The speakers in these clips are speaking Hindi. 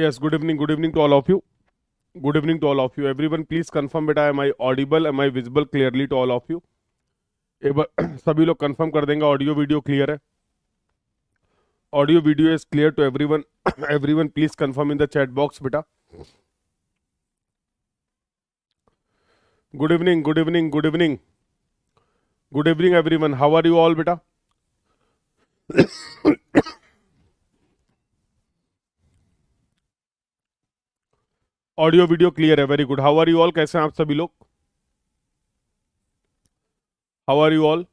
yes good evening good evening to all of you good evening to all of you everyone please confirm beta am i audible am i visible clearly to all of you एक बार सभी लोग कंफर्म कर देंगे ऑडियो वीडियो क्लियर है audio video is clear to everyone everyone please confirm in the chat box बेटा good evening good evening good evening good evening everyone how are you all बेटा ऑडियो वीडियो क्लियर है very good how are you all कैसे हैं आप सभी लोग हाउ आर यू ऑल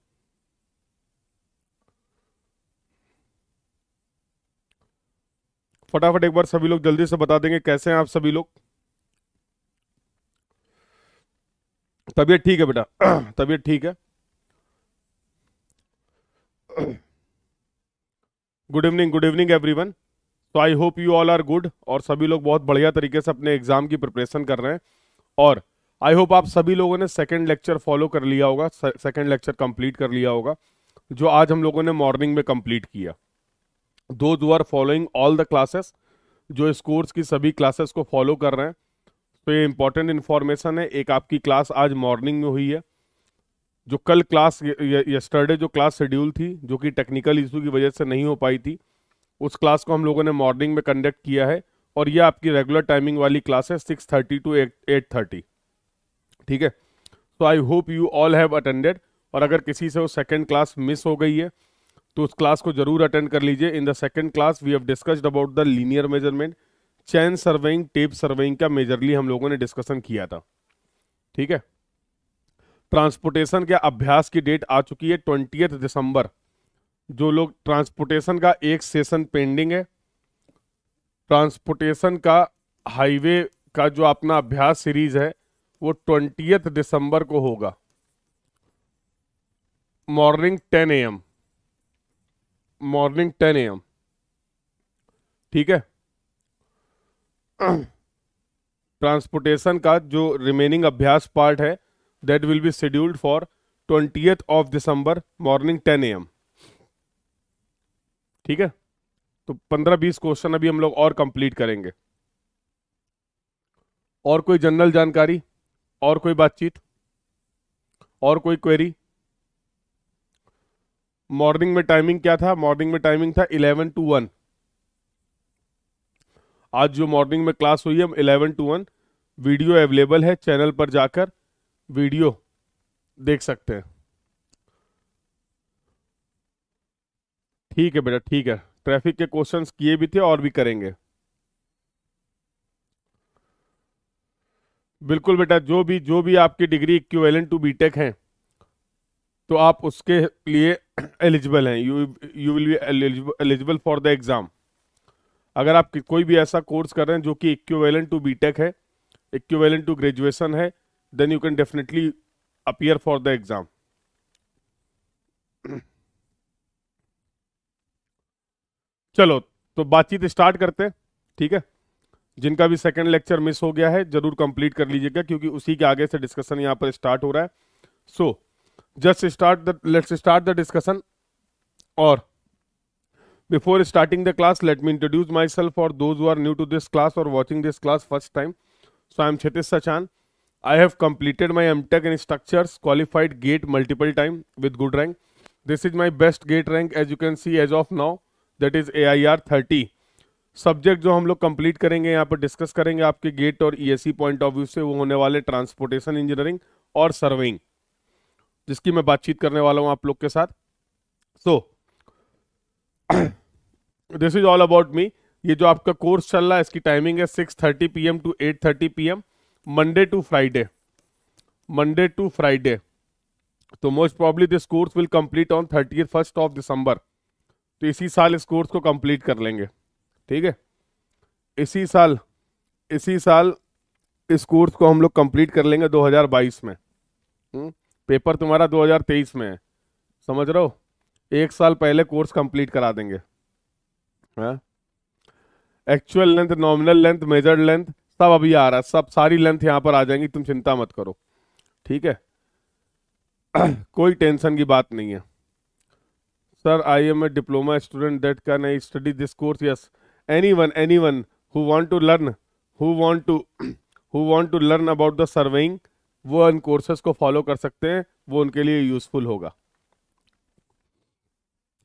फटाफट एक बार सभी लोग जल्दी से बता देंगे कैसे हैं आप सभी लोग तबीयत ठीक है बेटा तबीयत ठीक है good evening good evening everyone तो I hope you all are good और सभी लोग बहुत बढ़िया तरीके से अपने एग्जाम की प्रिपरेशन कर रहे हैं और आई होप आप सभी लोगों ने सेकेंड लेक्चर फॉलो कर लिया होगा सेकेंड लेक्चर कंप्लीट कर लिया होगा जो आज हम लोगों ने मॉर्निंग में कंप्लीट किया दो दू are following all the classes जो इस कोर्स की सभी क्लासेस को फॉलो कर रहे हैं तो ये इंपॉर्टेंट इन्फॉर्मेशन है एक आपकी क्लास आज मॉर्निंग में हुई है जो कल क्लास यस्टरडे जो क्लास शेड्यूल थी जो कि टेक्निकल इशू की वजह से नहीं हो पाई थी उस क्लास को हम लोगों ने मॉर्निंग में कंडक्ट किया है और यह आपकी रेगुलर टाइमिंग वाली क्लास है six thirty to eight thirty ठीक है तो I hope you all have attended और अगर किसी से वो सेकेंड क्लास मिस हो गई है तो उस क्लास को जरूर अटेंड कर लीजिए in the second class we have discussed about the linear measurement chain surveying tape surveying का मेजरली हम लोगों ने डिस्कशन किया था ठीक है ट्रांसपोर्टेशन के अभ्यास की डेट आ चुकी है ट्वेंटी दिसंबर जो लोग ट्रांसपोर्टेशन का एक सेशन पेंडिंग है ट्रांसपोर्टेशन का हाईवे का जो अपना अभ्यास सीरीज है वो ट्वेंटियथ दिसंबर को होगा morning ten A M morning ten A M ठीक है ट्रांसपोर्टेशन का जो रिमेनिंग अभ्यास पार्ट है that will be scheduled for twentieth of December morning ten A M ठीक है तो पंद्रह बीस क्वेश्चन अभी हम लोग और कंप्लीट करेंगे और कोई जनरल जानकारी और कोई बातचीत और कोई क्वेरी मॉर्निंग में टाइमिंग क्या था मॉर्निंग में टाइमिंग था इलेवन टू वन आज जो मॉर्निंग में क्लास हुई है eleven to one video available है चैनल पर जाकर वीडियो देख सकते हैं ठीक है बेटा ठीक है ट्रैफिक के क्वेश्चंस किए भी थे और भी करेंगे बिल्कुल बेटा जो भी जो भी आपकी डिग्री इक्वेलन टू बीटेक है तो आप उसके लिए एलिजिबल हैं you you will be eligible for the exam अगर आप कोई भी ऐसा कोर्स कर रहे हैं जो कि इक्वेलन टू बीटेक है इक्वेलन टू ग्रेजुएशन है then you can definitely appear for the exam चलो तो बातचीत स्टार्ट करते हैं ठीक है जिनका भी सेकंड लेक्चर मिस हो गया है जरूर कंप्लीट कर लीजिएगा क्योंकि उसी के आगे से डिस्कशन यहाँ पर स्टार्ट हो रहा है so just start the let's start the discussion और before starting the class let me introduce myself for those are new to this class और watching this class first time so I am Kshitij Sachan I have completed my tech in structures, qualified gate multiple time with good rank. This is my best gate rank as you can see as of now. That is A I R thirty subject जो हम लोग कंप्लीट करेंगे यहाँ पर डिस्कस करेंगे आपके गेट और सी पॉइंट ऑफ व्यू से वो होने वाले ट्रांसपोर्टेशन इंजीनियरिंग और सर्वेइंग जिसकी मैं बातचीत करने वाला हूँ आप लोग के साथ so this is all about me ये जो आपका कोर्स चल रहा है इसकी टाइमिंग है six thirty P M to eight thirty P M Monday to Friday Monday to Friday तो most probably this course will complete on thirty first of December तो इसी साल इस कोर्स को कंप्लीट कर लेंगे ठीक है इसी साल इसी साल इस कोर्स को हम लोग कंप्लीट कर लेंगे 2022 में हुँ? हम्म? पेपर तुम्हारा 2023 में है समझ रहे हो एक साल पहले कोर्स कंप्लीट करा देंगे हाँ? Actual length nominal length measured length सब अभी आ रहा है सब सारी लेंथ यहाँ पर आ जाएंगी तुम चिंता मत करो ठीक है कोई टेंशन की बात नहीं है Sir, I am a diploma student that can I study this course? Yes. Anyone, anyone who want to learn, who want to who want to learn about the surveying, वो इन courses को follow कर सकते हैं वो उनके लिए useful होगा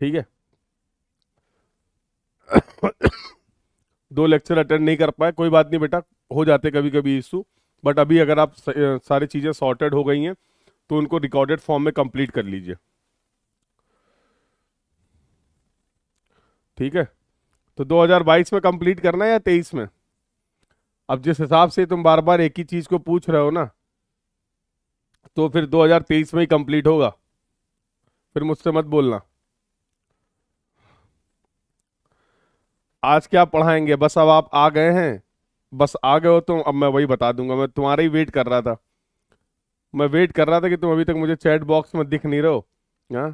ठीक है दो लेक्चर अटेंड नहीं कर पाए कोई बात नहीं बेटा हो जाते कभी कभी इशू बट अभी अगर आप सारी चीज़ें सॉर्टेड हो गई हैं तो उनको रिकॉर्डेड फॉर्म में कंप्लीट कर लीजिए ठीक है तो 2022 में कंप्लीट करना है या 23 में अब जिस हिसाब से तुम बार बार एक ही चीज को पूछ रहे हो ना तो फिर 2023 में ही कंप्लीट होगा फिर मुझसे मत बोलना आज क्या पढ़ाएंगे बस अब आप आ गए हैं बस आ गए हो तो अब मैं वही बता दूंगा मैं तुम्हारा ही वेट कर रहा था मैं वेट कर रहा था कि तुम अभी तक मुझे चैट बॉक्स में दिख नहीं रहो हाँ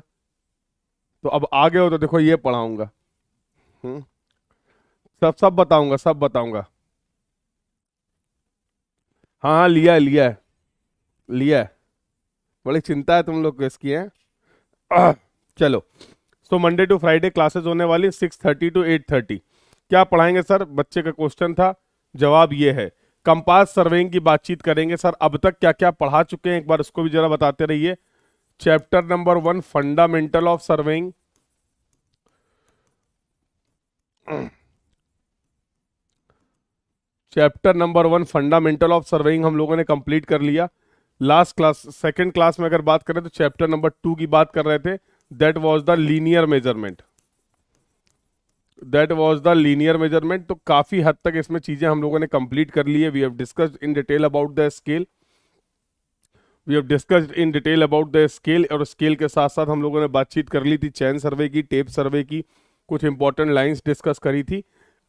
तो अब आ गए हो तो देखो ये पढ़ाऊंगा हम्म। सब सब बताऊंगा सब बताऊंगा हाँ हाँ लिया है लिया है लिया है बड़ी चिंता है तुम लोग को इसकी है चलो so Monday to Friday classes होने वाली six thirty to eight thirty क्या पढ़ाएंगे सर बच्चे का क्वेश्चन था जवाब ये है कंपास सर्वेइंग की बातचीत करेंगे सर अब तक क्या क्या पढ़ा चुके हैं एक बार उसको भी जरा बताते रहिए chapter number one fundamental of surveying chapter number one fundamental of surveying हम लोगों ने कंप्लीट कर लिया लास्ट क्लास सेकंड क्लास में अगर बात करें तो चैप्टर नंबर टू की बात कर रहे थे that was the linear measurement that was the linear measurement तो काफी हद तक इसमें चीजें हम लोगों ने कंप्लीट कर ली है we have discussed in detail about the scale we have discussed in detail about the scale और स्केल के साथ साथ हम लोगों ने बातचीत कर ली थी चैन सर्वे की टेप सर्वे की कुछ इंपॉर्टेंट लाइंस डिस्कस करी थी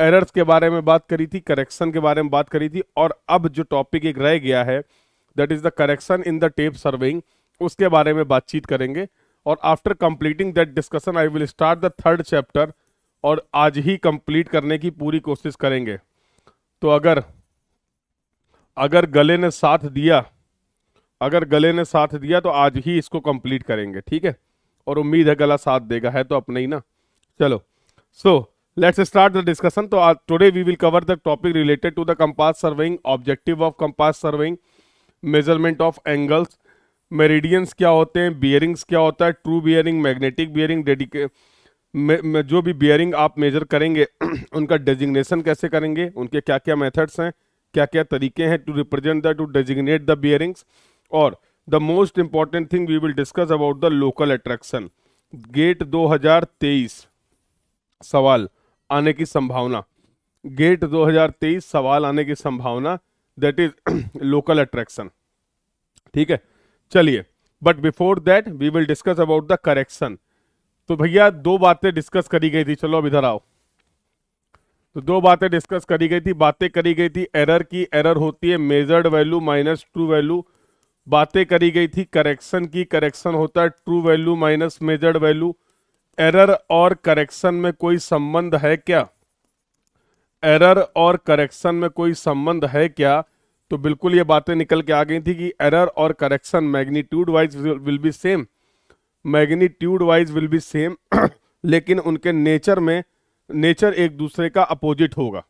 एरर्स के बारे में बात करी थी करेक्शन के बारे में बात करी थी और अब जो टॉपिक एक रह गया है that is the correction in the tape surveying उसके बारे में बातचीत करेंगे और after completing that discussion I will start the third chapter और आज ही कंप्लीट करने की पूरी कोशिश करेंगे तो अगर अगर गले ने साथ दिया अगर गले ने साथ दिया तो आज ही इसको कंप्लीट करेंगे ठीक है और उम्मीद है गला साथ देगा है तो अपने ही ना चलो so let's start the discussion तो uh, we will cover the topic related to the compass compass objective of compass compass measurement of angles angles, meridians क्या होते हैं बियरिंग्स क्या होता है ट्रू बियरिंग मैग्नेटिक बियरिंग डेडिके जो भी बियरिंग आप मेजर करेंगे उनका डेजिग्नेशन कैसे करेंगे उनके क्या क्या मेथड्स हैं क्या क्या तरीके हैं to represent the to designate the bearings और the most important thing we will discuss about the local attraction GATE 2023 सवाल आने की संभावना गेट 2023 सवाल आने की संभावना दैट इज लोकल अट्रैक्शन ठीक है चलिए but before that we will discuss about the correction तो भैया दो बातें डिस्कस करी गई थी चलो अब इधर आओ तो दो बातें डिस्कस करी गई थी बातें करी गई थी एरर की एरर होती है measured value minus true value बातें करी गई थी करेक्शन की करेक्शन होता है true value minus measured value error और करेक्शन में कोई संबंध है क्या एरर और करेक्शन में कोई संबंध है क्या तो बिल्कुल ये बातें निकल के आ गई थी कि एरर और correction magnitude wise will be same magnitude wise will be same लेकिन उनके नेचर में नेचर एक दूसरे का अपोजिट होगा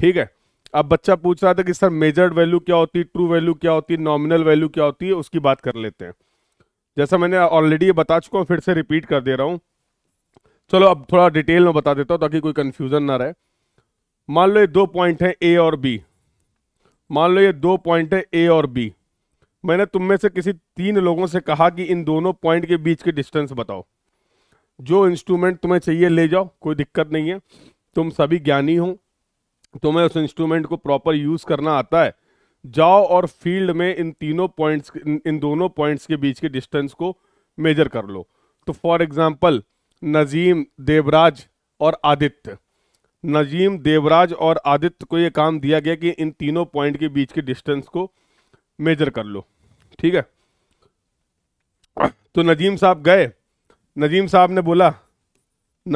ठीक है अब बच्चा पूछ रहा था कि सर मेजर्ड वैल्यू क्या होती है ट्रू वैल्यू क्या होती है नॉमिनल वैल्यू क्या होती है उसकी बात कर लेते हैं जैसा मैंने ऑलरेडी बता चुका हूँ फिर से रिपीट कर दे रहा हूँ चलो अब थोड़ा डिटेल में बता देता हूं ताकि कोई कंफ्यूजन ना रहे मान लो ये दो पॉइंट हैं ए और बी मान लो ये दो पॉइंट है ए और बी मैंने तुम में से किसी तीन लोगों से कहा कि इन दोनों पॉइंट के बीच के डिस्टेंस बताओ जो इंस्ट्रूमेंट तुम्हें चाहिए ले जाओ कोई दिक्कत नहीं है तुम सभी ज्ञानी हो तुम्हें उस इंस्ट्रूमेंट को प्रॉपर यूज़ करना आता है जाओ और फील्ड में इन तीनों पॉइंट्स इन दोनों पॉइंट्स के बीच के डिस्टेंस को मेजर कर लो तो फॉर एग्जाम्पल नजीम देवराज और आदित्य नजीम देवराज और आदित्य को ये काम दिया गया कि इन तीनों पॉइंट के बीच के डिस्टेंस को मेजर कर लो ठीक है तो नजीम साहब गए नजीम साहब ने बोला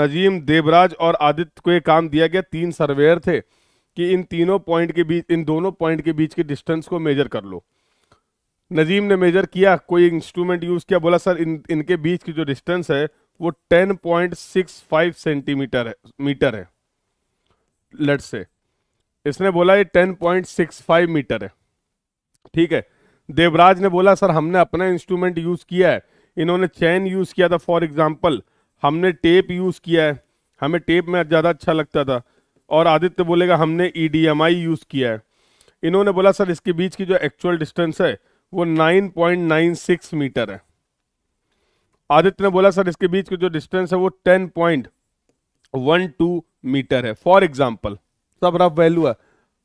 नजीम देवराज और आदित्य को ये काम दिया गया तीन सर्वेयर थे कि इन तीनों पॉइंट के बीच इन दोनों पॉइंट के बीच के डिस्टेंस को मेजर कर लो नजीम ने मेजर किया कोई इंस्ट्रूमेंट यूज़ किया बोला सर इन इनके बीच की जो डिस्टेंस है वो 10.65 सेंटीमीटर है मीटर है लेट से इसने बोला ये 10.65 मीटर है ठीक है देवराज ने बोला सर हमने अपना इंस्ट्रूमेंट यूज किया है इन्होंने चैन यूज किया था फॉर एग्जाम्पल हमने टेप यूज किया है हमें टेप में ज्यादा अच्छा लगता था और आदित्य बोलेगा हमने ईडीएमआई e यूज किया है इन्होंने बोला सर इसके बीच की जो एक्चुअल डिस्टेंस है वो 9.96 मीटर है आदित्य ने बोला सर इसके बीच का जो डिस्टेंस है वो ten point one two metre है फॉर एग्जाम्पल सब रफ वैल्यू है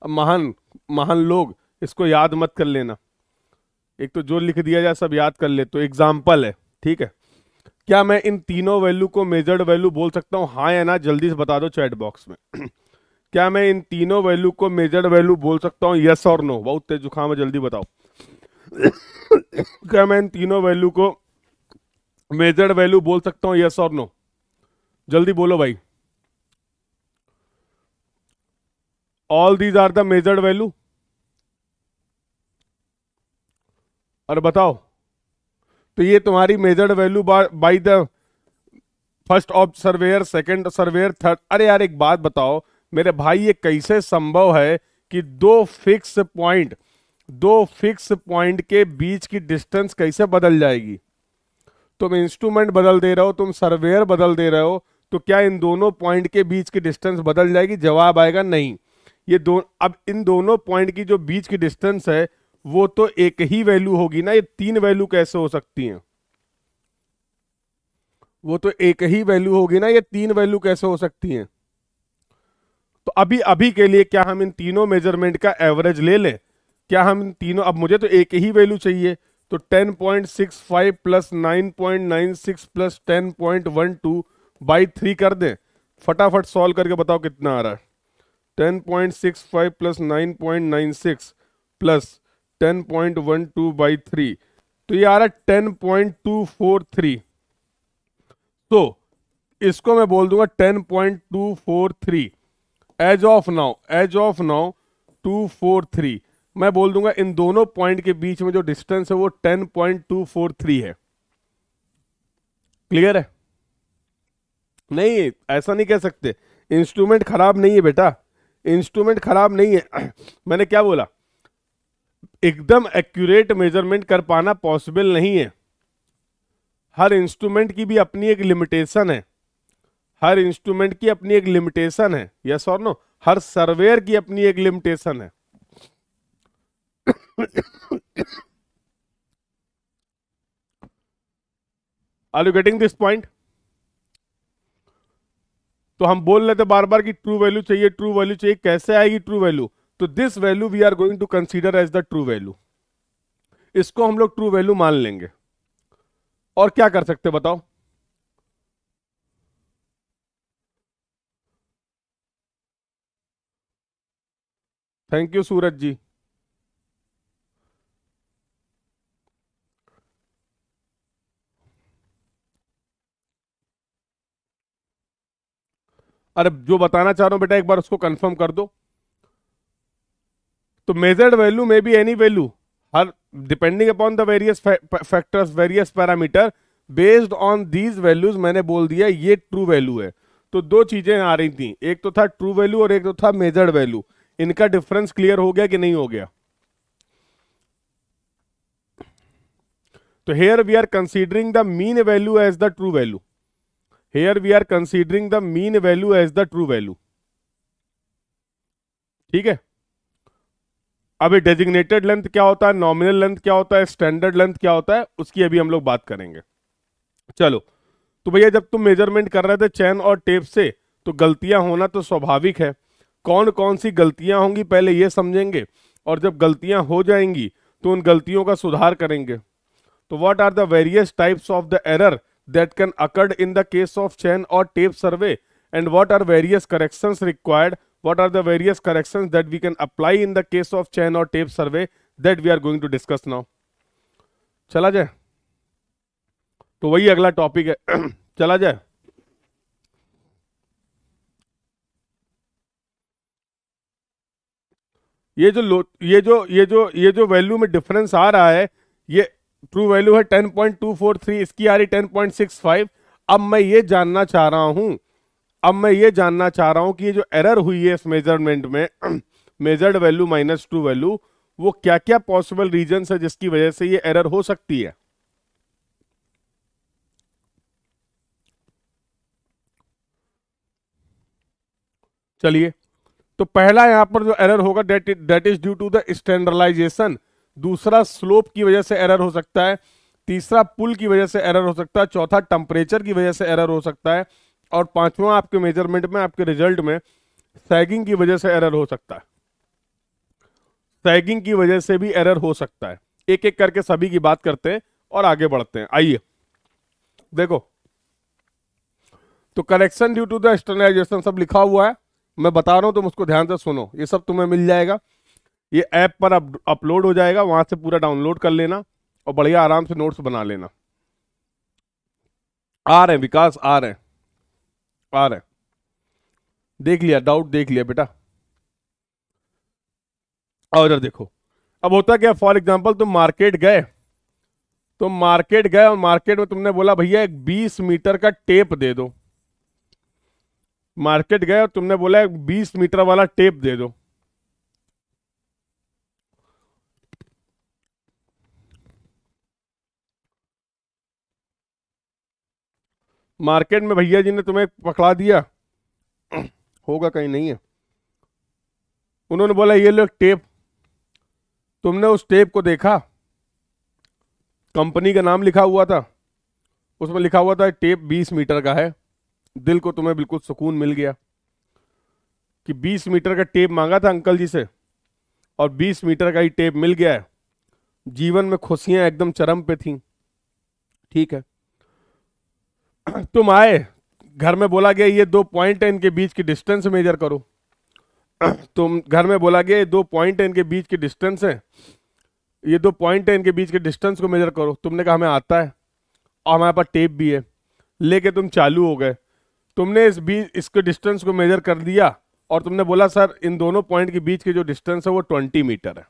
महान महान लोग इसको याद मत कर लेना एक तो जो लिख दिया जाए सब याद कर ले तो एग्जाम्पल है ठीक है क्या मैं इन तीनों वैल्यू को मेजर्ड वैल्यू बोल सकता हूँ हाँ या ना जल्दी से बता दो चैट बॉक्स में क्या मैं इन तीनों वैल्यू को मेजर्ड वैल्यू बोल सकता हूँ यस और नो बहुत तेज जुकाम है जल्दी बताओ क्या मैं इन तीनों वैल्यू को मेजर्ड वैल्यू बोल सकता हूं यस और नो जल्दी बोलो भाई all these are the measured value और बताओ तो ये तुम्हारी measured value by the first of surveyor second surveyor third अरे यार एक बात बताओ मेरे भाई ये कैसे संभव है कि दो फिक्स पॉइंट दो फिक्स पॉइंट के बीच की डिस्टेंस कैसे बदल जाएगी तुम इंस्ट्रूमेंट बदल दे रहे हो तुम सर्वेयर बदल दे रहे हो तो क्या इन दोनों पॉइंट के बीच की डिस्टेंस बदल जाएगी जवाब आएगा नहीं ये दो अब इन दोनों पॉइंट की जो बीच की डिस्टेंस है वो तो एक ही वैल्यू होगी ना ये तीन वैल्यू कैसे हो सकती हैं वो तो एक ही वैल्यू होगी ना ये तीन वैल्यू कैसे हो सकती हैं तो अभी अभी के लिए क्या हम इन तीनों मेजरमेंट का एवरेज ले लें क्या हम इन तीनों अब मुझे तो एक ही वैल्यू चाहिए तो 10.65 point six five plus nine point nine six plus ten point one two by three कर दें फटाफट सॉल्व करके बताओ कितना आ रहा है 10.65 point six five plus nine point nine six plus ten point one two by three तो ये आ रहा है ten point two four three तो इसको मैं बोल दूंगा ten point two four three as of now as of now two four three मैं बोल दूंगा इन दोनों पॉइंट के बीच में जो डिस्टेंस है वो 10.243 है क्लियर है नहीं ऐसा नहीं कह सकते इंस्ट्रूमेंट खराब नहीं है बेटा इंस्ट्रूमेंट खराब नहीं है मैंने क्या बोला एकदम एक्यूरेट मेजरमेंट कर पाना पॉसिबल नहीं है हर इंस्ट्रूमेंट की भी अपनी एक लिमिटेशन है हर इंस्ट्रूमेंट की अपनी एक लिमिटेशन है यस और नो हर सर्वेयर की अपनी एक लिमिटेशन है are you getting this point तो हम बोल रहे थे बार बार कि ट्रू वैल्यू चाहिए ट्रू वैल्यू चाहिए कैसे आएगी ट्रू वैल्यू तो this value we are going to consider as the true value इसको हम लोग ट्रू वैल्यू मान लेंगे और क्या कर सकते बताओ थैंक यू सूरज जी अरे जो बताना चाह रहा हूं बेटा एक बार उसको कंफर्म कर दो तो मेजर्ड वैल्यू में बी एनी वैल्यू हर depending upon the various factors various parameter based on these values मैंने बोल दिया ये ट्रू वैल्यू है तो दो चीजें आ रही थी एक तो था ट्रू वैल्यू और एक तो था मेजर्ड वैल्यू इनका डिफरेंस क्लियर हो गया कि नहीं हो गया तो here we are considering the mean value as the true value here we are considering the mean value as the true value ठीक है अभी डेजिग्नेटेड लेंथ क्या होता है नॉमिनल लेंथ क्या होता है स्टैंडर्ड लेंथ क्या होता है उसकी अभी हम लोग बात करेंगे चलो तो भैया जब तुम मेजरमेंट कर रहे थे चैन और टेप से तो गलतियां होना तो स्वाभाविक है कौन कौन सी गलतियां होंगी पहले ये समझेंगे और जब गलतियां हो जाएंगी तो उन गलतियों का सुधार करेंगे तो what are the various types of the error that can occurred in the case of chain or tape survey and what are various corrections required what are the various corrections that we can apply in the case of chain or tape survey that we are going to discuss now चला जाए तो वही अगला टॉपिक है चला जाए ये जो ये जो ये जो ये जो वैल्यू में डिफरेंस आ रहा है ये ट्रू वैल्यू है 10.243 इसकी आ रही 10.65 अब मैं ये जानना चाह रहा हूं अब मैं ये जानना चाह रहा हूं कि ये जो एरर हुई है इस मेजरमेंट में measured value minus true value वो क्या क्या पॉसिबल रीजन है जिसकी वजह से ये एरर हो सकती है चलिए तो पहला यहां पर जो एरर होगा that is due to the standardization दूसरा स्लोप की वजह से एरर हो सकता है तीसरा पुल की वजह से एरर हो सकता है चौथा टेम्परेचर की वजह से एरर हो सकता है और पांचवा आपके मेजरमेंट में आपके रिजल्ट में सैगिंग की वजह से एरर हो सकता है सैगिंग की वजह से भी एरर हो सकता है एक एक करके सभी की बात करते हैं और आगे बढ़ते हैं आइए देखो तो correction due to the externalization सब लिखा हुआ है मैं बता रहा हूं तुम उसको ध्यान से सुनो ये सब तुम्हें मिल जाएगा ये ऐप पर अपलोड हो जाएगा वहाँ से पूरा डाउनलोड कर लेना और बढ़िया आराम से नोट्स बना लेना आ रहे हैं विकास आ रहे हैं आ रहे हैं देख लिया डाउट देख लिया बेटा और इधर देखो अब होता क्या फॉर एग्जाम्पल तुम मार्केट गए तुम मार्केट गए और मार्केट में तुमने बोला भैया एक बीस मीटर का टेप दे दो मार्केट गए और तुमने बोला एक बीस मीटर वाला टेप दे दो मार्केट में भैया जी ने तुम्हें पकड़ा दिया होगा कहीं नहीं है उन्होंने बोला ये लो टेप तुमने उस टेप को देखा कंपनी का नाम लिखा हुआ था उसमें लिखा हुआ था टेप 20 मीटर का है दिल को तुम्हें बिल्कुल सुकून मिल गया कि 20 मीटर का टेप मांगा था अंकल जी से और 20 मीटर का ही टेप मिल गया है जीवन में खुशियां एकदम चरम पे थी ठीक है तुम आए घर में बोला गया ये दो पॉइंट है इनके बीच की डिस्टेंस मेजर करो तुम घर में बोला गया ये दो पॉइंट है इनके बीच की डिस्टेंस है ये दो पॉइंट है इनके बीच के डिस्टेंस को मेजर करो तुमने कहा हमें आता है और हमारे पास टेप भी है लेके तुम चालू हो गए तुमने इस बीच इसके डिस्टेंस को मेजर कर दिया और तुमने बोला सर इन दोनों पॉइंट के बीच की जो डिस्टेंस है वो ट्वेंटी मीटर है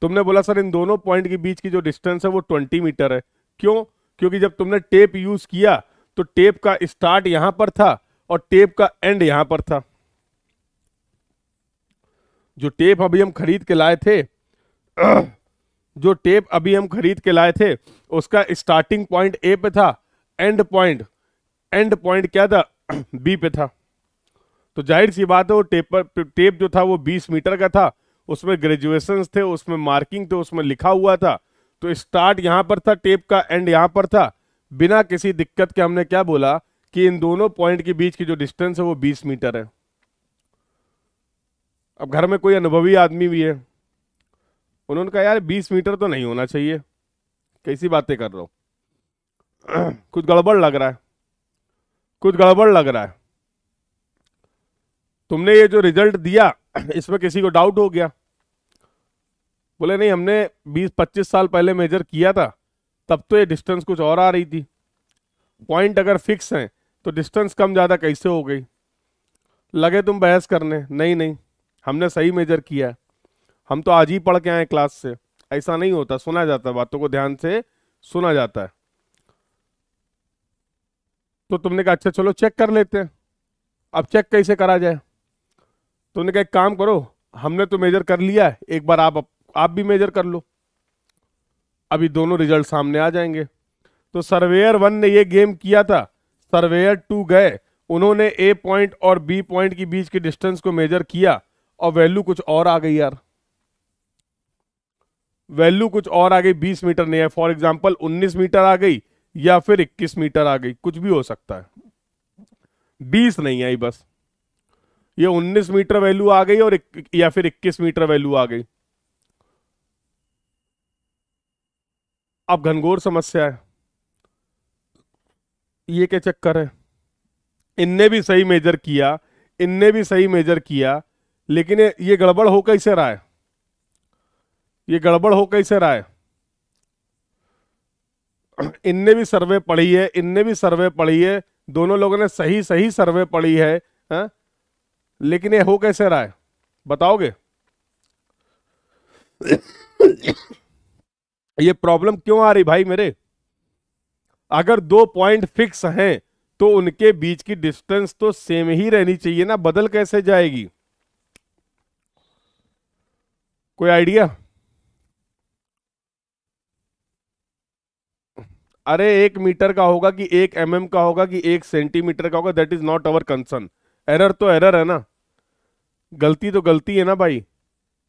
तुमने बोला सर इन दोनों पॉइंट के बीच की जो डिस्टेंस है वो ट्वेंटी मीटर है क्यों क्योंकि जब तुमने टेप यूज किया तो टेप का स्टार्ट यहां पर था और टेप का एंड यहां पर था जो टेप अभी हम खरीद के लाए थे जो टेप अभी हम खरीद के लाए थे उसका स्टार्टिंग पॉइंट ए पे था एंड पॉइंट एंड पॉइंट क्या था बी पे था तो जाहिर सी बात है वो टेप पर टेप जो था वो 20 मीटर का था उसमें ग्रेजुएशंस थे उसमें मार्किंग थे उसमें लिखा हुआ था तो स्टार्ट यहां पर था टेप का एंड यहां पर था बिना किसी दिक्कत के हमने क्या बोला कि इन दोनों पॉइंट के बीच की जो डिस्टेंस है वो 20 मीटर है अब घर में कोई अनुभवी आदमी भी है उन्होंने कहा यार 20 मीटर तो नहीं होना चाहिए कैसी बातें कर रहा हूं कुछ गड़बड़ लग रहा है कुछ गड़बड़ लग रहा है तुमने ये जो रिजल्ट दिया इसमें किसी को डाउट हो गया बोले नहीं हमने 20-25 साल पहले मेजर किया था तब तो ये डिस्टेंस कुछ और आ रही थी पॉइंट अगर फिक्स हैं तो डिस्टेंस कम ज़्यादा कैसे हो गई लगे तुम बहस करने नहीं नहीं हमने सही मेजर किया हम तो आज ही पढ़ के आए क्लास से ऐसा नहीं होता सुना जाता है बातों को ध्यान से सुना जाता है तो तुमने कहा अच्छा चलो चेक कर लेते हैं अब चेक कैसे करा जाए तुमने कहा एक काम करो हमने तो मेजर कर लिया है एक बार आप आप भी मेजर कर लो अभी दोनों रिजल्ट सामने आ जाएंगे तो सर्वेयर वन ने ये गेम किया था सर्वेयर टू गए उन्होंने ए पॉइंट और बी पॉइंट के बीच के डिस्टेंस को मेजर किया और वैल्यू कुछ और आ गई यार वैल्यू कुछ और आ गई 20 मीटर नहीं है फॉर एग्जाम्पल 19 मीटर आ गई या फिर 21 मीटर आ गई कुछ भी हो सकता है 20 नहीं आई बस ये 19 मीटर वैल्यू आ गई और या फिर 21 मीटर वैल्यू आ गई अब घनघोर समस्या है ये क्या चक्कर है इनने भी सही मेजर किया इनने भी सही मेजर किया लेकिन ये गड़बड़ हो कैसे रहा है ये गड़बड़ हो कैसे रहा है इनने भी सर्वे पढ़ी है इनने भी सर्वे पढ़ी है दोनों लोगों ने सही सही सर्वे पढ़ी है हा? लेकिन ये हो कैसे रहा है बताओगे ये प्रॉब्लम क्यों आ रही भाई मेरे अगर दो पॉइंट फिक्स हैं तो उनके बीच की डिस्टेंस तो सेम ही रहनी चाहिए ना बदल कैसे जाएगी कोई आइडिया अरे एक मीटर का होगा कि एक एम mm का होगा कि एक सेंटीमीटर का होगा that is not our concern error तो एरर है ना गलती तो गलती है ना भाई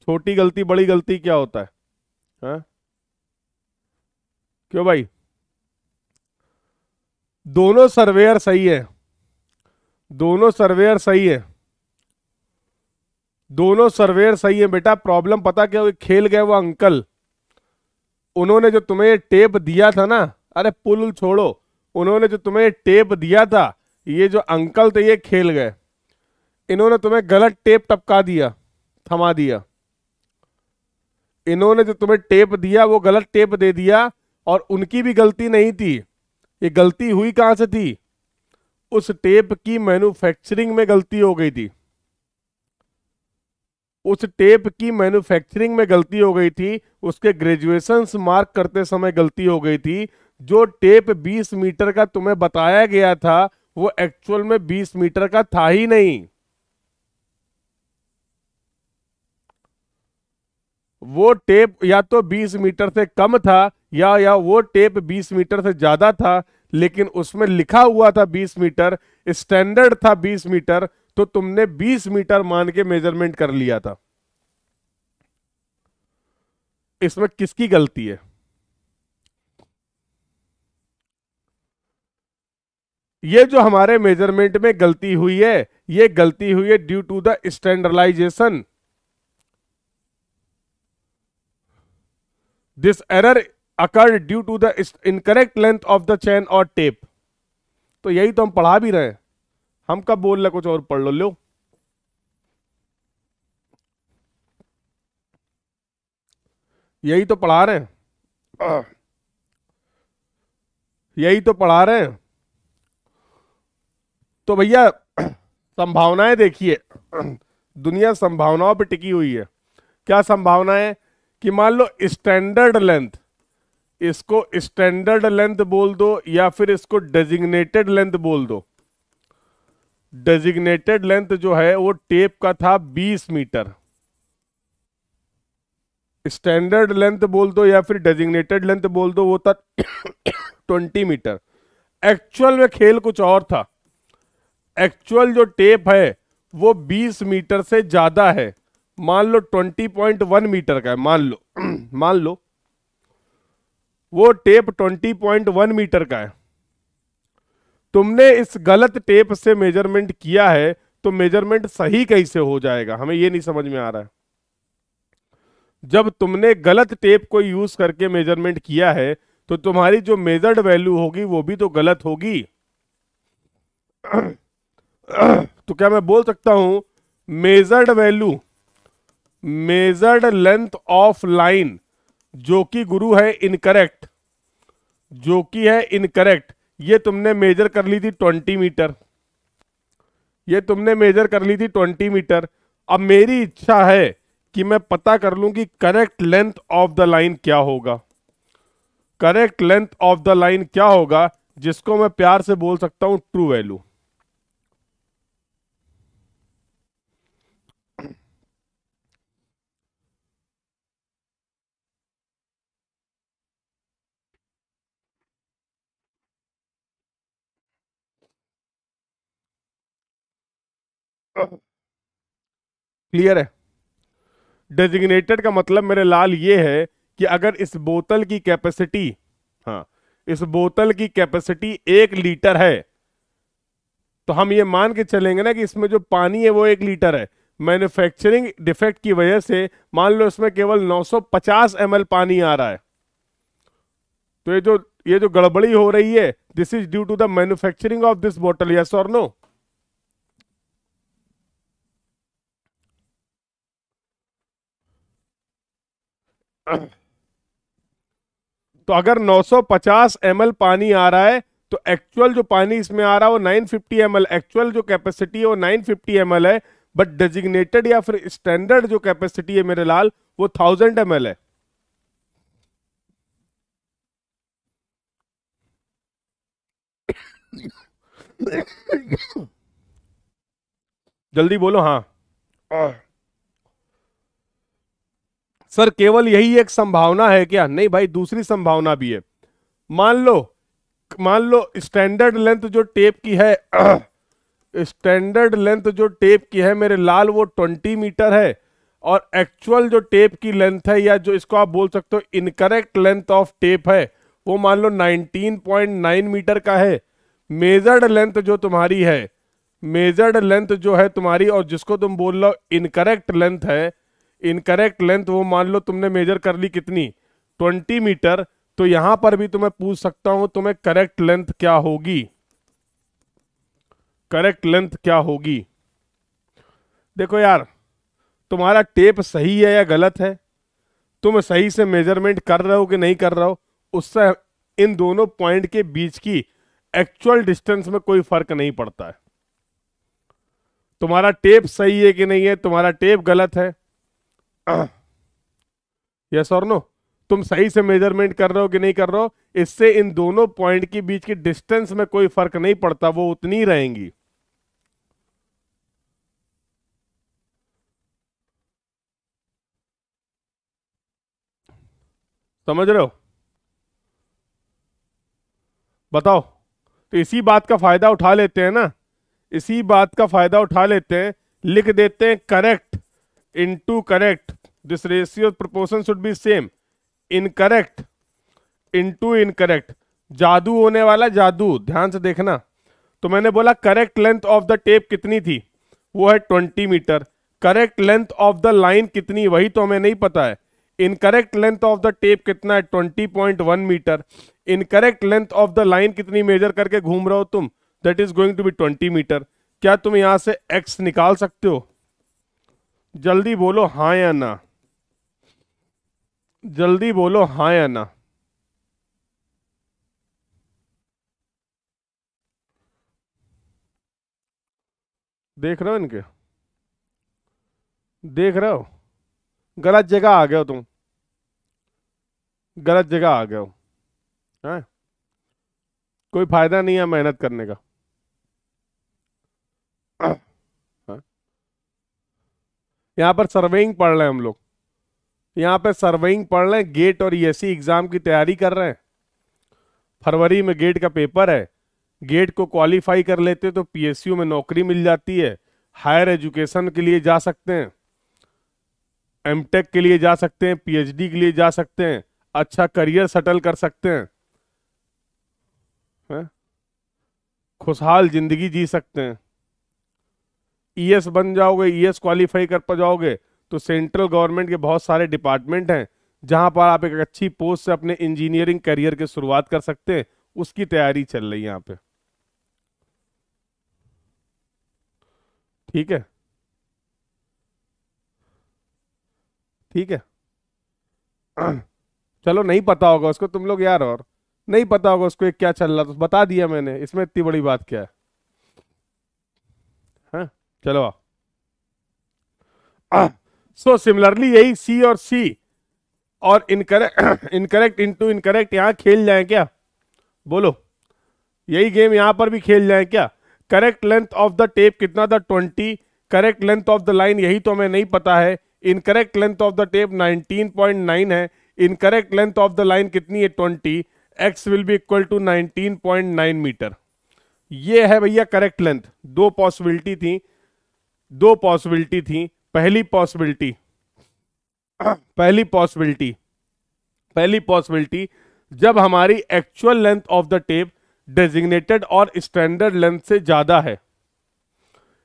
छोटी गलती बड़ी गलती क्या होता है हा? क्यों भाई दोनों सर्वेयर सही है दोनों सर्वेयर सही है दोनों सर्वेयर सही है बेटा प्रॉब्लम पता क्या हुई खेल गए वो अंकल उन्होंने जो तुम्हें ये टेप दिया था ना अरे पुल छोड़ो उन्होंने जो तुम्हें टेप दिया था ये जो अंकल थे ये खेल गए इन्होंने तुम्हें गलत टेप टपका दिया थमा दिया इन्होंने जो तुम्हें टेप दिया वो गलत टेप दे दिया और उनकी भी गलती नहीं थी ये गलती हुई कहाँ से थी उस टेप की मैन्युफैक्चरिंग में गलती हो गई थी उस टेप की मैन्युफैक्चरिंग में गलती हो गई थी उसके ग्रेजुएशन मार्क करते समय गलती हो गई थी जो टेप 20 मीटर का तुम्हें बताया गया था वो एक्चुअल में 20 मीटर का था ही नहीं वो टेप या तो 20 मीटर से कम था या या वो टेप 20 मीटर से ज्यादा था लेकिन उसमें लिखा हुआ था 20 मीटर स्टैंडर्ड था 20 मीटर तो तुमने 20 मीटर मान के मेजरमेंट कर लिया था इसमें किसकी गलती है ये जो हमारे मेजरमेंट में गलती हुई है ये गलती हुई है due to the standardization this error occurred due to the incorrect length of the chain और टेप तो यही तो हम पढ़ा भी रहे हैं हम कब बोल रहे कुछ और पढ़ लो लो यही तो पढ़ा रहे हैं यही तो पढ़ा रहे हैं तो भैया संभावनाएं देखिए दुनिया संभावनाओं पर टिकी हुई है क्या संभावना है कि मान लो स्टैंडर्ड लेंथ इसको स्टैंडर्ड लेंथ बोल दो या फिर इसको डेजिग्नेटेड लेंथ बोल दो डेजिग्नेटेड लेंथ जो है वो टेप का था 20 मीटर स्टैंडर्ड लेंथ बोल दो या फिर डेजिग्नेटेड लेंथ बोल दो वो था 20 मीटर एक्चुअल में खेल कुछ और था एक्चुअल जो टेप है वो 20 मीटर से ज्यादा है मान लो 20.1 मीटर का है मान लो मान लो वो टेप 20.1 मीटर का है तुमने इस गलत टेप से मेजरमेंट किया है तो मेजरमेंट सही कैसे हो जाएगा हमें ये नहीं समझ में आ रहा है जब तुमने गलत टेप को यूज करके मेजरमेंट किया है तो तुम्हारी जो मेजर्ड वैल्यू होगी वो भी तो गलत होगी तो क्या मैं बोल सकता हूं measured value measured length of line जो कि गुरु है इनकरेक्ट जो कि है इनकरेक्ट ये तुमने मेजर कर ली थी ट्वेंटी मीटर ये तुमने मेजर कर ली थी ट्वेंटी मीटर अब मेरी इच्छा है कि मैं पता कर लूं कि correct length of the line क्या होगा correct length of the line क्या होगा जिसको मैं प्यार से बोल सकता हूं ट्रू वैल्यू क्लियर है डेजिग्नेटेड का मतलब मेरे लाल ये है कि अगर इस बोतल की कैपेसिटी हाँ इस बोतल की कैपेसिटी एक लीटर है तो हम ये मान के चलेंगे ना कि इसमें जो पानी है वो एक लीटर है मैन्युफैक्चरिंग डिफेक्ट की वजह से मान लो इसमें केवल 950 सौ पानी आ रहा है तो ये जो ये जो गड़बड़ी हो रही है this is due to the manufacturing of this बोतल यस और नो तो अगर 950 ml पानी आ रहा है तो एक्चुअल जो पानी इसमें आ रहा है वो 950 ml एक्चुअल जो कैपेसिटी है वो 950 ml है बट डेजिग्नेटेड या फिर स्टैंडर्ड जो कैपेसिटी है मेरे लाल वो 1000 ml है जल्दी बोलो हाँ सर केवल यही एक संभावना है क्या नहीं भाई दूसरी संभावना भी है मान लो मान लो स्टैंडर्ड लेंथ जो टेप की है स्टैंडर्ड लेंथ जो टेप की है मेरे लाल वो ट्वेंटी मीटर है और एक्चुअल जो टेप की लेंथ है या जो इसको आप बोल सकते हो इनकरेक्ट लेंथ ऑफ टेप है वो मान लो 19.9 मीटर का है मेजर्ड लेंथ जो तुम्हारी है मेजर्ड लेंथ जो है तुम्हारी और जिसको तुम बोल रहे हो इनकरेक्ट लेंथ है इनकरेक्ट लेंथ वो मान लो तुमने मेजर कर ली कितनी ट्वेंटी मीटर तो यहां पर भी तुम्हें तो पूछ सकता हूं तुम्हें करेक्ट लेंथ क्या होगी करेक्ट लेंथ क्या होगी देखो यार तुम्हारा टेप सही है या गलत है तुम सही से मेजरमेंट कर रहे हो कि नहीं कर रहे हो उससे इन दोनों पॉइंट के बीच की एक्चुअल डिस्टेंस में कोई फर्क नहीं पड़ता है तुम्हारा टेप सही है कि नहीं है तुम्हारा टेप गलत है यस और नो तुम सही से मेजरमेंट कर रहे हो कि नहीं कर रहे हो इससे इन दोनों पॉइंट के बीच की डिस्टेंस में कोई फर्क नहीं पड़ता वो उतनी रहेंगी समझ रहे हो बताओ तो इसी बात का फायदा उठा लेते हैं ना इसी बात का फायदा उठा लेते हैं लिख देते हैं correct into proportion should be same incorrect into incorrect जादू होने वाला जादू ध्यान से देखना तो मैंने बोला correct length of the tape कितनी थी वो है twenty metre correct length of the line कितनी वही तो हमें नहीं पता है incorrect length of the tape कितना है twenty point one metre incorrect length of the line कितनी मेजर करके घूम रहे हो तुम that is going to be twenty metre क्या तुम यहां से एक्स निकाल सकते हो जल्दी बोलो हाँ या ना जल्दी बोलो हाँ या ना देख रहे हो इनके देख रहे हो गलत जगह आ गए हो तुम गलत जगह आ गए हो हैं कोई फायदा नहीं है मेहनत करने का यहाँ पर सर्वेइंग पढ़ रहे हैं हम लोग यहाँ पर सर्वेइंग पढ़ रहे हैं गेट और ईएससी e e एग्जाम की तैयारी कर रहे हैं फरवरी में गेट का पेपर है गेट को क्वालिफाई कर लेते तो पीएसयू में नौकरी मिल जाती है हायर एजुकेशन के लिए जा सकते हैं एमटेक के लिए जा सकते हैं पीएचडी के लिए जा सकते हैं अच्छा करियर सेटल कर सकते हैं है? खुशहाल जिंदगी जी सकते हैं ईएस e बन जाओगे ईएस e क्वालिफाई कर पा जाओगे तो सेंट्रल गवर्नमेंट के बहुत सारे डिपार्टमेंट हैं जहां पर आप एक अच्छी पोस्ट से अपने इंजीनियरिंग करियर की शुरुआत कर सकते हैं उसकी तैयारी चल रही है यहाँ पे ठीक है ठीक है चलो नहीं पता होगा उसको तुम लोग यार और नहीं पता होगा उसको एक क्या चल रहा तो बता दिया मैंने इसमें इतनी बड़ी बात क्या है चलो सो सिमिलरली यही सी और सी और इनकरेक्ट इनकरेक्ट इनटू इनकरेक्ट यहां खेल जाए क्या बोलो यही गेम यहां पर भी खेल जाए क्या correct length of the tape कितना था twenty correct length of the line यही तो हमें नहीं पता है incorrect length of the tape 19.9 है incorrect length of the line कितनी है 20 x will be equal to 19.9 metre ये है भैया करेक्ट लेंथ दो पॉसिबिलिटी थी दो पॉसिबिलिटी थी पहली पॉसिबिलिटी पहली पॉसिबिलिटी पहली पॉसिबिलिटी जब हमारी actual length of the tape designated और स्टैंडर्ड लेंथ से ज्यादा है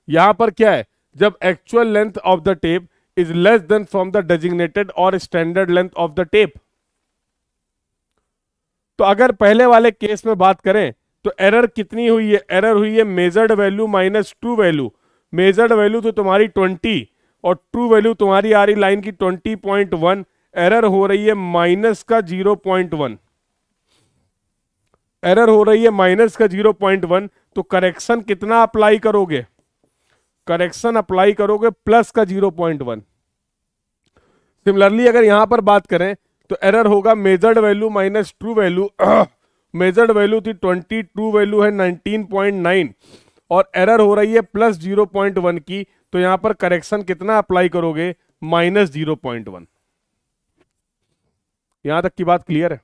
यहां पर क्या है जब actual length of the tape is less than from the designated और standard length of the tape तो अगर पहले वाले केस में बात करें तो एरर कितनी हुई है एरर हुई है measured value minus true value measured value तो तुम्हारी ट्वेंटी और ट्रू वैल्यू तुम्हारी आ रही लाइन की ट्वेंटी पॉइंट वन एरर हो रही है माइनस का जीरो पॉइंट वन एरर हो रही है माइनस का जीरो पॉइंट वन तो करेक्शन कितना अप्लाई करोगे करेक्शन अप्लाई करोगे प्लस का जीरो पॉइंट वन सिमिलरली अगर यहां पर बात करें तो एरर होगा measured value minus true value measured value थी ट्वेंटी ट्रू वैल्यू है नाइनटीन पॉइंट नाइन और एरर हो रही है प्लस जीरो पॉइंट वन की तो यहां पर करेक्शन कितना अप्लाई करोगे माइनस जीरो पॉइंट वन यहां तक की बात क्लियर है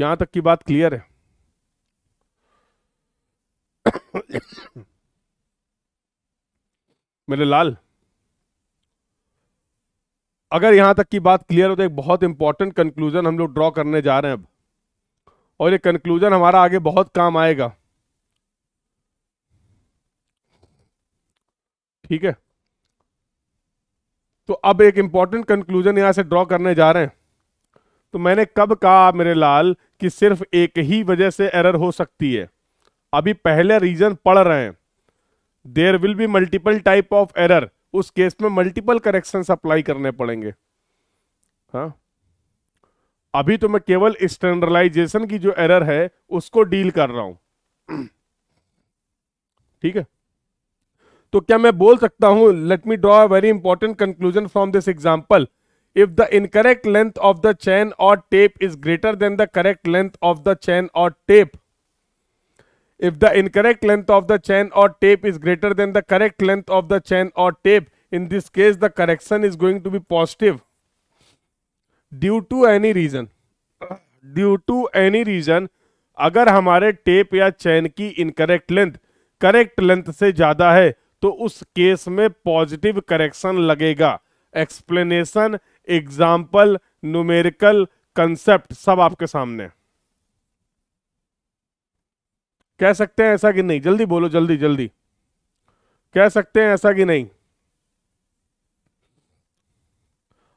यहां तक की बात क्लियर है मेरे लाल अगर यहां तक की बात क्लियर हो तो एक बहुत इंपॉर्टेंट कंक्लूजन हम लोग ड्रॉ करने जा रहे हैं अब और ये कंक्लूजन हमारा आगे बहुत काम आएगा ठीक है तो अब एक इंपॉर्टेंट कंक्लूजन यहां से ड्रॉ करने जा रहे हैं तो मैंने कब कहा मेरे लाल कि सिर्फ एक ही वजह से एरर हो सकती है अभी पहले रीजन पढ़ रहे हैं there will be multiple type of error उस केस में मल्टीपल करेक्शन अप्लाई करने पड़ेंगे हाँ अभी तो मैं केवल स्टैंडर्लाइजेशन की जो एरर है उसको डील कर रहा हूं ठीक है तो क्या मैं बोल सकता हूं let me draw a very important conclusion from this example if the incorrect length of the chain or tape is greater than the correct length of the chain or tape if the incorrect length of the chain or tape is greater than the correct length of the chain or tape in this case the correction is going to be positive due to any reason due to any reason अगर हमारे टेप या चैन की इनकरेक्ट लेंथ करेक्ट लेंथ से ज्यादा है तो उस केस में पॉजिटिव करेक्शन लगेगा एक्सप्लेनेशन एग्जाम्पल न्यूमेरिकल कंसेप्ट सब आपके सामने कह सकते हैं ऐसा कि नहीं जल्दी बोलो जल्दी जल्दी कह सकते हैं ऐसा कि नहीं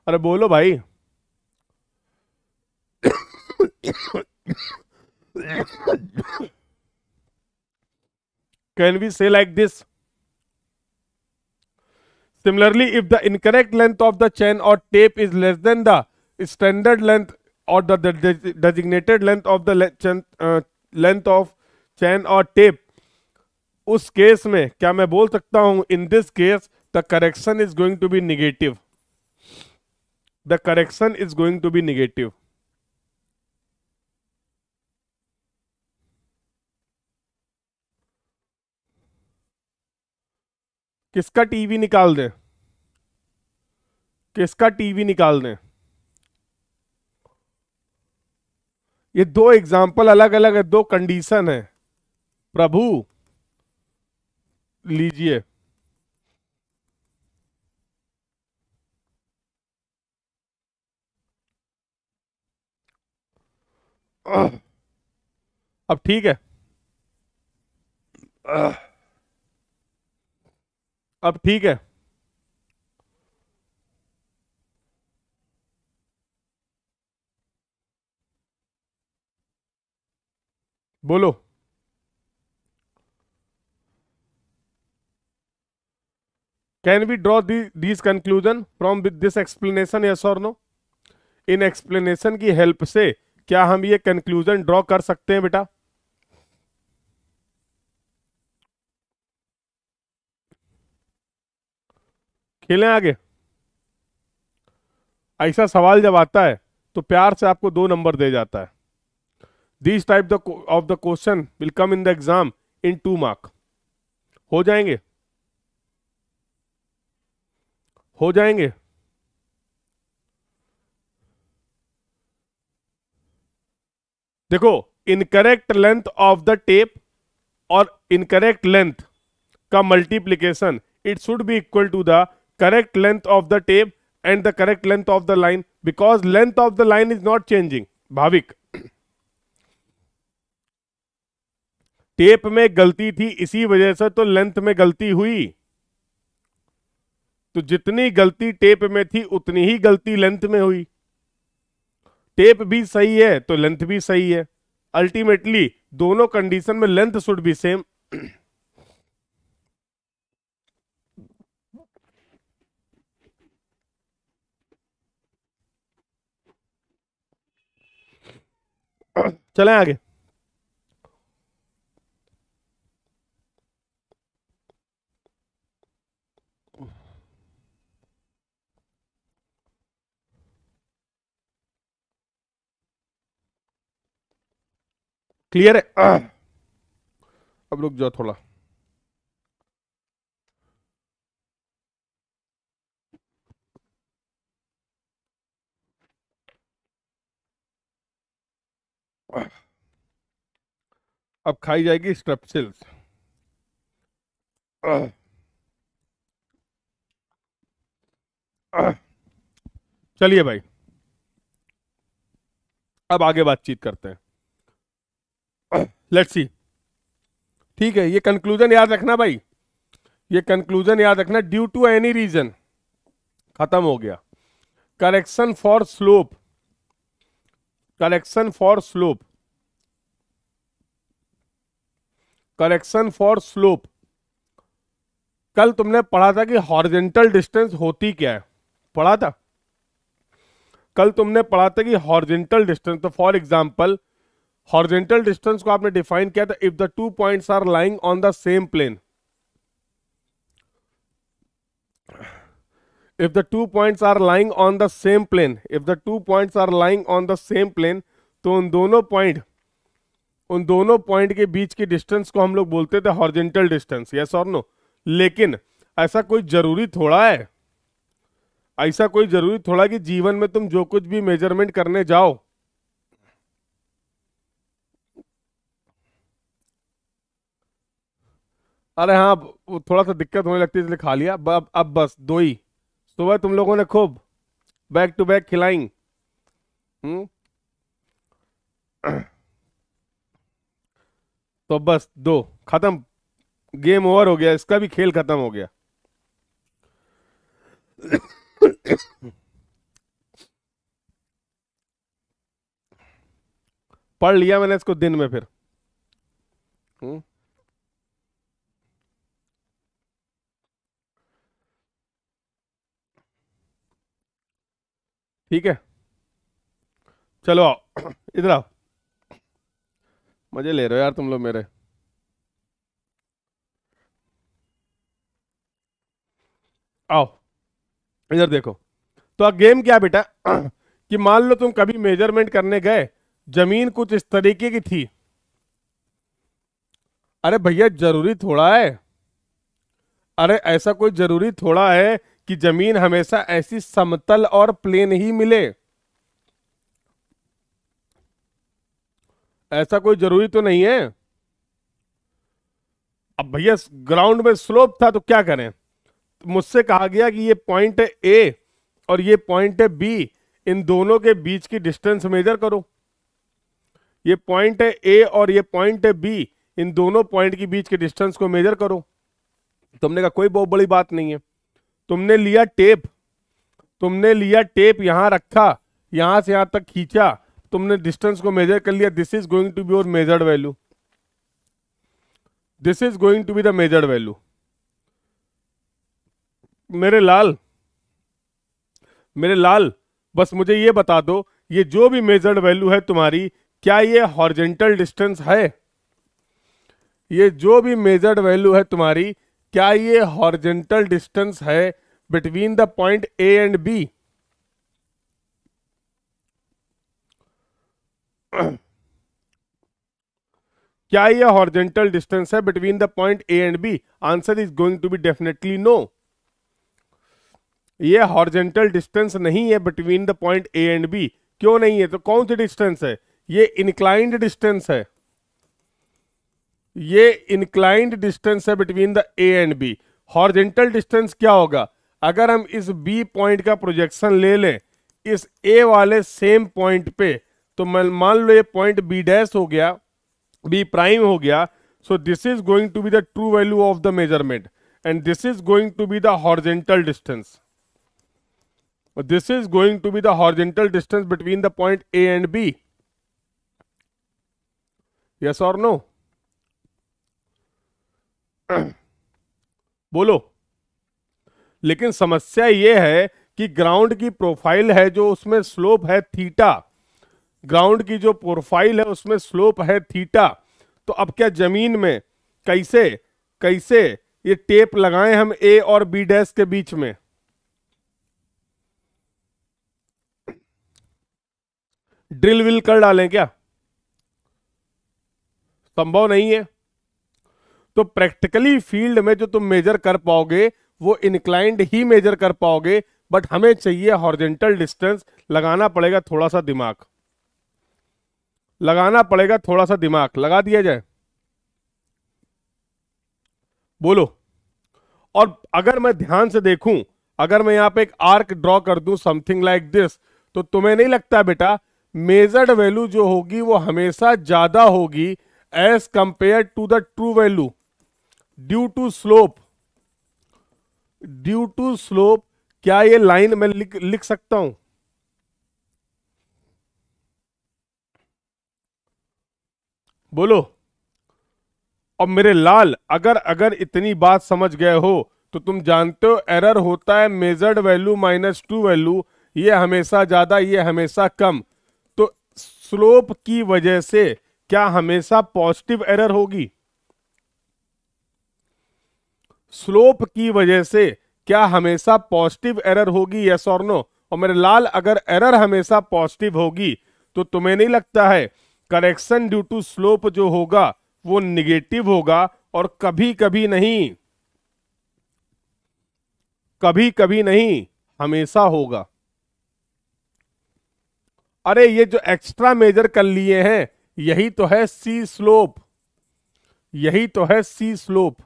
अरे बोलो भाई can we say like this Similarly, if the incorrect length of the chain or tape is less than the standard length or the, the de designated length of the le chain, uh, length of chain or tape, उस केस में क्या मैं बोल सकता हूं in this case the correction is going to be negative the correction is going to be negative किसका टीवी निकाल दें किसका टीवी निकाल दें ये दो एग्जाम्पल अलग अलग है दो कंडीशन है प्रभु लीजिए अब ठीक है अब ठीक है बोलो can we draw this conclusion from this explanation yes और नो इन एक्सप्लेनेशन की हेल्प से क्या हम ये कंक्लूजन ड्रॉ कर सकते हैं बेटा खेलें आगे ऐसा सवाल जब आता है तो प्यार से आपको दो नंबर दे जाता है this type of the question will come in the exam in two mark हो जाएंगे हो जाएंगे देखो incorrect length of the tape और इनकरेक्ट लेंथ का multiplication it should be equal to the correct length of the tape and the correct length of the line because length of the line is not changing Bhavik tape में गलती थी इसी वजह से तो लेंथ में गलती हुई तो जितनी गलती टेप में थी उतनी ही गलती लेंथ में हुई टेप भी सही है तो लेंथ भी सही है अल्टीमेटली दोनों कंडीशन में लेंथ शुड बी सेम चलें आगे क्लियर है अब रुक जाओ थोड़ा अब खाई जाएगी स्ट्रेप्सिल्स चलिए भाई अब आगे बातचीत करते हैं लेट्स सी ठीक है ये कंक्लूजन याद रखना भाई ये कंक्लूजन याद रखना ड्यू टू एनी रीजन खत्म हो गया correction for slope correction for slope correction for slope कल तुमने पढ़ा था कि हॉर्जेंटल डिस्टेंस होती क्या है पढ़ा था कल तुमने पढ़ा था कि हॉर्जेंटल डिस्टेंस तो फॉर एग्जांपल हॉर्जेंटल डिस्टेंस को आपने डिफाइन किया था if the two points are lying on the same plane if the two points are lying on the same plane if the two points are lying on the same plane तो उन दोनों पॉइंट उन दोनों पॉइंट के बीच की डिस्टेंस को हम लोग बोलते थे हॉर्जेंटल डिस्टेंस यस और नो लेकिन ऐसा कोई जरूरी थोड़ा है ऐसा कोई जरूरी थोड़ा कि जीवन में तुम जो कुछ भी मेजरमेंट करने जाओ अरे हाँ थोड़ा सा दिक्कत होने लगती है इसलिए खा लिया अब अब बस दो ही सुबह तुम लोगों ने खूब बैक टू बैक खिलाई हम्म? तो बस दो खत्म गेम ओवर हो गया इसका भी खेल खत्म हो गया पढ़ लिया मैंने इसको दिन में फिर हम्म ठीक है चलो आओ इधर आओ मजे ले रहे हो यार तुम लोग मेरे आओ इधर देखो तो अब गेम क्या बेटा कि मान लो तुम कभी मेजरमेंट करने गए जमीन कुछ इस तरीके की थी अरे भैया जरूरी थोड़ा है अरे ऐसा कोई जरूरी थोड़ा है कि जमीन हमेशा ऐसी समतल और प्लेन ही मिले ऐसा कोई जरूरी तो नहीं है अब भैया ग्राउंड में स्लोप था तो क्या करें तो मुझसे कहा गया कि ये पॉइंट है ए और ये पॉइंट है बी इन दोनों के बीच की डिस्टेंस मेजर करो ये पॉइंट है ए और ये पॉइंट है बी इन दोनों पॉइंट के बीच के डिस्टेंस को मेजर करो तुमने कहा कोई बहुत बड़ी बात नहीं है तुमने लिया टेप तुमने लिया टेप यहाँ रखा यहाँ से यहाँ तक खींचा तुमने डिस्टेंस को मेजर कर लिया this is going to be your measured value this is going to be the measured value मेरे लाल मेरे लाल बस मुझे ये बता दो ये जो भी मेजर्ड वैल्यू है तुम्हारी क्या ये हॉर्जेंटल डिस्टेंस है ये जो भी मेजर्ड वैल्यू है तुम्हारी क्या ये हॉर्जेंटल डिस्टेंस है between the point A and B क्या यह हॉर्जेंटल डिस्टेंस है between the point A and B answer is going to be definitely no ये हॉर्जेंटल डिस्टेंस नहीं है between the point A and B क्यों नहीं है तो कौन सी डिस्टेंस है ये इनक्लाइंड डिस्टेंस है ये इंक्लाइंड डिस्टेंस है between the A and B horizontal distance क्या होगा अगर हम इस बी पॉइंट का प्रोजेक्शन ले लें इस ए वाले सेम पॉइंट पे तो मान लो ये पॉइंट बी डैश हो गया बी प्राइम हो गया so this is going to be the true value of the measurement and this is going to be the horizontal distance this is going to be the horizontal distance between the point A and B yes और नो बोलो लेकिन समस्या यह है कि ग्राउंड की प्रोफाइल है जो उसमें स्लोप है थीटा ग्राउंड की जो प्रोफाइल है उसमें स्लोप है थीटा तो अब क्या जमीन में कैसे कैसे ये टेप लगाएं हम ए और बी डैश के बीच में ड्रिल विल कर डालें क्या संभव नहीं है तो प्रैक्टिकली फील्ड में जो तुम मेजर कर पाओगे वो इंक्लाइंड ही मेजर कर पाओगे बट हमें चाहिए हॉर्जेंटल डिस्टेंस लगाना पड़ेगा थोड़ा सा दिमाग लगाना पड़ेगा थोड़ा सा दिमाग लगा दिया जाए बोलो और अगर मैं ध्यान से देखूं अगर मैं यहां पे एक आर्क ड्रॉ कर दूं समथिंग लाइक दिस तो तुम्हें नहीं लगता बेटा मेजर्ड वैल्यू जो होगी वो हमेशा ज्यादा होगी as compare to the true value due to slope due to slope क्या ये लाइन मैं लिख लिख सकता हूं बोलो और मेरे लाल अगर अगर इतनी बात समझ गए हो तो तुम जानते हो एरर होता है measured value minus true value ये हमेशा ज्यादा ये हमेशा कम तो स्लोप की वजह से क्या हमेशा पॉजिटिव एरर होगी स्लोप की वजह से क्या हमेशा पॉजिटिव एरर होगी यस और नो और मेरे लाल अगर एरर हमेशा पॉजिटिव होगी तो तुम्हें नहीं लगता है करेक्शन ड्यू टू स्लोप जो होगा वो निगेटिव होगा और कभी कभी नहीं कभी कभी नहीं हमेशा होगा अरे ये जो एक्स्ट्रा मेजर कर लिए हैं यही तो है सी स्लोप यही तो है सी स्लोप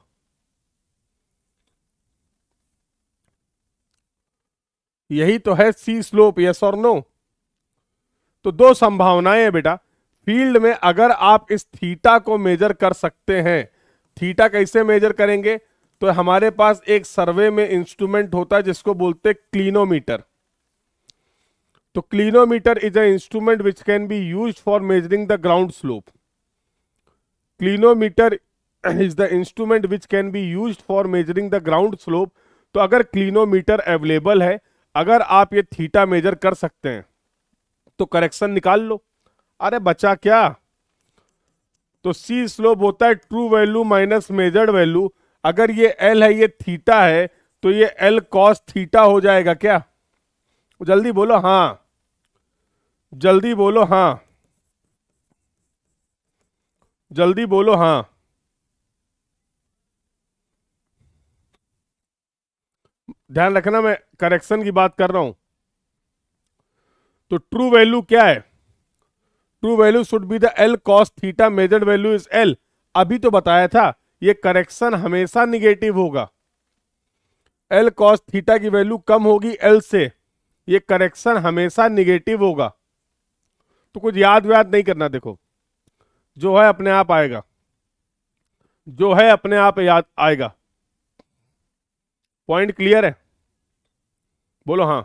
यही तो है सी स्लोप यस और नो तो दो संभावनाएं बेटा फील्ड में अगर आप इस थीटा को मेजर कर सकते हैं थीटा कैसे मेजर करेंगे तो हमारे पास एक सर्वे में इंस्ट्रूमेंट होता है जिसको बोलते हैं क्लीनोमीटर तो clinometer is a instrument which can be use for measuring the ground slope clinometer is the instrument which can be use for measuring the ground slope तो अगर क्लीनोमीटर अवेलेबल है अगर आप ये थीटा मेजर कर सकते हैं तो करेक्शन निकाल लो अरे बचा क्या तो सी स्लोप होता है true value minus measured value अगर ये एल है ये थीटा है तो ये एल कॉस थीटा हो जाएगा क्या जल्दी बोलो हाँ जल्दी बोलो हाँ जल्दी बोलो हाँ ध्यान रखना मैं करेक्शन की बात कर रहा हूं तो ट्रू वैल्यू क्या है true value should be the L cos theta measured value is L अभी तो बताया था ये करेक्शन हमेशा निगेटिव होगा एल कॉस थीटा की वैल्यू कम होगी एल से ये करेक्शन हमेशा निगेटिव होगा तो कुछ याद व्याद नहीं करना देखो जो है अपने आप आएगा जो है अपने आप याद आएगा पॉइंट क्लियर है बोलो हां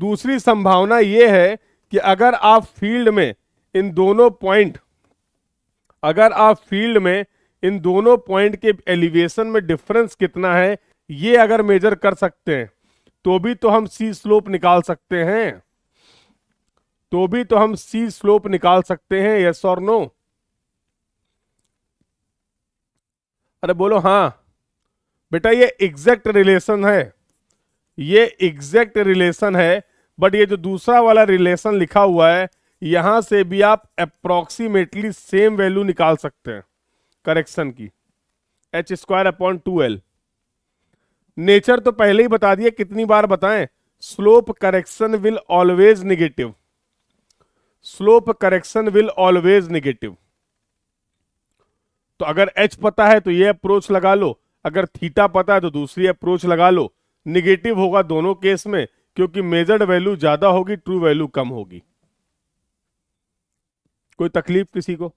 दूसरी संभावना यह है कि अगर आप फील्ड में इन दोनों पॉइंट अगर आप फील्ड में इन दोनों पॉइंट के एलिवेशन में डिफरेंस कितना है ये अगर मेजर कर सकते हैं तो भी तो हम सी स्लोप निकाल सकते हैं तो भी तो हम सी स्लोप निकाल सकते हैं यस और नो अरे बोलो हां बेटा ये एग्जैक्ट रिलेशन है ये एग्जैक्ट रिलेशन है बट ये जो दूसरा वाला रिलेशन लिखा हुआ है यहां से भी आप अप्रोक्सीमेटली सेम वैल्यू निकाल सकते हैं करेक्शन की H square upon two L nature तो पहले ही बता दिया कितनी बार बताएं slope correction will always negative slope correction will always negative तो अगर एच पता है तो ये अप्रोच लगा लो अगर थीटा पता है तो दूसरी अप्रोच लगा लो निगेटिव होगा दोनों केस में क्योंकि मेजर्ड वैल्यू ज्यादा होगी ट्रू वैल्यू कम होगी कोई तकलीफ किसी को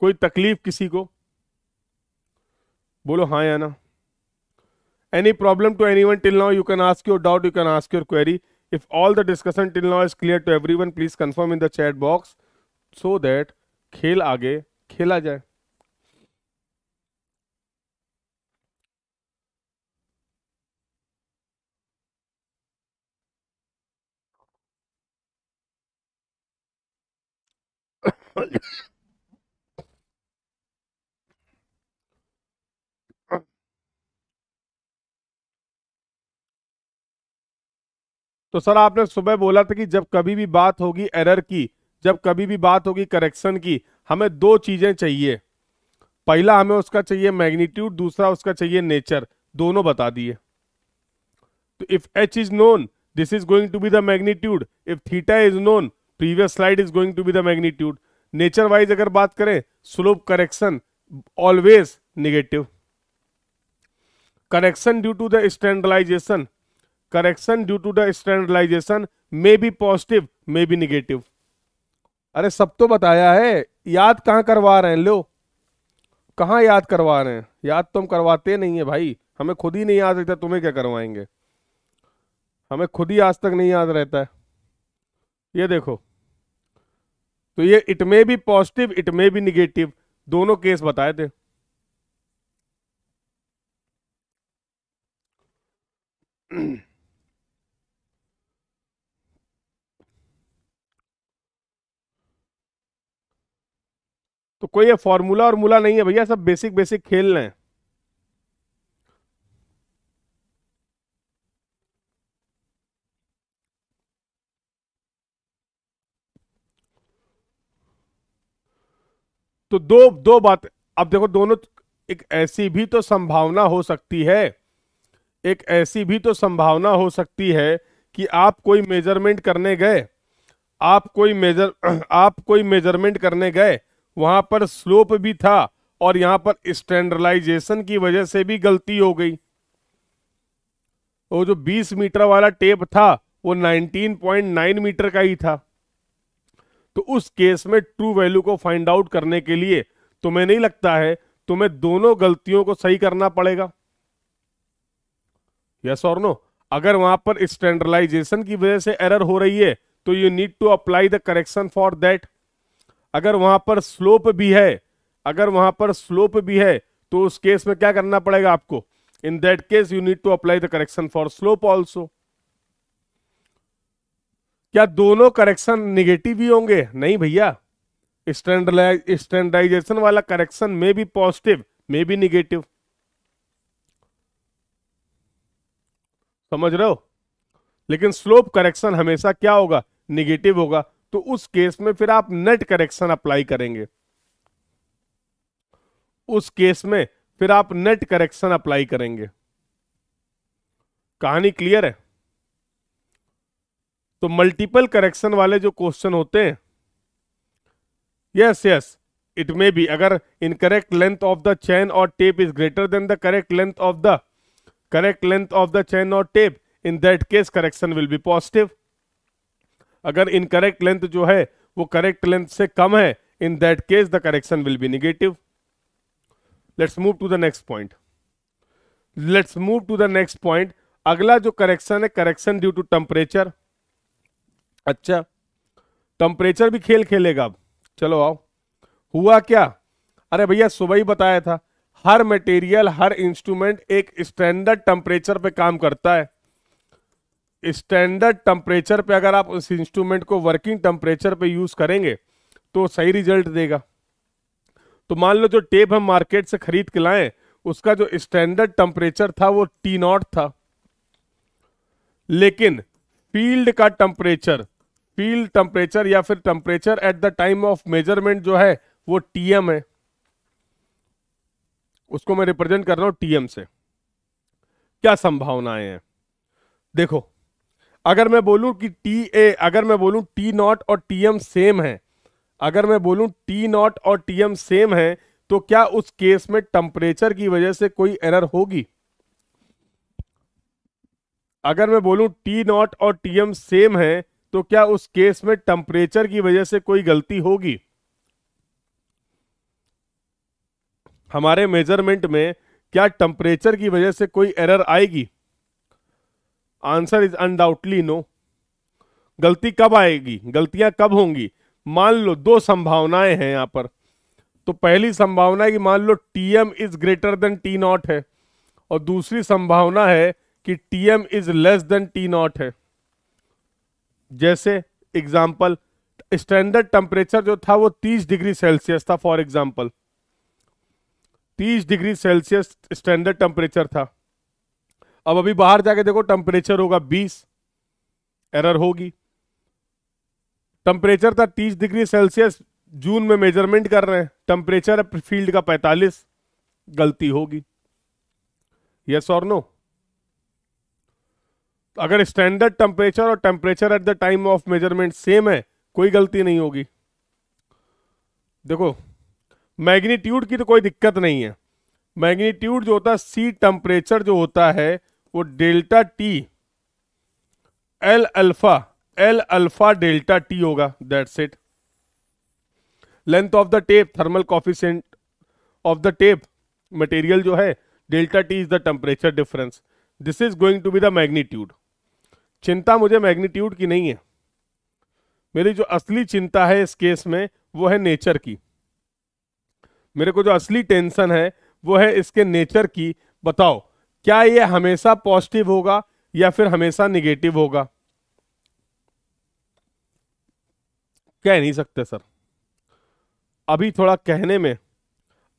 कोई तकलीफ किसी को बोलो हाँ या ना any problem to anyone till now you can ask your doubt you can ask your query if all the discussion till now is clear to everyone please confirm in the chat box so that खेल आगे खेला जाए तो सर आपने सुबह बोला था कि जब कभी भी बात होगी एरर की जब कभी भी बात होगी करेक्शन की हमें दो चीजें चाहिए पहला हमें उसका चाहिए मैग्नीट्यूड दूसरा उसका चाहिए नेचर दोनों बता दिए तो if H is known this is going to be the magnitude if theta is known previous slide is going to be the magnitude nature wise अगर बात करें slope correction always negative correction due to the standardization correction due to the standardization may be positive may be negative अरे सब तो बताया है याद कहां करवा रहे हैं लो कहा याद करवा रहे हैं याद तो हम करवाते नहीं है भाई हमें खुद ही नहीं याद रहता तुम्हें क्या करवाएंगे हमें खुद ही आज तक नहीं याद रहता है ये देखो तो ये इट मे भी पॉजिटिव इट मे भी निगेटिव दोनों केस बताए थे तो कोई ये फॉर्मूला और मूला नहीं है भैया सब बेसिक बेसिक खेल रहे हैं तो दो दो बात अब देखो दोनों एक ऐसी भी तो संभावना हो सकती है एक ऐसी भी तो संभावना हो सकती है कि आप कोई मेजरमेंट करने गए आप कोई मेजर आप कोई मेजरमेंट करने गए वहां पर स्लोप भी था और यहां पर स्टैंडर्लाइजेशन की वजह से भी गलती हो गई वो जो 20 मीटर वाला टेप था वो 19.9 मीटर का ही था तो उस केस में ट्रू वैल्यू को फाइंड आउट करने के लिए तुम्हें नहीं लगता है तुम्हें दोनों गलतियों को सही करना पड़ेगा यस और नो अगर वहां पर स्टैंडर्डलाइजेशन की वजह से एरर हो रही है तो you need to apply the correction for that अगर वहां पर स्लोप भी है अगर वहां पर स्लोप भी है तो उस केस में क्या करना पड़ेगा आपको in that case you need to apply the correction for slope also क्या दोनों करेक्शन निगेटिव ही होंगे नहीं भैया स्टैंडाइजेशन वाला करेक्शन में भी पॉजिटिव में भी निगेटिव समझ रहे हो लेकिन स्लोप करेक्शन हमेशा क्या होगा निगेटिव होगा तो उस केस में फिर आप नेट करेक्शन अप्लाई करेंगे उस केस में फिर आप नेट करेक्शन अप्लाई करेंगे कहानी क्लियर है तो मल्टीपल करेक्शन वाले जो क्वेश्चन होते हैं yes yes it may be अगर incorrect length of the chain और tape is greater than the correct length of the correct length of the chain और tape in that case correction will be positive अगर इनकरेक्ट लेंथ जो है वो करेक्ट लेंथ से कम है in that case the correction will be negative let's move to the next point let's move to the next point अगला जो करेक्शन है करेक्शन ड्यू टू टेम्परेचर अच्छा टेम्परेचर भी खेल खेलेगा अब चलो आओ हुआ क्या अरे भैया सुबह ही बताया था हर मटेरियल हर इंस्ट्रूमेंट एक स्टैंडर्ड टेम्परेचर पे काम करता है स्टैंडर्ड टेम्परेचर पे अगर आप उस इंस्ट्रूमेंट को वर्किंग टेम्परेचर पे यूज करेंगे तो सही रिजल्ट देगा तो मान लो जो टेप हम मार्केट से खरीद के लाए उसका जो स्टैंडर्ड टेम्परेचर था वो टी नॉट था लेकिन फील्ड का टेम्परेचर फील्ड टेम्परेचर या फिर temperature at the time of measurement जो है वो टीएम है उसको मैं रिप्रेजेंट कर रहा हूं टीएम से क्या संभावनाएं हैं देखो अगर मैं बोलूं कि टी ए अगर मैं बोलूं टी नॉट और टीएम सेम है अगर मैं बोलूं टी नॉट और टीएम सेम है तो क्या उस केस में टेम्परेचर की वजह से कोई एरर होगी अगर मैं बोलूं टी नॉट और टीएम सेम है तो क्या उस केस में टेम्परेचर की वजह से कोई गलती होगी हमारे मेजरमेंट में क्या टेम्परेचर की वजह से कोई एरर आएगी आंसर इज अनडाउटली नो गलती कब आएगी गलतियां कब होंगी मान लो दो संभावनाएं हैं यहां पर तो पहली संभावना है कि मान लो TM is greater than T naught है और दूसरी संभावना है कि TM is less than T naught है जैसे एग्जाम्पल स्टैंडर्ड टेम्परेचर जो था वो 30 डिग्री सेल्सियस था for example 30 degree Celsius standard temperature था अब अभी बाहर जाके देखो टेम्परेचर होगा 20 एरर होगी टेम्परेचर था 30 डिग्री सेल्सियस जून में मेजरमेंट कर रहे हैं टेम्परेचर फील्ड का 45 गलती होगी यस और नो अगर स्टैंडर्ड टेम्परेचर और temperature at the time of measurement same है कोई गलती नहीं होगी देखो मैग्नीट्यूड की तो कोई दिक्कत नहीं है मैग्नीट्यूड जो होता है सी टेम्परेचर जो होता है वो delta T L alpha L alpha delta T होगा that's it length of the tape thermal coefficient of the tape material जो है delta T is the temperature difference this is going to be the magnitude चिंता मुझे मैग्नीट्यूड की नहीं है मेरी जो असली चिंता है इस केस में वो है नेचर की मेरे को जो असली टेंशन है वो है इसके नेचर की बताओ क्या ये हमेशा पॉजिटिव होगा या फिर हमेशा निगेटिव होगा कह नहीं सकते सर अभी थोड़ा कहने में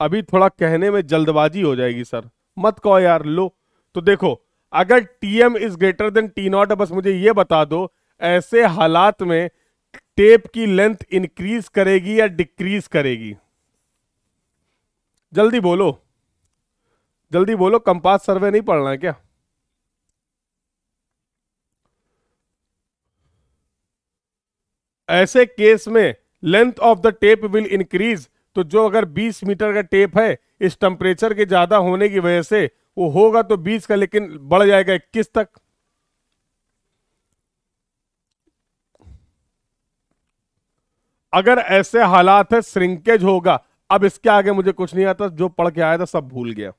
अभी थोड़ा कहने में जल्दबाजी हो जाएगी सर मत कहो यार लो तो देखो अगर TM is greater than T naught बस मुझे यह बता दो ऐसे हालात में टेप की लेंथ इंक्रीज करेगी या डिक्रीज करेगी जल्दी बोलो जल्दी बोलो कंपास सर्वे नहीं पढ़ना है क्या ऐसे केस में length of the tape will increase तो जो अगर 20 मीटर का टेप है इस टेम्परेचर के ज्यादा होने की वजह से वो होगा तो बीस का लेकिन बढ़ जाएगा इक्कीस तक अगर ऐसे हालात है श्रिंकेज होगा अब इसके आगे मुझे कुछ नहीं आता जो पढ़ के आया था सब भूल गया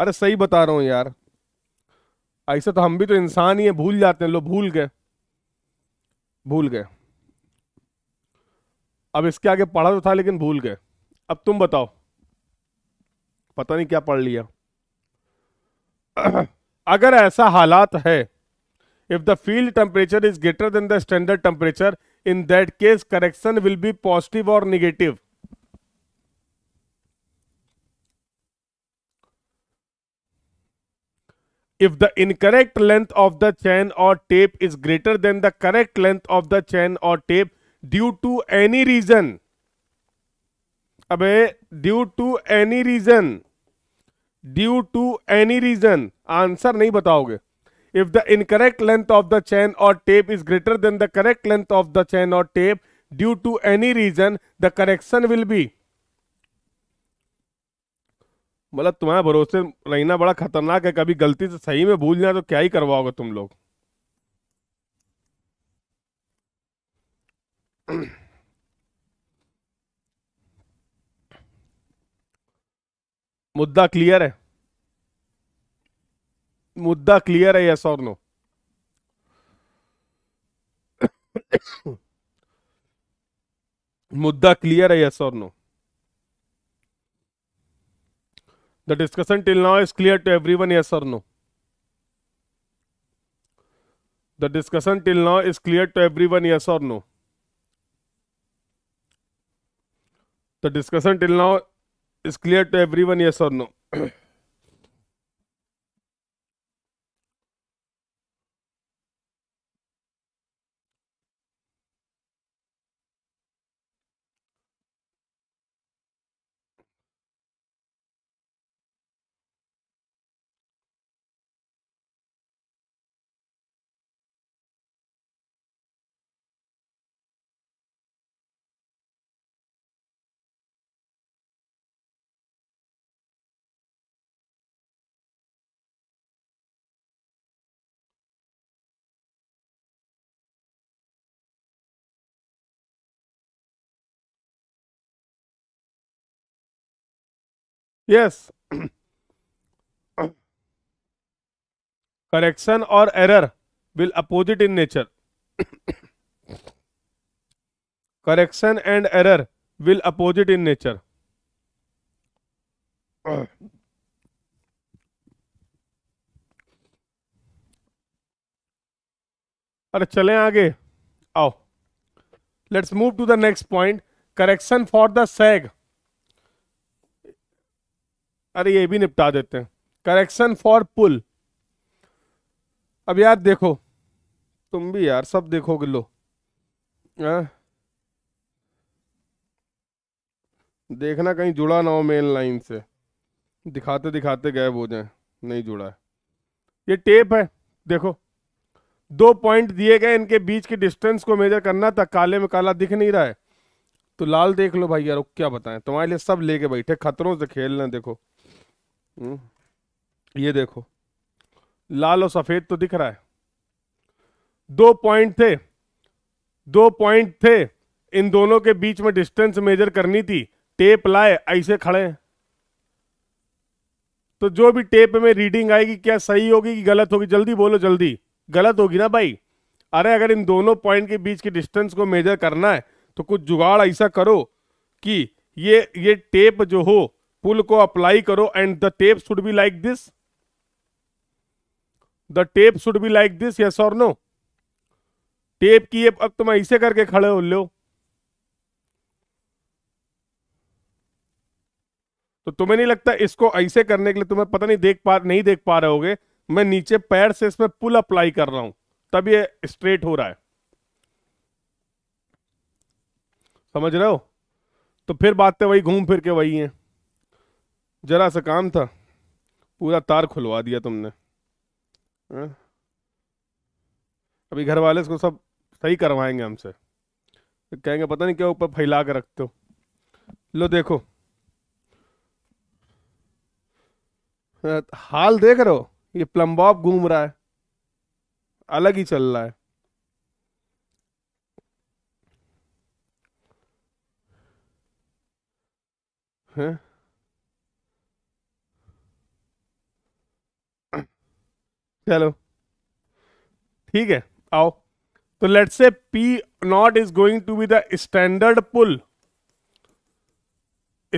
अरे सही बता रहा हूं यार ऐसे तो हम भी तो इंसान ही है भूल जाते हैं लोग भूल गए भूल गए अब इसके आगे पढ़ा तो था लेकिन भूल गए अब तुम बताओ पता नहीं क्या पढ़ लिया अगर ऐसा हालात है if the field temperature is greater than the standard temperature in that case correction will be positive और negative if the incorrect length of the chain or tape is greater than the correct length of the chain or tape due to any reason अबे due to any reason, due to any reason answer नहीं बताओगे if the incorrect length of the chain और tape is greater than the correct length of the chain और tape due to any reason the correction will be मतलब तुम्हारे भरोसे रहना बड़ा खतरनाक है कभी गलती से सही में भूल जाए तो क्या ही करवाओगे तुम लोग मुद्दा क्लियर है मुद्दा क्लियर है यस और नो मुद्दा क्लियर है यस और no the discussion till now is clear to everyone yes और no the discussion till now is clear to everyone yes और no the discussion till now is clear to everyone yes or no yes correction और error will opposite in nature correction and error will opposite in nature अरे चले आगे आओ let's move to the next point correction for the sag अरे ये भी निपटा देते हैं करेक्शन फॉर पुल अब यार देखो तुम भी यार सब देखोगे लो आ? हाँ। देखना कहीं जुड़ा ना हो मेन लाइन से दिखाते दिखाते गायब हो जाए नहीं जुड़ा है ये टेप है देखो दो पॉइंट दिए गए इनके बीच के डिस्टेंस को मेजर करना था काले में काला दिख नहीं रहा है तो लाल देख लो भाई यार क्या बताएं तुम्हारे लिए सब लेके बैठे खतरों से खेलना देखो हम्म। ये देखो लाल और सफेद तो दिख रहा है दो पॉइंट थे दो पॉइंट थे इन दोनों के बीच में डिस्टेंस मेजर करनी थी टेप लाए ऐसे खड़े हैं तो जो भी टेप में रीडिंग आएगी क्या सही होगी कि गलत होगी जल्दी बोलो जल्दी गलत होगी ना भाई अरे अगर इन दोनों पॉइंट के बीच की डिस्टेंस को मेजर करना है तो कुछ जुगाड़ ऐसा करो कि ये ये टेप जो हो पुल को अप्लाई करो and the tape should be like this the tape should be like this yes और नो टेप की अब तुम ऐसे करके खड़े हो लो तो तुम्हें नहीं लगता इसको ऐसे करने के लिए तुम्हें पता नहीं देख पा नहीं देख पा रहे होगे मैं नीचे पैर से इसमें पुल अप्लाई कर रहा हूं तब ये स्ट्रेट हो रहा है समझ रहे हो तो फिर बातें वही घूम फिर के वही हैं जरा सा काम था पूरा तार खुलवा दिया तुमने है? हाँ? अभी घर वाले इसको सब सही करवाएंगे हमसे तो कहेंगे पता नहीं क्या ऊपर फैला के रखते हो लो देखो हाँ, हाल देख रहे हो ये प्लम्बॉप घूम रहा है अलग ही चल रहा है हैं हाँ? चलो ठीक है आओ तो let's say P naught is going to be the standard pull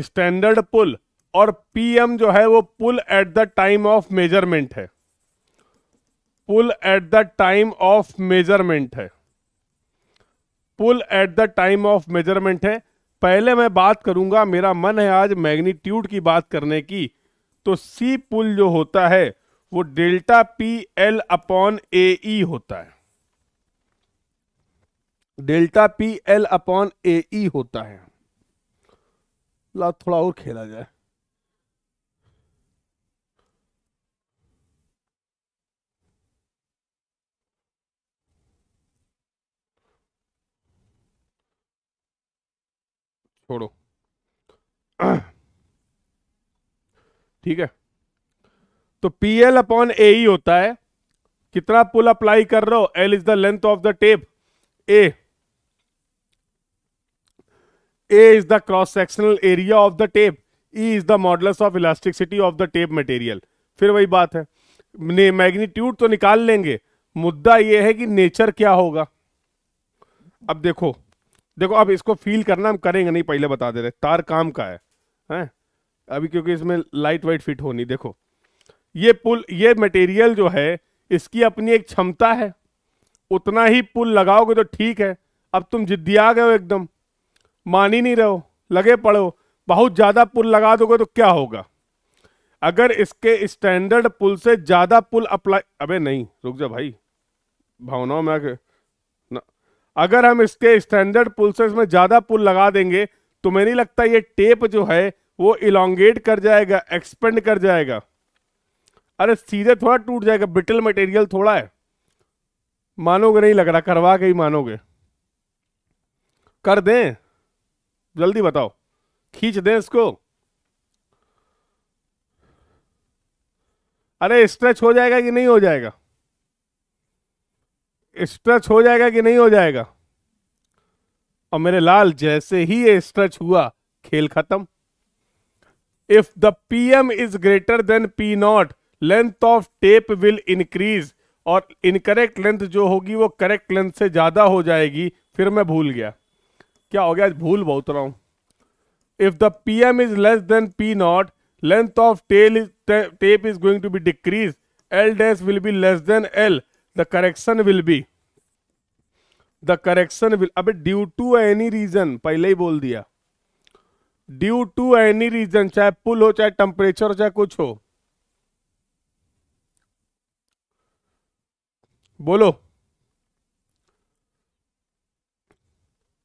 standard pull और पीएम जो है वो pull at the time of measurement है pull at the time of measurement है pull at the time of measurement है पहले मैं बात करूंगा मेरा मन है आज मैग्नीट्यूड की बात करने की तो सी पुल जो होता है वो delta P L upon A E होता है delta P L upon A E होता है ला थोड़ा और खेला जाए छोड़ो ठीक है तो पी एल अपॉन ए ही होता है कितना पुल अप्लाई कर रहे हो L is the length of the tape A A is the cross sectional area of the tape E is the modulus of elasticity of the tape material फिर वही बात है मैग्नीट्यूड तो निकाल लेंगे मुद्दा यह है कि नेचर क्या होगा अब देखो देखो अब इसको फील करना हम करेंगे नहीं पहले बता दे रहे तार काम का है हैं अभी क्योंकि इसमें लाइट वाइट फिट होनी देखो ये पुल ये मटेरियल जो है इसकी अपनी एक क्षमता है उतना ही पुल लगाओगे तो ठीक है अब तुम जिद्दी आ गए हो एकदम मान ही नहीं रहो लगे पड़ो बहुत ज़्यादा पुल लगा दोगे तो क्या होगा अगर इसके स्टैंडर्ड पुल से ज़्यादा पुल अप्लाई अबे नहीं रुक जा भाई भावनाओं में ना अगर हम इसके स्टैंडर्ड पुल से इसमें ज़्यादा पुल लगा देंगे तो मैं नहीं लगता ये टेप जो है वो इलांगेट कर जाएगा एक्सपेंड कर जाएगा अरे सीधे थोड़ा टूट जाएगा ब्रिटल मटेरियल थोड़ा है मानोगे नहीं लग रहा करवा के ही मानोगे कर दें जल्दी बताओ खींच दें इसको अरे स्ट्रेच हो जाएगा कि नहीं हो जाएगा स्ट्रेच हो जाएगा कि नहीं हो जाएगा और मेरे लाल जैसे ही ये स्ट्रेच हुआ खेल खत्म if the PM is greater than P naught length of tape will increase और इनकरेक्ट लेंथ जो होगी वो करेक्ट लेंथ से ज़्यादा हो जाएगी फिर मैं भूल गया क्या हो गया आज भूल बहुत रहा हूं if the P M is less than P naught length of tail is tape is going to be decrease L डेस will be less than L the correction will be the correction will अब ड्यू टू एनी रीजन पहले ही बोल दिया ड्यू टू एनी रीजन चाहे पुल हो चाहे टेम्परेचर हो चाहे कुछ हो बोलो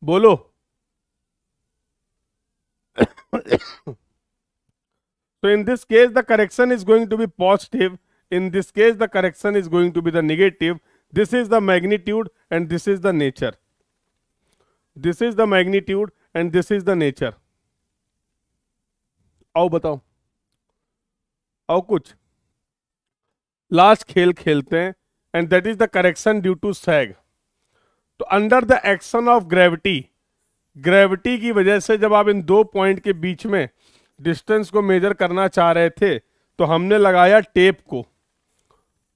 बोलो so in this case the correction is going to be positive in this case the correction is going to be the negative this is the magnitude and this is the nature this is the magnitude and this is the nature आओ बताओ आओ कुछ लास्ट खेल खेलते हैं and that is the correction due to sag तो under the action of gravity gravity की वजह से जब आप इन दो पॉइंट के बीच में डिस्टेंस को मेजर करना चाह रहे थे तो हमने लगाया टेप को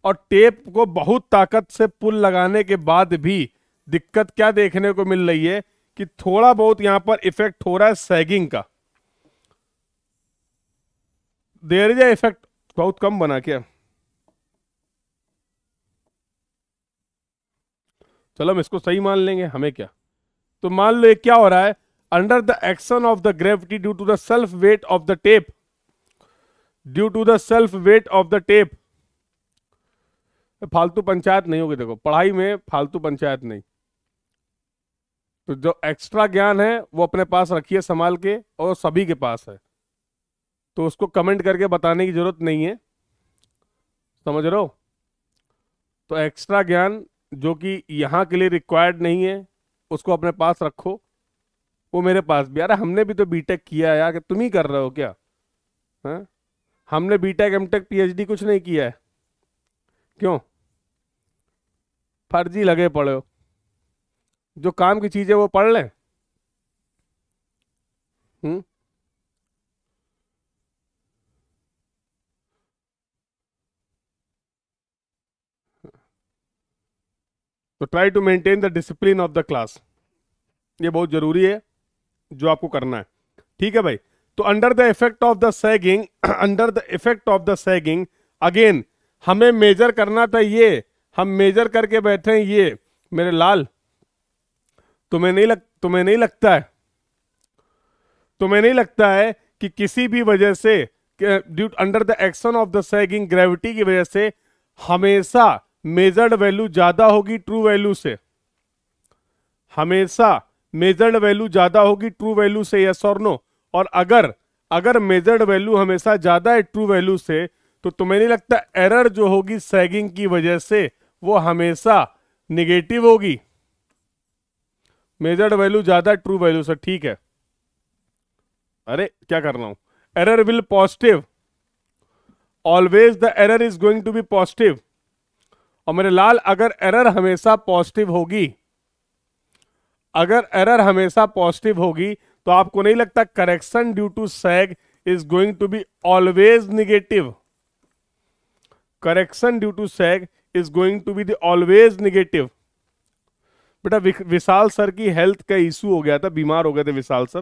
और टेप को बहुत ताकत से पुल लगाने के बाद भी दिक्कत क्या देखने को मिल रही है कि थोड़ा बहुत यहां पर इफेक्ट हो रहा है सैगिंग का देर इज इफेक्ट बहुत कम बना क्या चलो हम इसको सही मान लेंगे हमें क्या तो मान लो ये क्या हो रहा है under the action of the gravity due to the self weight of the tape due to the self weight of the tape फालतू पंचायत नहीं होगी देखो पढ़ाई में फालतू पंचायत नहीं तो जो एक्स्ट्रा ज्ञान है वो अपने पास रखिए संभाल के और सभी के पास है तो उसको कमेंट करके बताने की जरूरत नहीं है समझ रहे हो तो एक्स्ट्रा ज्ञान जो कि यहाँ के लिए रिक्वायर्ड नहीं है उसको अपने पास रखो वो मेरे पास भी अरे हमने भी तो बीटेक किया है यार तुम ही कर रहे हो क्या है? हाँ? हमने बीटेक एमटेक पीएचडी कुछ नहीं किया है क्यों फर्जी लगे पड़े हो जो काम की चीज़ है वो पढ़ लें हुँ? हम्म? तो try to maintain the discipline of the class ये बहुत जरूरी है जो आपको करना है ठीक है भाई तो under the effect of the sagging under the effect of the sagging again हमें मेजर करना था ये हम मेजर करके बैठे हैं ये मेरे लाल तुम्हें नहीं लग तुम्हें नहीं लगता है तुम्हें नहीं लगता है कि किसी भी वजह से due under the action of the sagging gravity की वजह से हमेशा मेजर्ड वैल्यू ज्यादा होगी ट्रू वैल्यू से हमेशा मेजर्ड वैल्यू ज्यादा होगी ट्रू वैल्यू से यस और नो और अगर अगर मेजर्ड वैल्यू हमेशा ज्यादा है ट्रू वैल्यू से तो तुम्हें नहीं लगता एरर जो होगी सैगिंग की वजह से वो हमेशा निगेटिव होगी मेजर्ड वैल्यू ज्यादा ट्रू वैल्यू से ठीक है अरे क्या कर रहा हूं error will positive always the error is going to be positive और मेरे लाल अगर एरर हमेशा पॉजिटिव होगी अगर एरर हमेशा पॉजिटिव होगी तो आपको नहीं लगता correction due to sag is going to be always negative correction due to sag is going to be always negative बेटा विशाल सर की हेल्थ का इश्यू हो गया था बीमार हो गए थे विशाल सर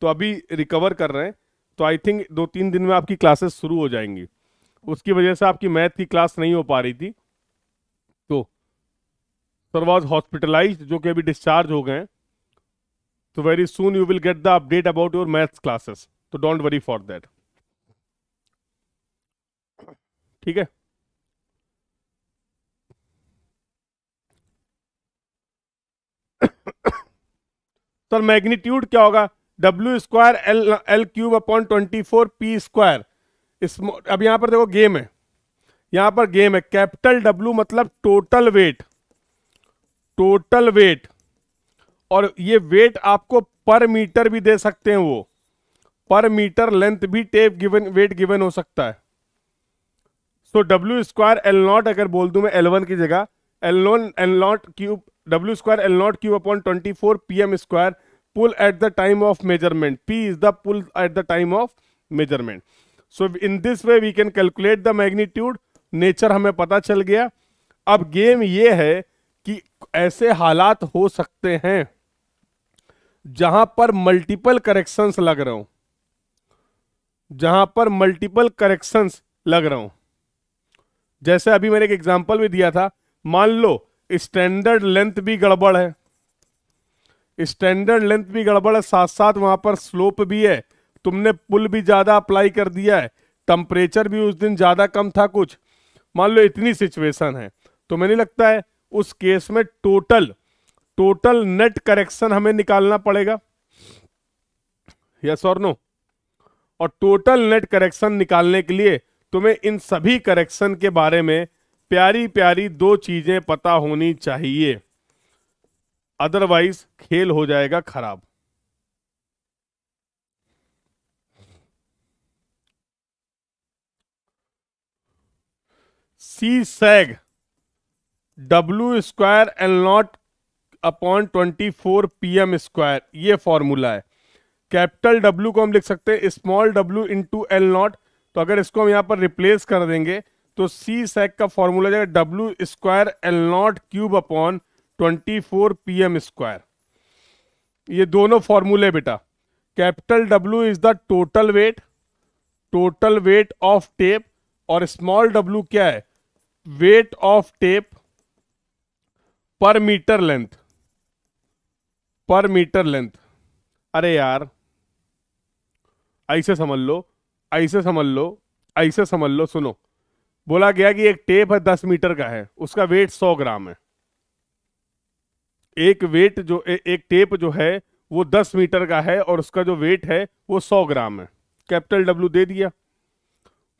तो अभी रिकवर कर रहे हैं तो आई थिंक दो तीन दिन में आपकी क्लासेस शुरू हो जाएंगी उसकी वजह से आपकी मैथ की क्लास नहीं हो पा रही थी सर वॉज हॉस्पिटलाइज जो कि अभी डिस्चार्ज हो गए तो very soon you will get the update about your maths classes तो डोंट वरी फॉर दैट ठीक है सर मैग्नीट्यूड क्या होगा W square L L cube upon twenty four P square अब यहां पर देखो गेम है यहां पर गेम है कैपिटल डब्ल्यू मतलब टोटल वेट टोटल वेट और ये वेट आपको पर मीटर भी दे सकते हैं वो पर मीटर लेंथ भी टेप गिवन वेट गिवन हो सकता है so W square L naught अगर बोल दूं मैं एल वन की जगह L non L not cube W square L not cube upon twenty four P M square pull at the time of measurement P is the pull at the time of measurement so in this way we can calculate the magnitude nature हमें पता चल गया अब गेम ये है कि ऐसे हालात हो सकते हैं जहां पर मल्टीपल करेक्शंस लग रहा हूं जहां पर मल्टीपल करेक्शंस लग रहा हूं जैसे अभी मैंने एक एग्जांपल भी दिया था मान लो स्टैंडर्ड लेंथ भी गड़बड़ है स्टैंडर्ड लेंथ भी गड़बड़ है साथ साथ वहां पर स्लोप भी है तुमने पुल भी ज़्यादा अप्लाई कर दिया है टेम्परेचर भी उस दिन ज़्यादा कम था कुछ मान लो इतनी सिचुएशन है तो मैंने नहीं लगता है उस केस में टोटल टोटल नेट करेक्शन हमें निकालना पड़ेगा यस और नो और टोटल नेट करेक्शन निकालने के लिए तुम्हें इन सभी करेक्शन के बारे में प्यारी प्यारी दो चीजें पता होनी चाहिए अदरवाइज खेल हो जाएगा खराब C sag W square L naught upon twenty four P M square ये फॉर्मूला है कैपिटल डब्ल्यू को हम लिख सकते हैं small W into L naught तो अगर इसको हम यहाँ पर रिप्लेस कर देंगे तो सी सेक का फॉर्मूला जाएगा W square L not cube upon twenty four P M square ये दोनों फॉर्मूले बेटा capital W is the total weight total weight of tape और स्मॉल डब्ल्यू क्या है weight of tape per metre length per metre length अरे यार ऐसे समझ लो ऐसे समझ लो ऐसे समझ लो सुनो बोला गया कि एक टेप है दस मीटर का है उसका वेट सौ ग्राम है एक वेट जो ए, एक टेप जो है वो दस मीटर का है और उसका जो वेट है वो सौ ग्राम है कैपिटल डब्ल्यू दे दिया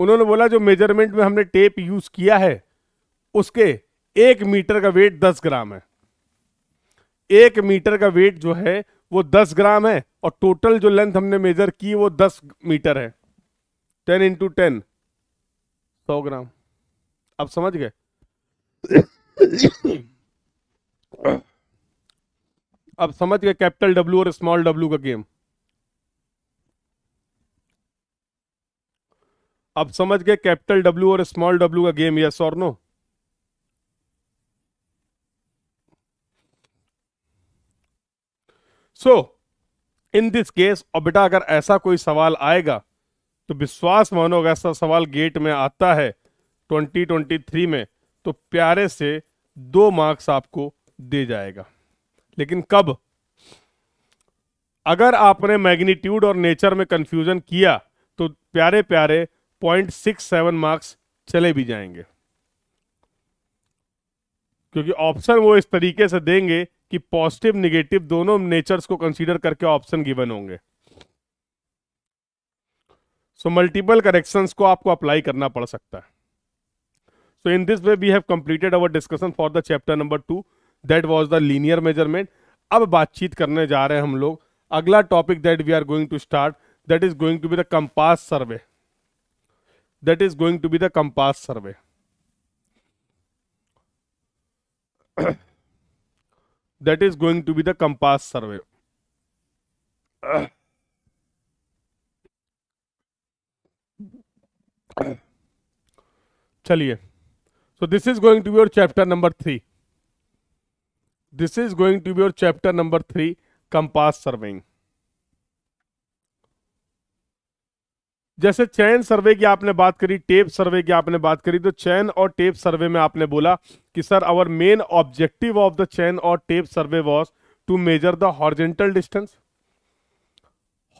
उन्होंने बोला जो मेजरमेंट में हमने टेप यूज किया है उसके एक मीटर का वेट दस ग्राम है एक मीटर का वेट जो है वो दस ग्राम है और टोटल जो लेंथ हमने मेजर की वो दस मीटर है टेन इंटू टेन सौ ग्राम अब समझ गए अब समझ गए कैपिटल डब्ल्यू और स्मॉल डब्ल्यू का गेम अब समझ गए कैपिटल डब्ल्यू और स्मॉल डब्ल्यू का गेम यस और no so in this case और बेटा अगर ऐसा कोई सवाल आएगा तो विश्वास मानो अगर ऐसा सवाल गेट में आता है 2023 में तो प्यारे से दो मार्क्स आपको दे जाएगा लेकिन कब अगर आपने मैग्नीट्यूड और नेचर में कंफ्यूजन किया तो प्यारे प्यारे पॉइंट सिक्स सेवन मार्क्स चले भी जाएंगे क्योंकि ऑप्शन वो इस तरीके से देंगे कि पॉजिटिव निगेटिव दोनों नेचर्स को कंसीडर करके ऑप्शन गिवन होंगे सो मल्टीपल करेक्शंस को आपको अप्लाई करना पड़ सकता है so in this way we have completed our discussion for the chapter number two that was the linear measurement अब बातचीत करने जा रहे हैं हम लोग अगला topic that we are going to start that is going to be the compass survey that is going to be the compass survey that is going to be the compass survey uh, चलिए so this is going to be your chapter number three this is going to be your chapter number three compass surveying जैसे चयन सर्वे की आपने बात करी टेप सर्वे की आपने बात करी तो चयन और टेप सर्वे में आपने बोला कि sir our main objective of the chain और tape survey was to measure the horizontal distance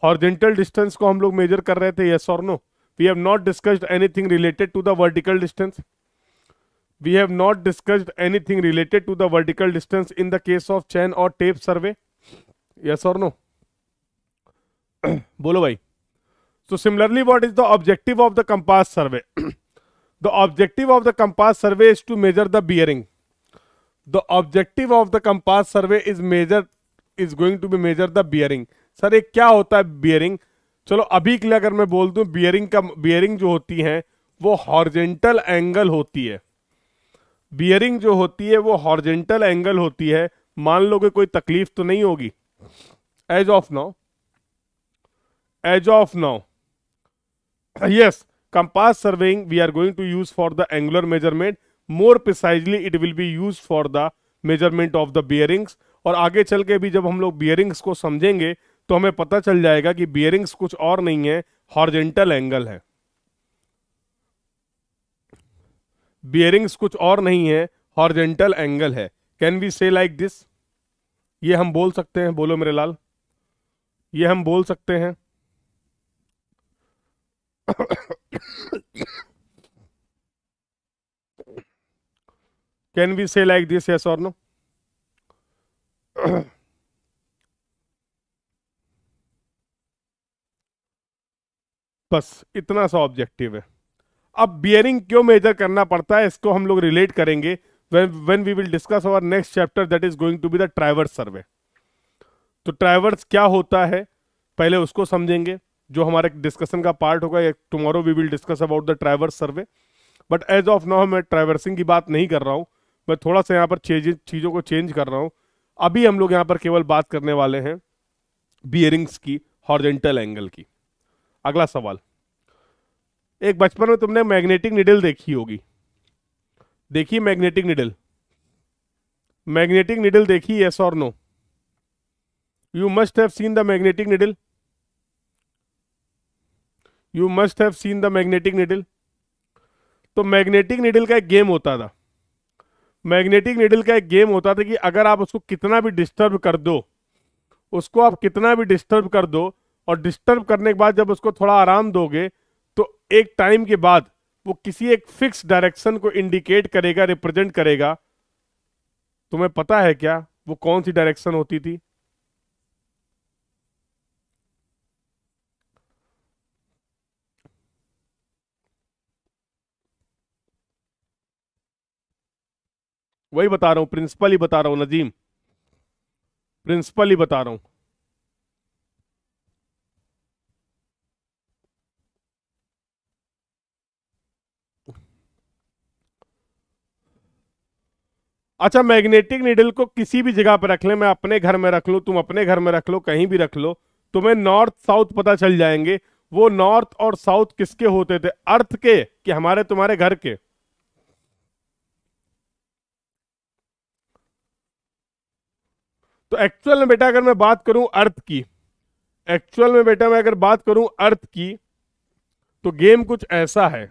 horizontal distance को हम लोग मेजर कर रहे थे यस और no we have not discussed anything related to the vertical distance we have not discussed anything related to the vertical distance in the case of chain और टेप सर्वे यस और नो बोलो भाई So similarly, what is the objective of the compass survey? the objective of the compass survey is to measure the bearing. The objective of the compass survey is measure is going to be measure the bearing. Sir ये क्या होता है बियरिंग चलो अभी के लिए अगर मैं बोल दूं बियरिंग का बियरिंग जो होती है वो हॉर्जेंटल एंगल होती है बियरिंग जो होती है वो हॉर्जेंटल एंगल होती है मान लो कि कोई तकलीफ तो नहीं होगी as of now as of now yes compass surveying we are going to use for the angular measurement more precisely it will be used for the measurement of the bearings और आगे चल के भी जब हम लोग बियरिंग्स को समझेंगे तो हमें पता चल जाएगा कि बियरिंग्स कुछ और नहीं है हॉर्जेंटल एंगल है बियरिंग्स कुछ और नहीं है हॉर्जेंटल एंगल है can we say like this ये हम बोल सकते हैं बोलो मेरे लाल ये हम बोल सकते हैं can we say like this yes or no बस इतना सा ऑब्जेक्टिव है अब बियरिंग क्यों मेजर करना पड़ता है इसको हम लोग रिलेट करेंगे when we will discuss our next chapter that is going to be the traverse survey तो ट्राइवर्स क्या होता है पहले उसको समझेंगे जो हमारे डिस्कशन का पार्ट होगा tomorrow we will discuss about the traverse survey but as of now मैं ट्रैवर्सिंग की बात नहीं कर रहा हूँ मैं थोड़ा सा यहाँ पर चीज़ों को चेंज कर रहा हूँ अभी हम लोग यहाँ पर केवल बात करने वाले हैं बियरिंग्स की हॉर्जेंटल एंगल की अगला सवाल एक बचपन में तुमने मैग्नेटिक निडल देखी होगी देखी मैग्नेटिक निडल मैग्नेटिक निडल देखी यस और no you must have seen the magnetic needle you must have seen the magnetic needle तो मैग्नेटिक निडल का एक गेम होता था मैग्नेटिक निडल का एक गेम होता था कि अगर आप उसको कितना भी डिस्टर्ब कर दो उसको आप कितना भी डिस्टर्ब कर दो और डिस्टर्ब करने के बाद जब उसको थोड़ा आराम दोगे तो एक टाइम के बाद वो किसी एक फिक्स डायरेक्शन को इंडिकेट करेगा रिप्रेजेंट करेगा तुम्हें पता है क्या वो कौन सी डायरेक्शन होती थी वही बता रहा हूं प्रिंसिपल ही बता रहा हूं नजीम प्रिंसिपल ही बता रहा हूं अच्छा मैग्नेटिक नीडल को किसी भी जगह पर रख लें मैं अपने घर में रख लो तुम अपने घर में रख लो कहीं भी रख लो तुम्हें नॉर्थ साउथ पता चल जाएंगे वो नॉर्थ और साउथ किसके होते थे अर्थ के कि हमारे तुम्हारे घर के तो एक्चुअल में बेटा अगर मैं बात करूं अर्थ की एक्चुअल में बेटा मैं अगर बात करूं अर्थ की तो गेम कुछ ऐसा है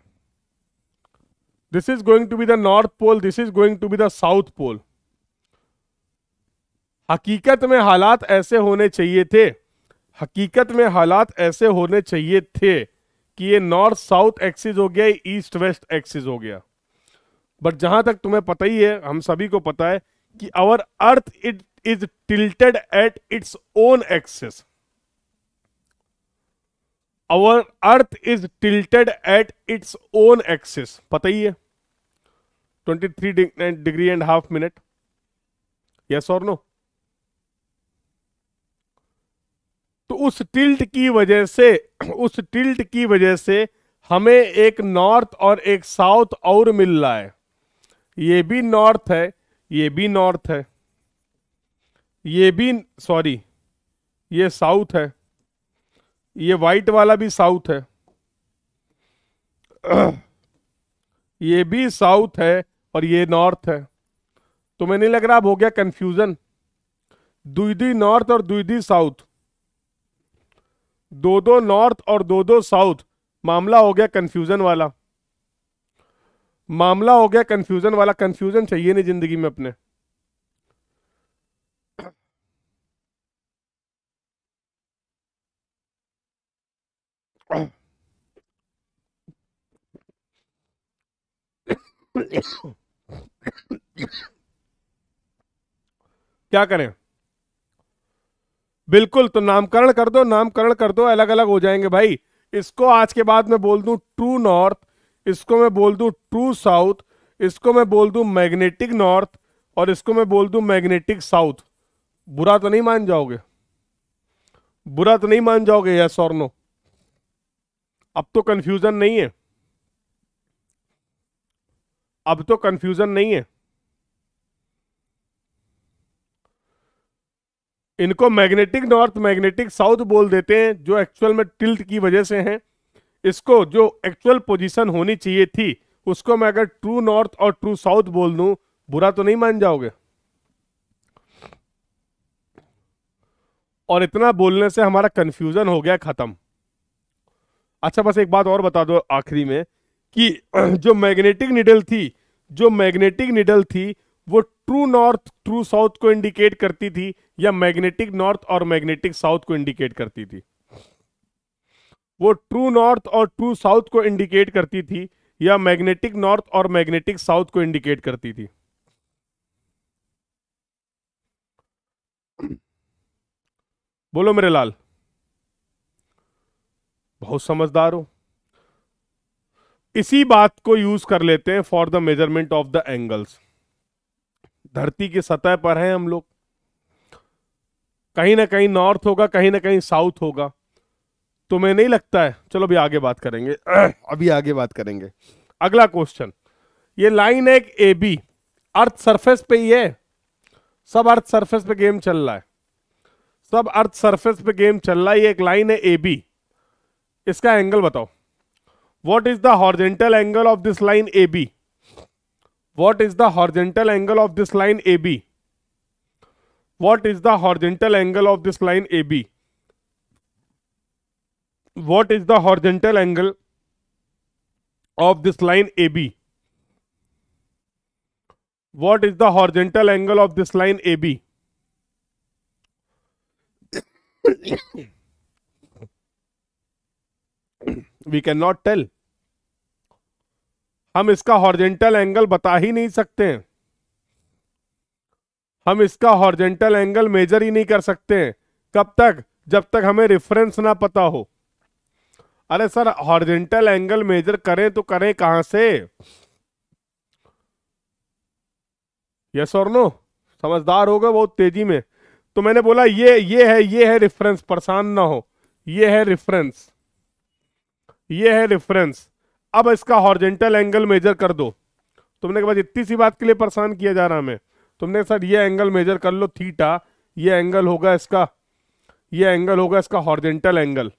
this is going to be the north pole this is going to be the south pole हकीकत में हालात ऐसे होने चाहिए थे हकीकत में हालात ऐसे होने चाहिए थे कि ये नॉर्थ साउथ एक्सिस हो गया ईस्ट वेस्ट एक्सिस हो गया बट जहां तक तुम्हें पता ही है हम सभी को पता है कि our earth it is tilted at its own axis our earth is tilted at its own axis पता ही है 23 degree and half minute yes और नो तो उस टिल्ट की वजह से उस टिल्ट की वजह से हमें एक नॉर्थ और एक साउथ और मिल रहा है ये भी नॉर्थ है ये भी नॉर्थ है ये भी सॉरी ये साउथ है ये वाइट वाला भी साउथ है ये भी साउथ है और ये नॉर्थ है तुम्हें नहीं लग रहा अब हो गया कंफ्यूजन दुईदी नॉर्थ और दुईदी साउथ दो दो नॉर्थ और दो दो साउथ मामला हो गया कंफ्यूजन वाला मामला हो गया कंफ्यूजन वाला कंफ्यूजन चाहिए नहीं जिंदगी में अपने क्या करें बिल्कुल तो नामकरण कर दो नामकरण कर दो अलग अलग हो जाएंगे भाई इसको आज के बाद मैं बोल दूं ट्रू नॉर्थ इसको मैं बोल दूं ट्रू साउथ इसको मैं बोल दूं मैग्नेटिक नॉर्थ और इसको मैं बोल दूं मैग्नेटिक साउथ बुरा तो नहीं मान जाओगे बुरा तो नहीं मान जाओगे यस और नो अब तो कंफ्यूजन नहीं है अब तो कंफ्यूजन नहीं है इनको मैग्नेटिक नॉर्थ मैग्नेटिक साउथ बोल देते हैं जो एक्चुअल में टिल्ट की वजह से हैं इसको जो एक्चुअल पोजीशन होनी चाहिए थी उसको मैं अगर ट्रू नॉर्थ और ट्रू साउथ बोल दूं बुरा तो नहीं मान जाओगे और इतना बोलने से हमारा कंफ्यूजन हो गया खत्म अच्छा बस एक बात और बता दो आखिरी में कि जो मैग्नेटिक निडल थी जो मैग्नेटिक निडल थी वो ट्रू नॉर्थ ट्रू साउथ को इंडिकेट करती थी या मैग्नेटिक नॉर्थ और मैग्नेटिक साउथ को इंडिकेट करती थी वो ट्रू नॉर्थ और ट्रू साउथ को इंडिकेट करती थी या मैग्नेटिक नॉर्थ और मैग्नेटिक साउथ को इंडिकेट करती थी बोलो मेरे लाल बहुत समझदार हो इसी बात को यूज कर लेते हैं for the measurement of the angles धरती की सतह पर हैं हम लोग कहीं ना कहीं नॉर्थ होगा कहीं ना कहीं साउथ होगा तुम्हें नहीं लगता है चलो अभी आगे बात करेंगे अभी आगे बात करेंगे अगला क्वेश्चन ये लाइन है ए बी अर्थ सरफेस पे ही है सब अर्थ सरफेस पे गेम चल रहा है सब अर्थ सरफेस पे गेम चल रहा है ये एक लाइन है ए बी इसका एंगल बताओ what is the horizontal angle of this line A B what is the horizontal angle of this line A B what is the horizontal angle of this line A B what is the horizontal angle of this line A B is the horizontal angle of this line A B we can not tell हम इसका हॉर्जेंटल एंगल बता ही नहीं सकते हैं हम इसका हॉर्जेंटल एंगल मेजर ही नहीं कर सकते हैं कब तक जब तक हमें रेफरेंस ना पता हो अरे सर हॉर्जेंटल एंगल मेजर करें तो करें कहां से यस और नो समझदार होगा बहुत तेजी में तो मैंने बोला ये ये है ये है रेफरेंस परेशान ना हो ये है रेफरेंस ये है रेफरेंस अब इसका हॉर्जेंटल एंगल मेजर कर दो तुमने के बाद इतनी सी बात के लिए परेशान किया जा रहा हमें तुमने सर ये एंगल मेजर कर लो थीटा ये एंगल होगा इसका ये एंगल होगा इसका horizontal angle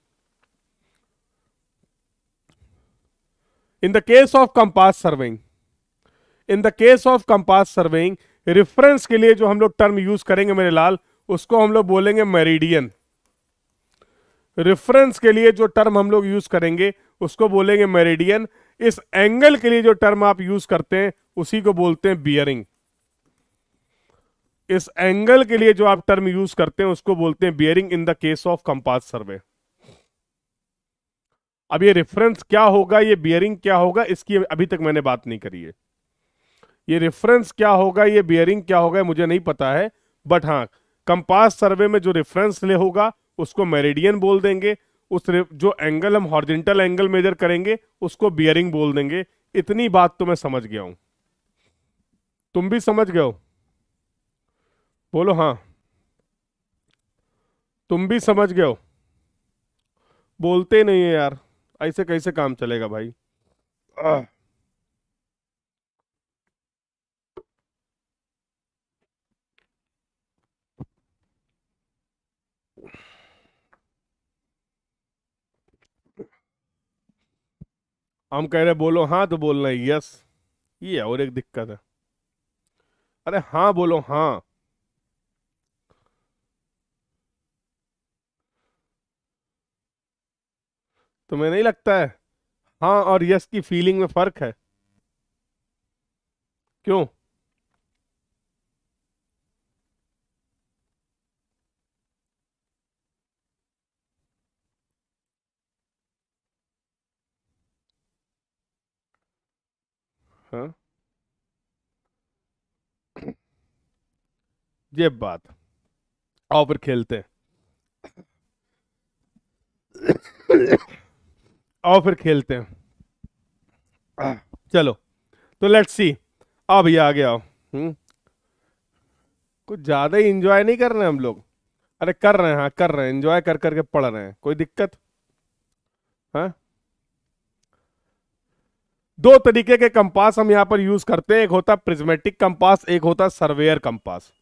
in the case of compass surveying in the case of compass surveying reference के लिए जो हम लोग टर्म यूज करेंगे मेरे लाल उसको हम लोग बोलेंगे मेरिडियन रेफरेंस के लिए जो टर्म हम लोग यूज करेंगे उसको बोलेंगे मेरिडियन इस एंगल के लिए जो टर्म आप यूज करते हैं उसी को बोलते हैं बियरिंग इस एंगल के लिए जो आप टर्म यूज करते हैं उसको बोलते हैं bearing in the case of compass survey अब ये रेफरेंस क्या होगा ये बियरिंग क्या होगा इसकी अभी तक मैंने बात नहीं करी है ये रेफरेंस क्या होगा ये बियरिंग क्या होगा मुझे नहीं पता है बट हां कंपास सर्वे में जो रेफरेंस ले होगा उसको मेरिडियन बोल देंगे उस जो एंगल हम हॉर्जेंटल एंगल मेजर करेंगे उसको बियरिंग बोल देंगे इतनी बात तो मैं समझ गया हूं तुम भी समझ गए हो बोलो हाँ तुम भी समझ गए हो बोलते नहीं है यार ऐसे कैसे काम चलेगा भाई आ। हम कह रहे बोलो हाँ तो बोल रहे यस ये और एक दिक्कत है अरे हाँ बोलो हाँ तुम्हें नहीं लगता है हाँ और यस की फीलिंग में फर्क है क्यों हाँ ये बात ओवर खेलते हैं फिर खेलते हैं चलो तो लेट्स सी आओ भैया गया आओ कुछ ज़्यादा ही इंजॉय नहीं कर रहे हम लोग अरे कर रहे हैं हाँ कर रहे हैं इंजॉय कर करके पढ़ रहे हैं कोई दिक्कत हाँ दो तरीके के कंपास हम यहाँ पर यूज करते हैं एक होता प्रिज्मेटिक कंपास एक होता सर्वेयर कंपास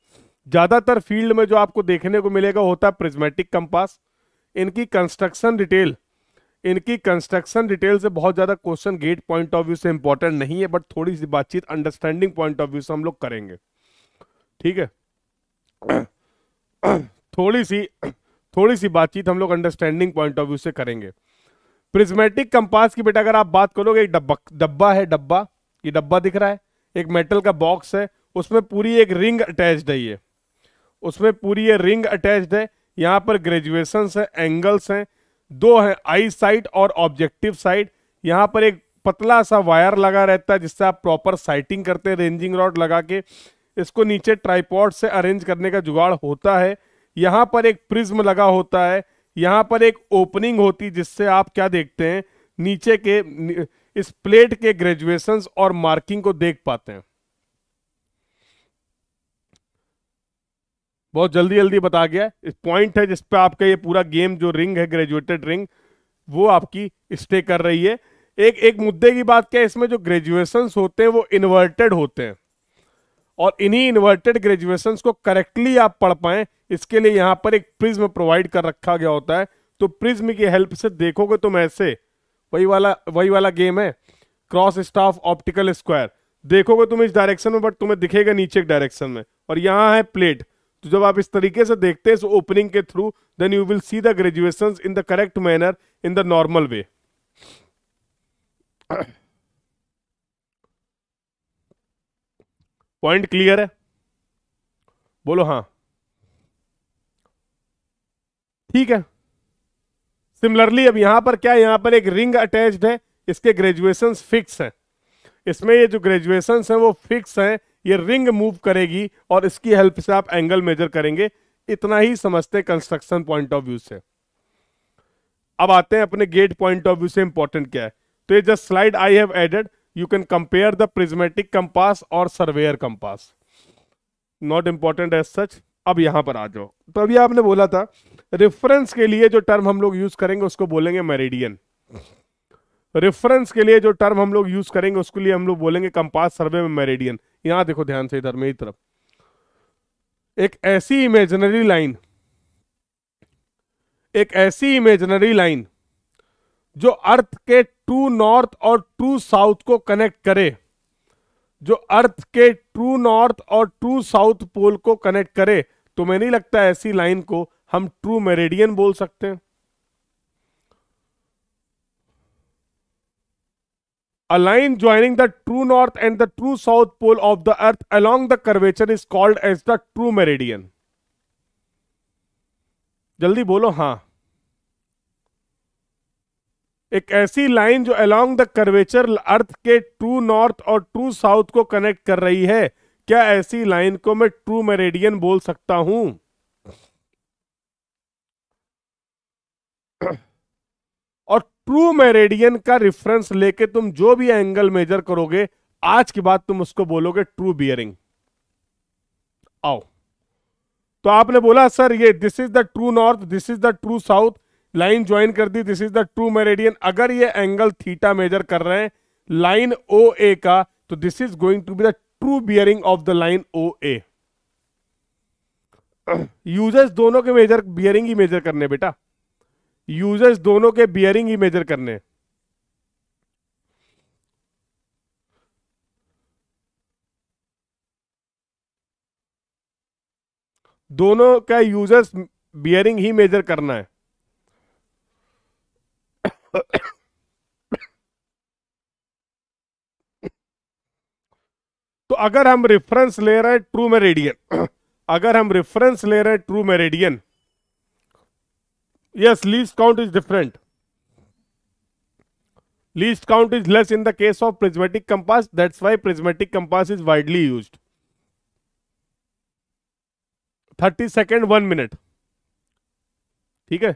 ज्यादातर फील्ड में जो आपको देखने को मिलेगा होता है प्रिज्मेटिक कंपास इनकी कंस्ट्रक्शन डिटेल इनकी कंस्ट्रक्शन डिटेल से बहुत ज़्यादा question GATE point of view से इंपॉर्टेंट नहीं है बट थोड़ी सी बातचीत अंडरस्टैंडिंग पॉइंट ऑफ व्यू से हम लोग करेंगे ठीक है थोड़ी सी थोड़ी सी बातचीत हम लोग अंडरस्टैंडिंग पॉइंट ऑफ व्यू से करेंगे प्रिज्मेटिक कंपास की बेटा अगर आप बात करोगे एक डब्बा डब्बा है डब्बा ये डब्बा दिख रहा है एक मेटल का बॉक्स है उसमें पूरी एक रिंग अटैच्ड है ये उसमें पूरी ये रिंग अटैच्ड है यहाँ पर ग्रेजुएशन है एंगल्स हैं दो हैं आई साइट और ऑब्जेक्टिव साइट यहाँ पर एक पतला सा वायर लगा रहता है जिससे आप प्रॉपर साइटिंग करते हैं रेंजिंग रॉड लगा के इसको नीचे ट्राईपॉड से अरेंज करने का जुगाड़ होता है यहाँ पर एक प्रिज्म लगा होता है यहां पर एक ओपनिंग होती जिससे आप क्या देखते हैं नीचे के इस प्लेट के ग्रेजुएशन और मार्किंग को देख पाते हैं बहुत जल्दी जल्दी बता गया इस पॉइंट है जिसपे आपका ये पूरा गेम जो रिंग है ग्रेजुएटेड रिंग वो आपकी स्टे कर रही है एक एक मुद्दे की बात क्या है इसमें जो ग्रेजुएशन होते हैं वो इन्वर्टेड होते हैं और इन्हीं इन्वर्टेड ग्रेजुएशन को करेक्टली आप पढ़ पाए इसके लिए यहाँ पर एक प्रिज्म प्रोवाइड कर रखा गया होता है तो प्रिज्म की हेल्प से देखोगे तुम तो ऐसे वही वाला वही वाला गेम है क्रॉस स्टाफ ऑप्टिकल स्क्वायर देखोगे तुम इस डायरेक्शन में बट तुम्हें दिखेगा नीचे के डायरेक्शन में और यहाँ है प्लेट तो जब आप इस तरीके से देखते हैं इस ओपनिंग के through then you will see the graduation in the correct manner in the normal way point clear है बोलो हां ठीक है सिमिलरली अब यहां पर क्या यहां पर एक रिंग अटैच्ड है इसके ग्रेजुएशन फिक्स हैं इसमें ये जो ग्रेजुएशन हैं वो फिक्स हैं ये रिंग मूव करेगी और इसकी हेल्प से आप एंगल मेजर करेंगे इतना ही समझते कंस्ट्रक्शन पॉइंट ऑफ व्यू से अब आते हैं अपने गेट पॉइंट ऑफ व्यू से इंपॉर्टेंट क्या है तो ये just slide I have added you can compare the prismatic compass और surveyor compass not important as such अब यहां पर आ जाओ तो अभी आपने बोला था रेफरेंस के लिए जो टर्म हम लोग यूज करेंगे उसको बोलेंगे मेरिडियन रेफरेंस के लिए जो टर्म हम लोग यूज करेंगे उसके लिए हम लोग बोलेंगे कंपास सर्वे में मेरिडियन यहां देखो ध्यान से इधर मेरी तरफ एक ऐसी इमेजनरी लाइन एक ऐसी इमेजनरी लाइन जो अर्थ के ट्रू नॉर्थ और ट्रू साउथ को कनेक्ट करे जो अर्थ के ट्रू नॉर्थ और ट्रू साउथ पोल को कनेक्ट करे तो मैं नहीं लगता ऐसी लाइन को हम ट्रू मेरिडियन बोल सकते हैं A line joining the true north and the true south pole of the earth along the curvature is called as the true meridian. जल्दी बोलो हाँ एक ऐसी लाइन जो अलोंग द कर्वेचर अर्थ के ट्रू नॉर्थ और ट्रू साउथ को कनेक्ट कर रही है क्या ऐसी लाइन को मैं ट्रू मेरेडियन बोल सकता हूं और ट्रू मेरेडियन का रेफरेंस लेके तुम जो भी एंगल मेजर करोगे आज के बाद तुम उसको बोलोगे ट्रू बियरिंग आओ तो आपने बोला सर ये this is the true north this is the true south line join कर दी this is the true meridian अगर ये एंगल थीटा मेजर कर रहे हैं लाइन ओ ए का तो this is going to be the true bearing of the line O A users दोनों के मेजर बियरिंग ही मेजर करने बेटा यूजर्स दोनों के बियरिंग ही मेजर करने दोनों का यूजर्स बियरिंग ही मेजर करना है तो अगर हम रेफरेंस ले रहे हैं ट्रू मेरेडियन अगर हम रेफरेंस ले रहे हैं true meridian yes least count is different least count is less in the case of prismatic compass that's why prismatic compass is widely used 30 second 1 minute ठीक है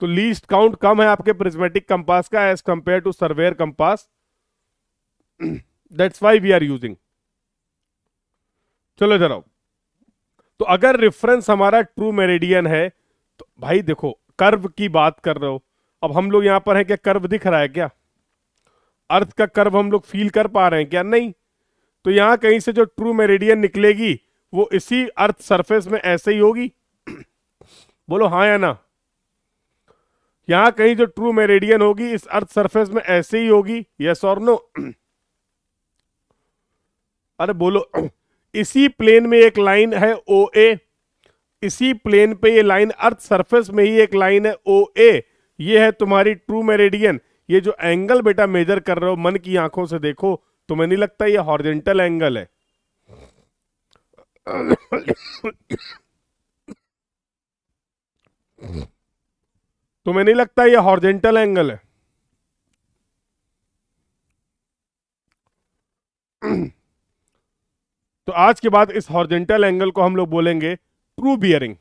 तो लीस्ट काउंट कम है आपके प्रिज्मेटिक कंपास का as compare to surveyor compass that's why we are using चलो इधर आओ तो अगर रेफरेंस हमारा ट्रू मेरिडियन है तो भाई देखो कर्व की बात कर रहे हो अब हम लोग यहां पर है क्या कर्व दिख रहा है क्या अर्थ का कर्व हम लोग फील कर पा रहे हैं क्या नहीं तो यहां कहीं से जो ट्रू मेरेडियन निकलेगी वो इसी अर्थ सरफेस में ऐसे ही होगी बोलो हाँ या ना यहां कहीं जो ट्रू मेरेडियन होगी इस अर्थ सरफेस में ऐसे ही होगी यस और नो अरे बोलो इसी प्लेन में एक लाइन है ओ ए इसी प्लेन पे ये लाइन अर्थ सरफेस में ही एक लाइन है ओ ए ये है तुम्हारी ट्रू मेरेडियन ये जो एंगल बेटा मेजर कर रहे हो मन की आंखों से देखो तुम्हें नहीं लगता ये हॉर्जेंटल एंगल है तुम्हें नहीं लगता ये हॉर्जेंटल एंगल है तो आज के बाद इस हॉर्जेंटल एंगल को हम लोग बोलेंगे ट्रू बियरिंग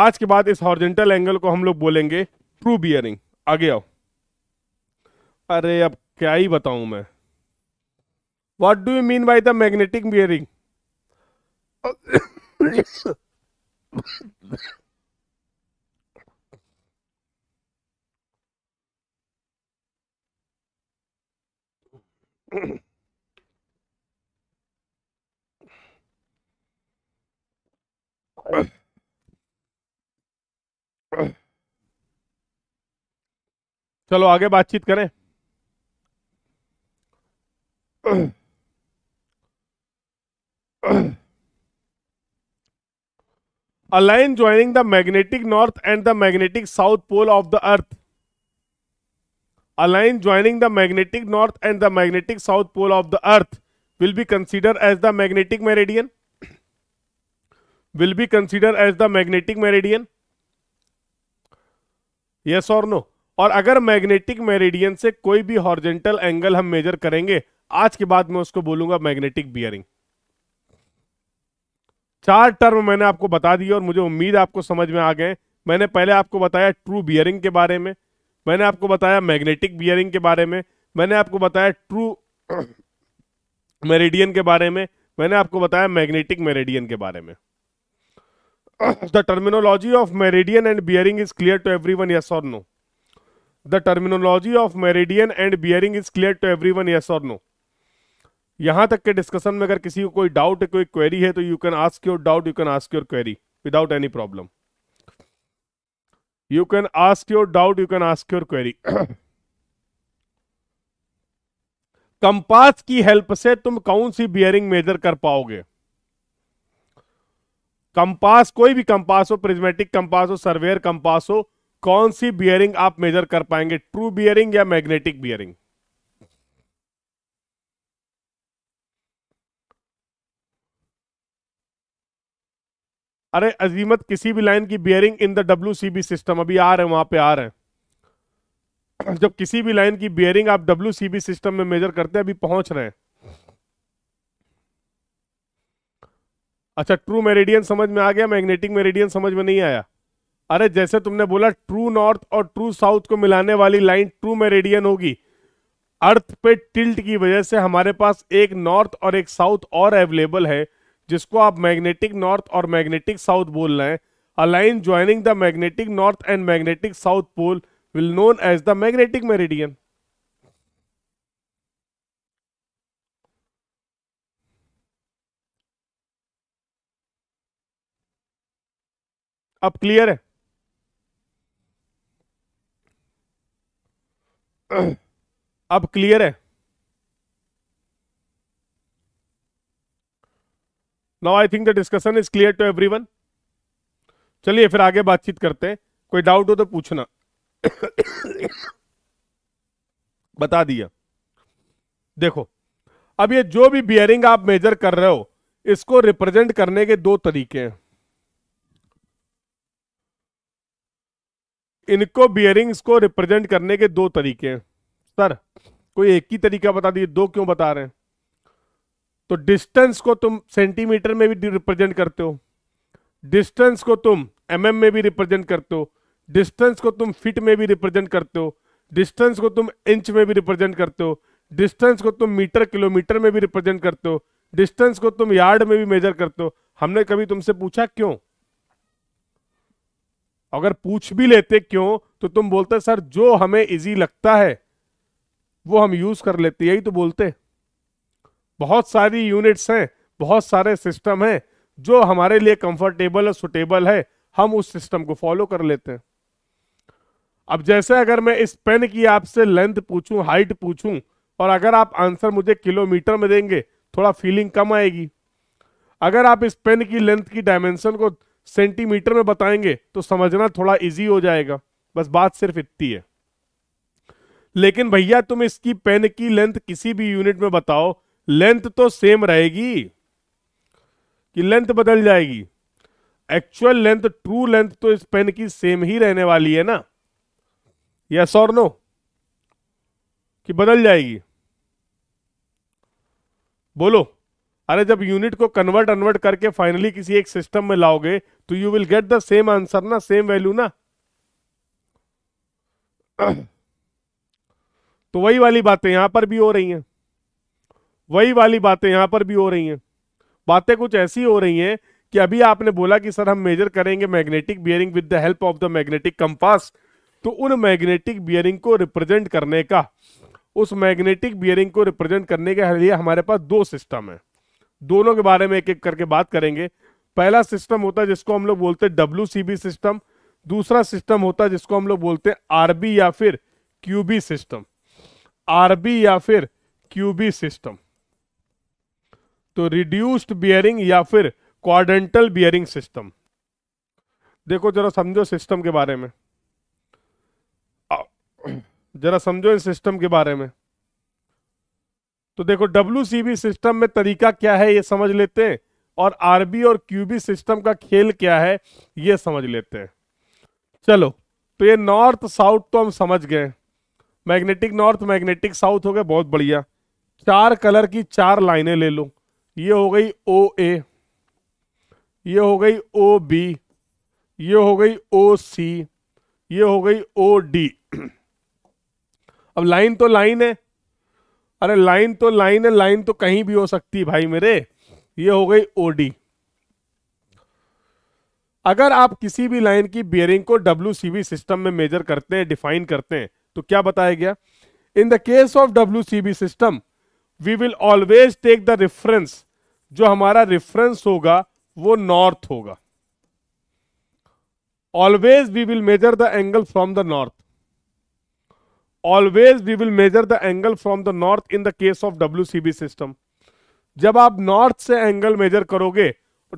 आज के बाद इस हॉर्जेंटल एंगल को हम लोग बोलेंगे ट्रू बियरिंग आगे आओ अरे अब क्या ही बताऊं मैं what do you mean by the magnetic bearing Mm-hmm. चलो आगे बातचीत करें a line joining the magnetic north and the magnetic south pole of the earth a line joining the magnetic north and the magnetic south pole of the earth will be consider as the magnetic meridian will be considered as the magnetic meridian yes or no और अगर मैग्नेटिक मेरिडियन से कोई भी हॉर्जेंटल एंगल हम मेजर करेंगे आज के बाद मैं उसको बोलूंगा मैग्नेटिक बियरिंग चार टर्म मैंने आपको बता दिए और मुझे उम्मीद आपको समझ में आ गए मैंने पहले आपको बताया ट्रू बियरिंग के बारे में मैंने आपको बताया मैग्नेटिक बियरिंग के बारे में मैंने आपको बताया ट्रू मेरेडियन के बारे में मैंने आपको बताया मैग्नेटिक मेरेडियन के बारे में the terminology of meridian and bearing is clear to everyone yes or no the terminology of meridian and bearing is clear to everyone yes or no यहां तक के डिस्कशन में अगर किसी को कोई डाउट है कोई क्वेरी है तो you can ask your doubt you can ask your query without any problem you can ask your doubt you can ask your query compass की हेल्प से तुम कौन सी बियरिंग मेजर कर पाओगे कंपास कोई भी कंपास हो प्रिज्मेटिक कंपास हो सर्वेयर कंपास हो कौन सी बियरिंग आप मेजर कर पाएंगे ट्रू बियरिंग या मैग्नेटिक बियरिंग अरे अजीमत किसी भी लाइन की bearing in the W system अभी आ रहे हैं वहां पे आ रहे हैं जब किसी भी लाइन की बियरिंग आप डब्ल्यू सिस्टम में मेजर करते हैं अभी पहुंच रहे हैं अच्छा ट्रू मेरेडियन समझ में आ गया मैग्नेटिक मेरेडियन समझ में नहीं आया अरे जैसे तुमने बोला ट्रू नॉर्थ और ट्रू साउथ को मिलाने वाली लाइन ट्रू मेरेडियन होगी अर्थ पे टिल्ट की वजह से हमारे पास एक नॉर्थ और एक साउथ और अवेलेबल है जिसको आप मैग्नेटिक नॉर्थ और मैग्नेटिक साउथ बोल रहे हैं a line joining the magnetic north and magnetic south pole will known as the magnetic meridian अब क्लियर है अब क्लियर है now I think the discussion is clear to everyone चलिए फिर आगे बातचीत करते हैं कोई डाउट हो तो पूछना बता दिया देखो अब ये जो भी बियरिंग आप मेजर कर रहे हो इसको रिप्रेजेंट करने के दो तरीके हैं इनको बियरिंग्स को रिप्रेजेंट करने के दो तरीके हैं सर कोई एक ही तरीका बता दिए दो क्यों बता रहे हैं तो डिस्टेंस को तुम सेंटीमीटर में भी रिप्रेजेंट करते हो डिस्टेंस को तुम एम mm में भी रिप्रेजेंट करते हो डिस्टेंस को तुम फिट में भी रिप्रेजेंट करते हो डिस्टेंस को तुम इंच में भी रिप्रेजेंट करते हो डिस्टेंस को तुम मीटर किलोमीटर में भी रिप्रेजेंट करते हो डिस्टेंस को तुम यार्ड में भी मेजर करते हो हमने कभी तुमसे पूछा क्यों अगर पूछ भी लेते क्यों तो तुम बोलते सर जो हमें इजी लगता है वो हम यूज कर लेते यही तो बोलते बहुत सारी यूनिट्स हैं बहुत सारे सिस्टम हैं जो हमारे लिए कंफर्टेबल और सुटेबल है हम उस सिस्टम को फॉलो कर लेते हैं अब जैसे अगर मैं इस पेन की आपसे लेंथ पूछूं हाइट पूछूं और अगर आप आंसर मुझे किलोमीटर में देंगे थोड़ा फीलिंग कम आएगी अगर आप इस पेन की लेंथ की डायमेंशन को सेंटीमीटर में बताएंगे तो समझना थोड़ा इजी हो जाएगा बस बात सिर्फ इतनी है लेकिन भैया तुम इसकी पेन की लेंथ किसी भी यूनिट में बताओ लेंथ तो सेम रहेगी कि लेंथ बदल जाएगी एक्चुअल लेंथ ट्रू लेंथ तो इस पेन की सेम ही रहने वाली है ना यस और नो कि बदल जाएगी बोलो अरे जब यूनिट को कन्वर्ट अनवर्ट करके फाइनली किसी एक सिस्टम में लाओगे तो you will get the same answer ना सेम वैल्यू ना तो वही वाली बातें यहां पर भी हो रही हैं वही वाली बातें यहां पर भी हो रही हैं बातें कुछ ऐसी हो रही हैं कि अभी आपने बोला कि सर हम मेजर करेंगे magnetic bearing with the help of the magnetic compass तो उन मैग्नेटिक बियरिंग को रिप्रेजेंट करने का उस मैग्नेटिक बियरिंग को रिप्रेजेंट करने के लिए हमारे पास दो सिस्टम है दोनों के बारे में एक एक करके बात करेंगे पहला सिस्टम होता है जिसको हम लोग बोलते हैं डब्ल्यू सिस्टम दूसरा सिस्टम होता है जिसको हम लोग बोलते हैं आरबी या फिर क्यूबी सिस्टम आरबी या फिर क्यूबी सिस्टम तो रिड्यूस्ड बियरिंग या फिर क्वारेंटल बियरिंग सिस्टम देखो जरा समझो सिस्टम के बारे में जरा समझो इस सिस्टम के बारे में तो देखो डब्ल्यू सिस्टम में तरीका क्या है ये समझ लेते हैं और आरबी और क्यूबी सिस्टम का खेल क्या है ये समझ लेते हैं चलो तो ये नॉर्थ साउथ तो हम समझ गए मैग्नेटिक नॉर्थ मैग्नेटिक साउथ हो गए बहुत बढ़िया चार कलर की चार लाइनें ले लो ये हो गई ओ ए ये हो गई ओ बी ये हो गई ओ सी ये हो गई ओ डी अब लाइन तो लाइन है अरे लाइन तो लाइन है लाइन तो कहीं भी हो सकती भाई मेरे ये हो गई ओडी अगर आप किसी भी लाइन की बियरिंग को डब्ल्यू सिस्टम में मेजर करते हैं डिफाइन करते हैं तो क्या बताया गया in the case of W system we will always take the reference जो हमारा रेफरेंस होगा वो नॉर्थ होगा always we will measure the angle from the north always we will measure the angle from the north in the case of W system जब आप नॉर्थ से एंगल मेजर करोगे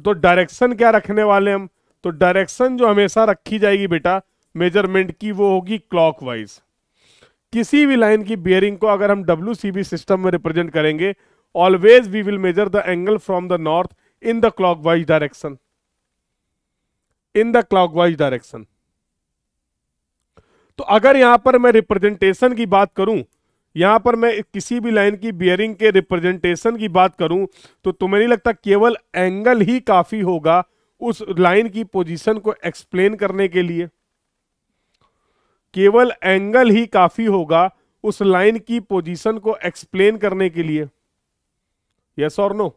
तो डायरेक्शन क्या रखने वाले हम तो डायरेक्शन जो हमेशा रखी जाएगी बेटा मेजरमेंट की वो होगी क्लॉकवाइज किसी भी लाइन की बियरिंग को अगर हम डब्ल्यू सिस्टम में रिप्रेजेंट करेंगे always we will measure the angle from the north in the clockwise direction in the clockwise direction तो अगर यहां पर मैं रिप्रेजेंटेशन की बात करूं यहां पर मैं किसी भी लाइन की बियरिंग के रिप्रेजेंटेशन की बात करूं तो तुम्हें नहीं लगता केवल एंगल ही काफी होगा उस लाइन की पोजीशन को एक्सप्लेन करने के लिए केवल एंगल ही काफी होगा उस लाइन की पोजीशन को एक्सप्लेन करने के लिए यस और नो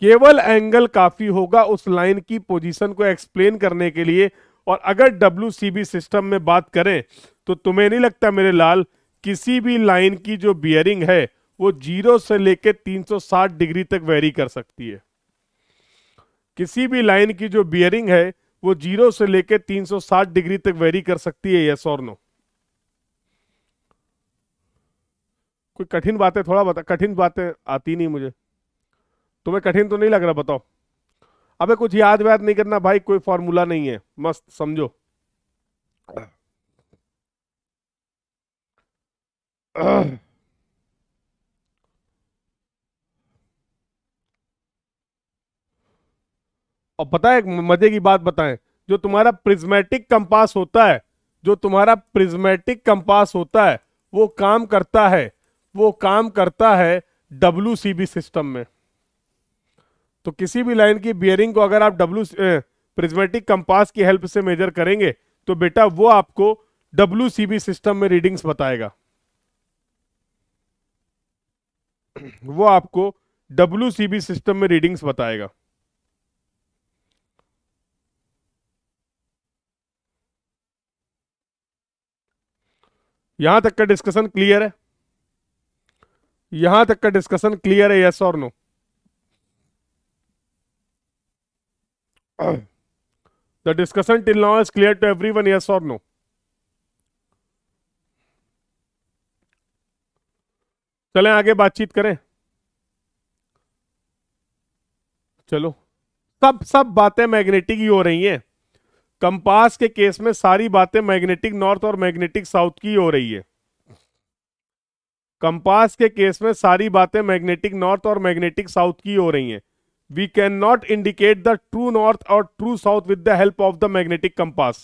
केवल एंगल काफी होगा उस लाइन की पोजीशन को एक्सप्लेन करने के लिए और अगर डब्ल्यू सिस्टम में बात करें तो तुम्हें नहीं लगता मेरे लाल किसी भी लाइन की जो बियरिंग है वो जीरो से लेकर 360 डिग्री तक वेरी कर सकती है किसी भी लाइन की जो बियरिंग है वो जीरो से लेकर 360 डिग्री तक वेरी कर सकती है यस और नो कोई कठिन बातें थोड़ा बता कठिन बातें आती नहीं मुझे तुम्हें कठिन तो नहीं लग रहा बताओ अबे कुछ याद व्याद नहीं करना भाई कोई फॉर्मूला नहीं है मस्त समझो और पता है मजे की बात बताएं जो तुम्हारा प्रिज्मेटिक कंपास होता है जो तुम्हारा प्रिज्मेटिक कंपास होता है वो काम करता है वो काम करता है डब्ल्यू सिस्टम में तो किसी भी लाइन की बियरिंग को अगर आप डब्ल्यू प्रिज्मेटिक कंपास की हेल्प से मेजर करेंगे तो बेटा वो आपको डब्ल्यू सिस्टम में रीडिंग्स बताएगा वो आपको डब्ल्यू सिस्टम में रीडिंग्स बताएगा यहां तक का डिस्कशन क्लियर है यहां तक का डिस्कशन क्लियर है यस और no the discussion till now is clear to everyone yes or no चले आगे बातचीत करें चलो सब सब बातें मैग्नेटिक ही हो रही हैं कंपास के केस में सारी बातें मैग्नेटिक नॉर्थ और मैग्नेटिक साउथ की हो रही है कंपास के केस में सारी बातें मैग्नेटिक नॉर्थ और मैग्नेटिक साउथ की हो रही हैं we cannot indicate the true north or true south with the help of the magnetic compass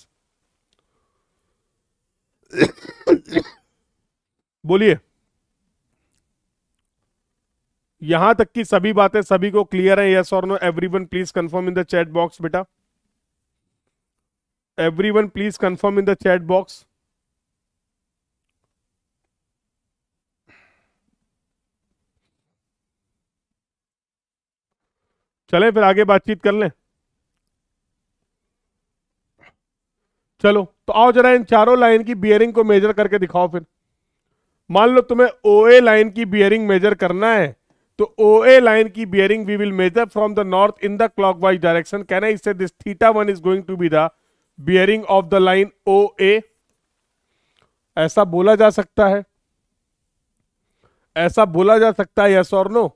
बोलिए यहां तक की सभी बातें सभी को क्लियर है यस और no everyone please confirm in the chat box बेटा everyone please confirm in the chat box चले फिर आगे बातचीत कर लें चलो तो आओ जरा इन चारों लाइन की बियरिंग को मेजर करके दिखाओ फिर मान लो तुम्हें ओ ए लाइन की बियरिंग मेजर करना है तो ओ ए लाइन की bearing we will measure from the north in the clockwise direction can I say this theta one is going to be the bearing of the line O A ऐसा बोला जा सकता है ऐसा बोला जा सकता है यस और नो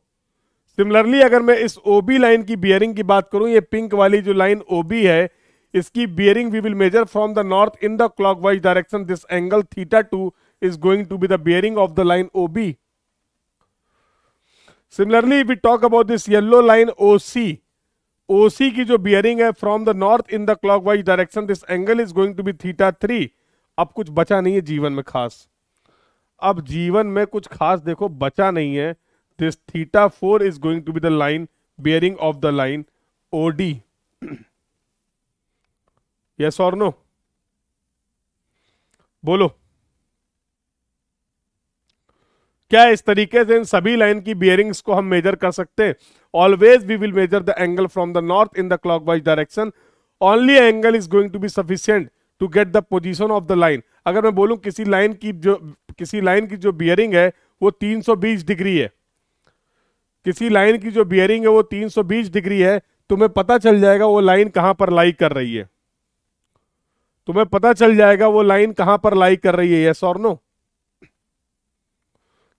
सिमिलरली अगर मैं इस ओबी लाइन की बियरिंग की बात करूं ये पिंक वाली जो लाइन ओबी है इसकी bearing we will measure from the north in the clockwise direction this angle theta two is going to be the bearing of the line O B similarly we talk about this yellow line O C O C की जो बियरिंग है from the north in the clockwise direction this angle is going to be theta three अब कुछ बचा नहीं है जीवन में खास अब जीवन में कुछ खास देखो बचा नहीं है this theta 4 is going to be the line bearing of the line OD. yes or no? बोलो क्या इस तरीके से इन सभी लाइन की बियरिंग्स को हम मेजर कर सकते हैं always we will measure the angle from the north in the clockwise direction only angle is going to be sufficient to get the position of the line अगर मैं बोलूं किसी लाइन की जो किसी लाइन की जो बियरिंग है वो 320 डिग्री है किसी लाइन की जो बियरिंग है वो 320 डिग्री है तुम्हें पता चल जाएगा वो लाइन कहां पर लाई कर रही है तुम्हें पता चल जाएगा वो लाइन कहां पर लाई कर रही है यस और नो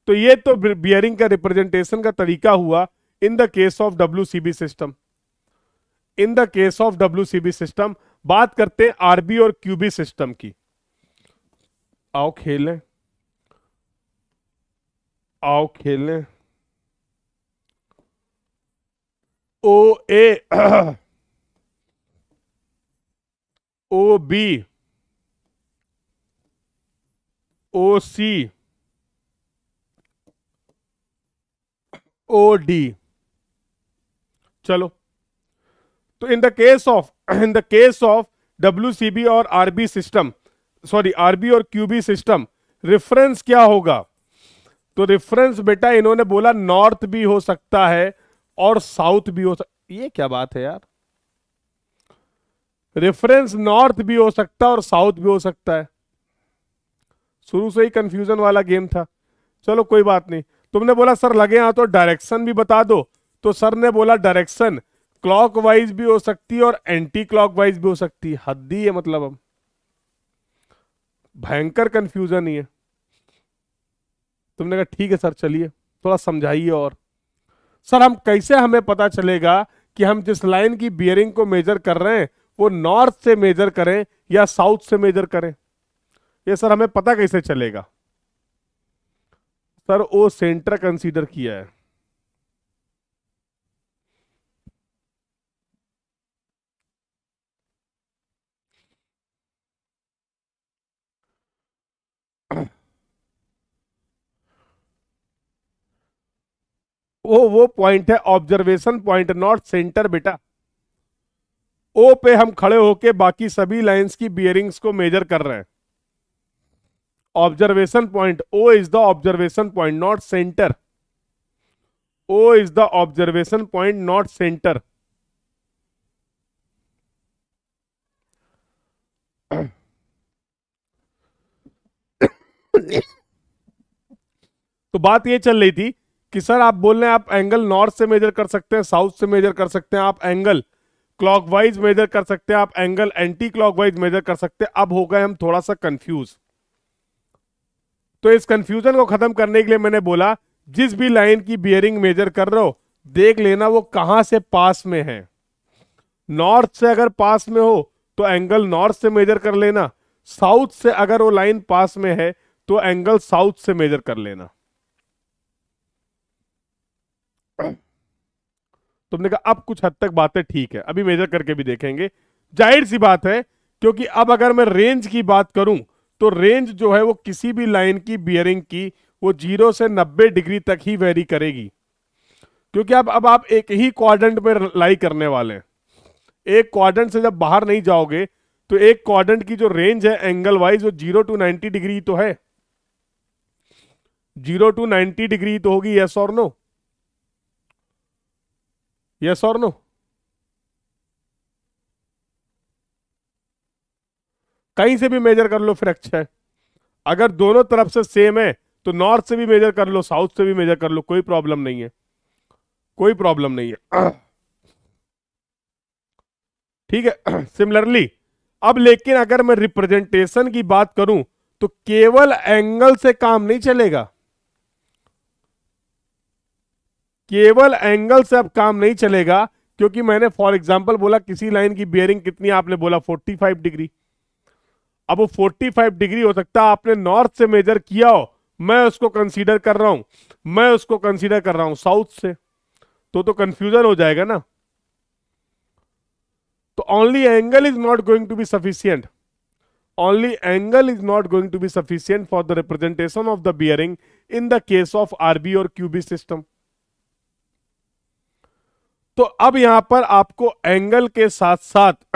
तो ये तो बियरिंग का रिप्रेजेंटेशन का तरीका हुआ in the case of W system in the case of W system बात करते हैं आरबी और क्यूबी सिस्टम की आओ खेलें आओ खेलें ओ ए ओ बी ओ सी ओ डी चलो तो in the case of in the case of W और आरबी सिस्टम सॉरी आरबी और क्यूबी सिस्टम रेफरेंस क्या होगा तो रेफरेंस बेटा इन्होंने बोला नॉर्थ भी हो सकता है और साउथ भी हो सकता ये क्या बात है यार रेफरेंस नॉर्थ भी हो सकता है और साउथ भी हो सकता है शुरू से ही कंफ्यूजन वाला गेम था चलो कोई बात नहीं तुमने बोला सर लगे हाँ तो डायरेक्शन भी बता दो तो सर ने बोला डायरेक्शन क्लॉकवाइज भी हो सकती है और एंटी क्लॉकवाइज भी हो सकती है हद्दी है मतलब हम भयंकर कंफ्यूजन ही है तुमने कहा ठीक है सर चलिए थोड़ा समझाइए और सर हम कैसे हमें पता चलेगा कि हम जिस लाइन की बियरिंग को मेजर कर रहे हैं वो नॉर्थ से मेजर करें या साउथ से मेजर करें ये सर हमें पता कैसे चलेगा सर वो सेंटर कंसीडर किया है वो वो पॉइंट है ऑब्जर्वेशन पॉइंट नॉट सेंटर बेटा ओ पे हम खड़े होके बाकी सभी लाइंस की बियरिंग्स को मेजर कर रहे हैं observation point O is the observation point not center O is the observation point not center तो बात ये चल रही थी कि सर आप बोल रहे हैं आप एंगल नॉर्थ से मेजर कर सकते हैं साउथ से मेजर कर सकते हैं आप एंगल क्लॉकवाइज मेजर कर सकते हैं आप एंगल एंटी क्लॉकवाइज मेजर कर सकते हैं अब हो गए हम थोड़ा सा कंफ्यूज तो इस कंफ्यूजन को खत्म करने के लिए मैंने बोला जिस भी लाइन की बियरिंग मेजर कर रहे हो देख लेना वो कहां से पास में है नॉर्थ से अगर पास में हो तो एंगल नॉर्थ से मेजर कर लेना साउथ से अगर वो लाइन पास में है तो एंगल साउथ से मेजर कर लेना तुमने कहा अब कुछ हद तक बातें ठीक है अभी मेजर करके भी देखेंगे जाहिर सी बात है क्योंकि अब अगर मैं रेंज की बात करूं तो रेंज जो है वो किसी भी लाइन की बियरिंग की वो जीरो से नब्बे डिग्री तक ही वेरी करेगी क्योंकि अब अब आप एक ही क्वाड्रेंट में लाई करने वाले हैं एक क्वाड्रेंट से जब बाहर नहीं जाओगे तो एक क्वाड्रेंट की जो रेंज है एंगल वाइज वो जीरो टू नाइनटी डिग्री तो है जीरो टू नाइनटी डिग्री तो होगी यस और नो yes or no कहीं से भी मेजर कर लो फिर अच्छा है अगर दोनों तरफ से सेम है तो नॉर्थ से भी मेजर कर लो साउथ से भी मेजर कर लो कोई प्रॉब्लम नहीं है कोई प्रॉब्लम नहीं है ठीक है सिमिलरली अब लेकिन अगर मैं रिप्रेजेंटेशन की बात करूं तो केवल एंगल से काम नहीं चलेगा केवल एंगल से अब काम नहीं चलेगा क्योंकि मैंने फॉर एग्जाम्पल बोला किसी लाइन की बियरिंग कितनी आपने बोला 45 डिग्री अब वो 45 डिग्री हो सकता है आपने नॉर्थ से मेजर किया हो मैं उसको कंसीडर कर रहा हूं मैं उसको कंसीडर कर रहा हूं साउथ से तो तो कंफ्यूजन हो जाएगा ना तो only angle is not going to be sufficient only angle is not going to be sufficient for the representation of the bearing in the case of RB और क्यूबी सिस्टम तो अब यहां पर आपको एंगल के साथ साथ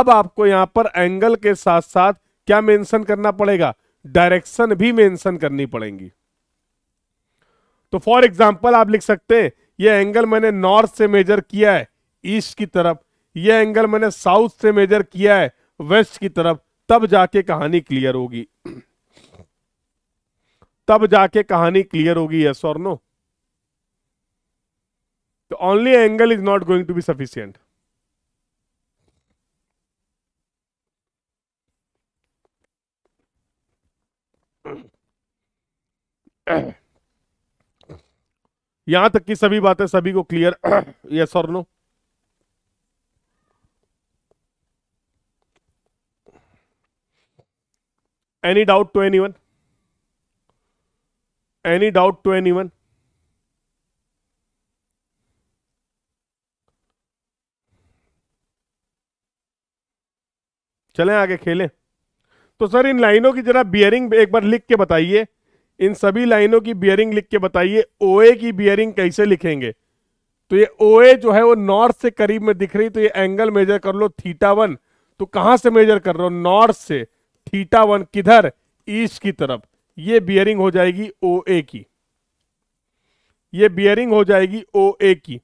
अब आपको यहां पर एंगल के साथ साथ क्या मेंशन करना पड़ेगा डायरेक्शन भी मेंशन करनी पड़ेगी तो फॉर एग्जांपल आप लिख सकते हैं ये एंगल मैंने नॉर्थ से मेजर किया है ईस्ट की तरफ ये एंगल मैंने साउथ से मेजर किया है वेस्ट की तरफ तब जाके कहानी क्लियर होगी तब जाके कहानी क्लियर होगी यस और नो तो only angle is not going to be sufficient यहां तक की सभी बातें सभी को क्लियर यस और no any doubt to anyone any doubt to anyone चलें आगे खेलें तो सर इन लाइनों की जरा बियरिंग एक बार लिख के बताइए इन सभी लाइनों की बियरिंग लिख के बताइए ओए की बियरिंग कैसे लिखेंगे तो ये ओए जो है वो नॉर्थ से करीब में दिख रही तो ये एंगल मेजर कर लो थीटा वन तो कहां से मेजर कर रहे हो नॉर्थ से थीटा वन किधर ईस्ट की तरफ ये बियरिंग हो जाएगी ओ ए की ये बियरिंग हो जाएगी ओ ए की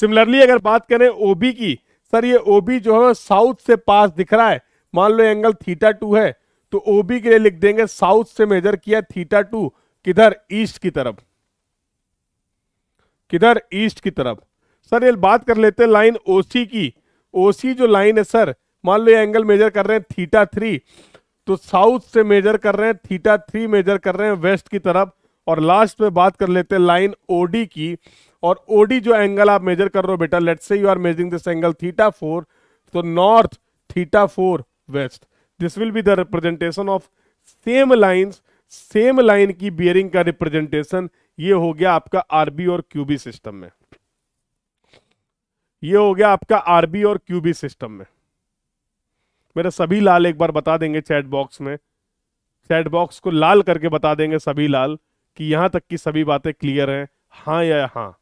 सिमिलरली अगर बात करें ओबी की सर ये ओबी जो है साउथ से पास दिख रहा है मान लो एंगल थीटा टू है तो ओबी के लिए लिख देंगे साउथ से मेजर किया थीटा टू किधर ईस्ट की तरफ किधर ईस्ट की तरफ सर ये बात कर लेते हैं लाइन ओसी की ओसी जो लाइन है सर मान लो ये एंगल मेजर कर रहे हैं थीटा थ्री तो साउथ से मेजर कर रहे हैं थीटा थ्री मेजर कर रहे हैं वेस्ट की तरफ और लास्ट में बात कर लेते हैं लाइन ओडी की और ओडी जो एंगल आप मेजर कर रहे हो बेटा let say you are measuring this angle theta four तो north theta four west this will be the representation of same lines same line की बियरिंग का रिप्रेजेंटेशन ये हो गया आपका आरबी और क्यूबी सिस्टम में ये हो गया आपका आरबी और क्यूबी सिस्टम में मेरे सभी लाल एक बार बता देंगे चैट बॉक्स में चैट बॉक्स को लाल करके बता देंगे सभी लाल कि यहां तक की सभी बातें क्लियर हैं हाँ या हाँ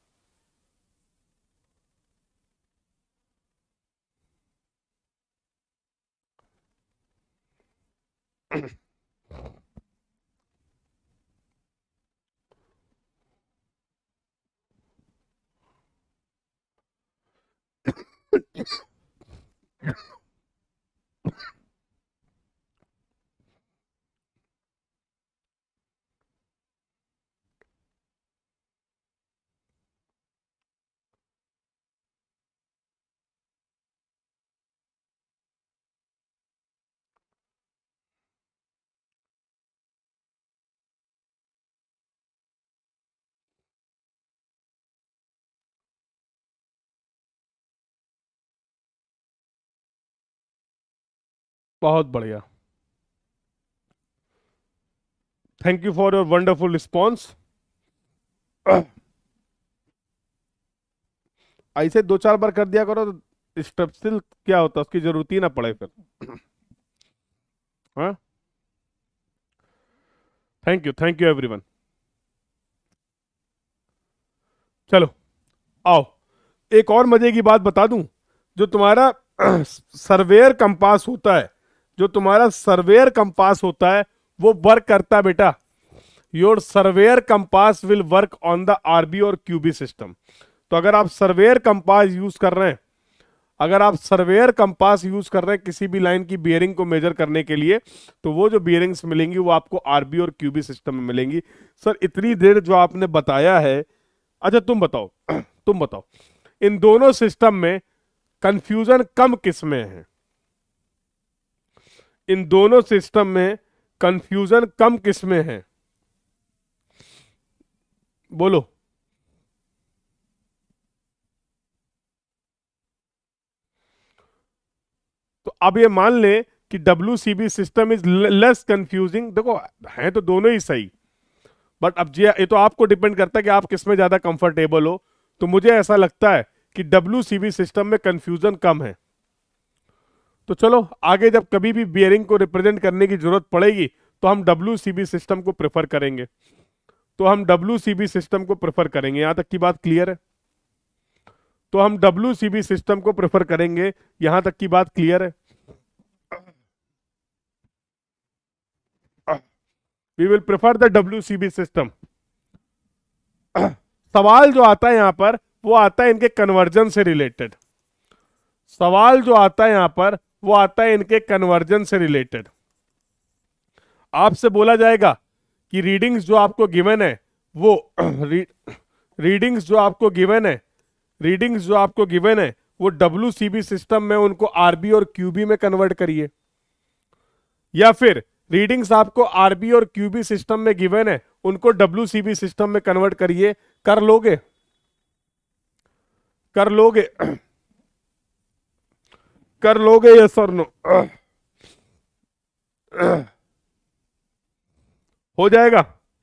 Yeah. बहुत बढ़िया thank you for your wonderful response ऐसे दो चार बार कर दिया करो तो स्टेपसिल क्या होता उसकी जरूरत ही ना पड़े फिर thank you thank you everyone चलो आओ एक और मजे की बात बता दूं जो तुम्हारा सर्वेयर कंपास होता है जो तुम्हारा सर्वेयर कंपास होता है वो वर्क करता है बेटा your surveyor compass will work on the RB और क्यूबी सिस्टम तो अगर आप सर्वेयर कंपास यूज कर रहे हैं अगर आप सर्वेयर कंपास यूज कर रहे हैं किसी भी लाइन की बियरिंग को मेजर करने के लिए तो वो जो बियरिंग्स मिलेंगी वो आपको आरबी और क्यूबी सिस्टम में मिलेंगी सर इतनी देर जो आपने बताया है अच्छा तुम बताओ तुम बताओ इन दोनों सिस्टम में कंफ्यूजन कम किस में है इन दोनों सिस्टम में कंफ्यूजन कम किस में है बोलो तो अब ये मान ले कि W system is less confusing देखो है तो दोनों ही सही बट अब ये तो आपको डिपेंड करता है कि आप किस में ज्यादा कंफर्टेबल हो तो मुझे ऐसा लगता है कि डब्ल्यू सिस्टम में कंफ्यूजन कम है तो चलो आगे जब कभी भी बियरिंग को रिप्रेजेंट करने की जरूरत पड़ेगी तो हम डब्ल्यू सिस्टम को प्रेफर करेंगे तो हम डब्ल्यू सिस्टम को प्रेफर करेंगे यहां तक की बात क्लियर है तो हम डब्ल्यू सिस्टम को प्रेफर करेंगे यहां तक की बात क्लियर है we will prefer the W system सवाल जो आता है यहां पर वो आता है इनके कन्वर्जन से रिलेटेड सवाल जो आता है यहां पर वो आता है इनके कन्वर्जन से रिलेटेड आपसे बोला जाएगा कि रीडिंग्स जो आपको गिवन है वो री, रीडिंग्स जो आपको गिवन है रीडिंग्स जो आपको गिवन है वो डब्ल्यू सिस्टम में उनको आरबी और क्यूबी में कन्वर्ट करिए या फिर रीडिंग्स आपको आरबी और क्यूबी सिस्टम में गिवन है उनको डब्ल्यू सिस्टम में कन्वर्ट करिए कर लोगे कर लोगे कर लोगे यस और नो हो जाएगा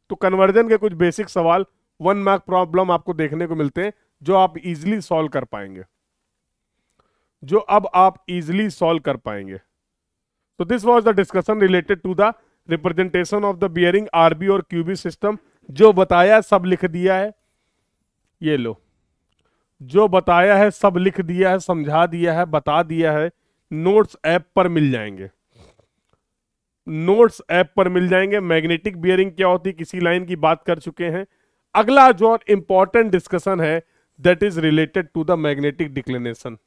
तो कन्वर्जन के कुछ बेसिक सवाल वन मार्क प्रॉब्लम आपको देखने को मिलते हैं जो आप इजिली सॉल्व कर पाएंगे जो अब आप इजिली सॉल्व कर पाएंगे तो this was the discussion related to the representation of the bearing RB और क्यूबी सिस्टम जो बताया सब लिख दिया है ये लो जो बताया है सब लिख दिया है समझा दिया है बता दिया है नोट्स ऐप पर मिल जाएंगे नोट्स ऐप पर मिल जाएंगे मैग्नेटिक बियरिंग क्या होती है किसी लाइन की बात कर चुके हैं अगला जो और इंपॉर्टेंट डिस्कशन है that is related to the magnetic declination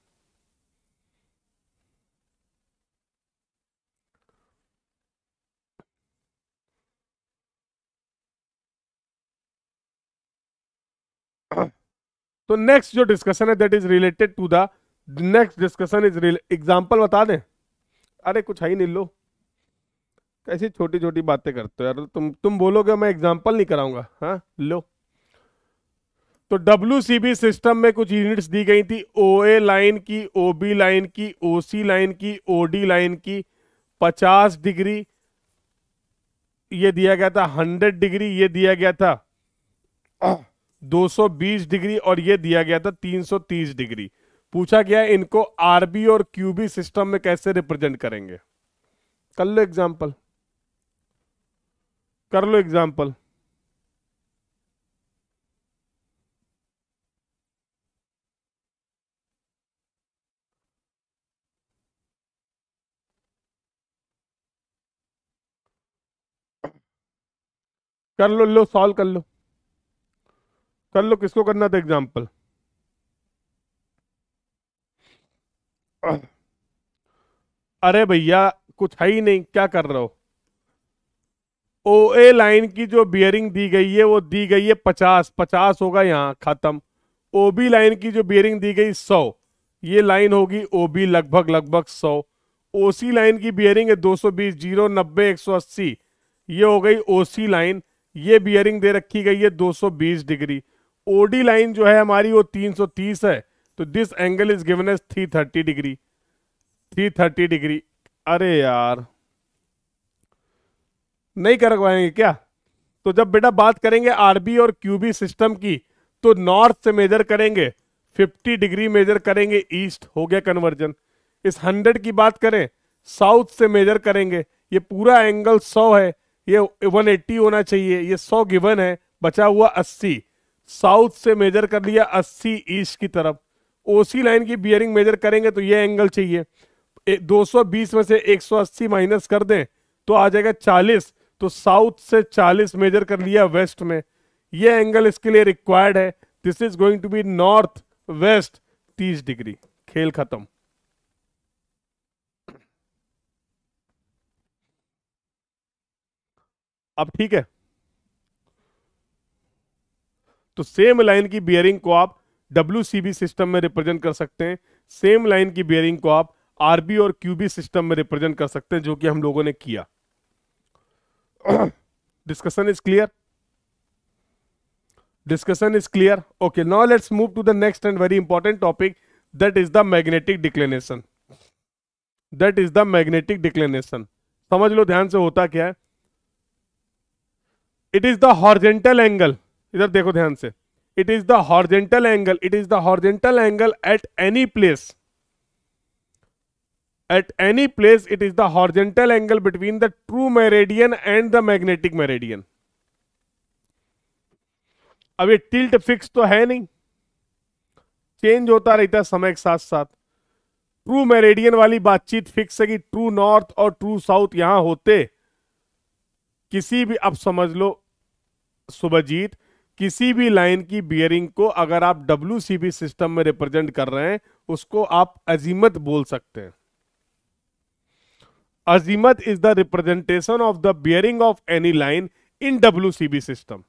तो नेक्स्ट जो डिस्कशन है that is related to the next discussion is example बता दें अरे कुछ है ही नहीं लो कैसी छोटी छोटी बातें करते हो यार तुम तुम बोलोगे मैं एग्जाम्पल नहीं कराऊंगा हाँ लो तो डब्ल्यू सिस्टम में कुछ यूनिट्स दी गई थी ओ ए लाइन की ओ बी लाइन की ओ सी लाइन की ओ डी लाइन की 50 डिग्री ये दिया गया था 100 डिग्री ये दिया गया था 220 डिग्री और ये दिया गया था 330 डिग्री पूछा गया इनको आरबी और क्यूबी सिस्टम में कैसे रिप्रेजेंट करेंगे कर लो एग्जाम्पल कर लो एग्जाम्पल कर लो लो सॉल्व कर लो कर लो किसको करना था एग्जाम्पल अरे भैया कुछ है ही नहीं क्या कर रहे हो ओ ए लाइन की जो बियरिंग दी गई है वो दी गई है पचास पचास होगा यहाँ खत्म ओ बी लाइन की जो बियरिंग दी गई सौ ये लाइन होगी ओ बी लगभग लगभग सौ ओ सी लाइन की बियरिंग है दो सौ बीस जीरो नब्बे एक सौ अस्सी ये हो गई ओ सी लाइन ये बियरिंग दे रखी गई है दो सौ बीस डिग्री ओडी लाइन जो है हमारी वो 330 है तो this angle is given as 330 degree 330 degree अरे यार नहीं कर पाएंगे क्या तो जब बेटा बात करेंगे आरबी और क्यूबी सिस्टम की तो नॉर्थ से मेजर करेंगे 50 डिग्री मेजर करेंगे ईस्ट हो गया कन्वर्जन इस 100 की बात करें साउथ से मेजर करेंगे ये पूरा एंगल 100 है ये 180 होना चाहिए ये 100 गिवन है बचा हुआ साउथ से मेजर कर लिया 80 ईस्ट की तरफ ओसी लाइन की बियरिंग मेजर करेंगे तो ये एंगल चाहिए 220 में से 180 माइनस कर दें तो आ जाएगा 40 तो साउथ से 40 मेजर कर लिया वेस्ट में ये एंगल इसके लिए रिक्वायर्ड है this is going to be north west 30 degree खेल खत्म अब ठीक है तो सेम लाइन की बियरिंग को आप डब्ल्यू सिस्टम में रिप्रेजेंट कर सकते हैं सेम लाइन की बियरिंग को आप आरबी और क्यूबी सिस्टम में रिप्रेजेंट कर सकते हैं जो कि हम लोगों ने किया discussion is clear discussion is clear okay now let's move to the next and very important topic that is the magnetic declination that is the magnetic declination समझ लो ध्यान से होता क्या है it is the horizontal angle इधर देखो ध्यान से it is the horizontal angle it is the horizontal angle at any place at any place it is the horizontal angle between the true meridian and the magnetic meridian अब ये टिल्ट फिक्स तो है नहीं चेंज होता रहता है समय के साथ साथ ट्रू मेरेडियन वाली बातचीत फिक्स है कि ट्रू नॉर्थ और ट्रू साउथ यहां होते किसी भी अब समझ लो सुभजीत किसी भी लाइन की बियरिंग को अगर आप डब्ल्यू सिस्टम में रिप्रेजेंट कर रहे हैं उसको आप अजीमत बोल सकते हैं azimuth is the representation of the bearing of any line in W system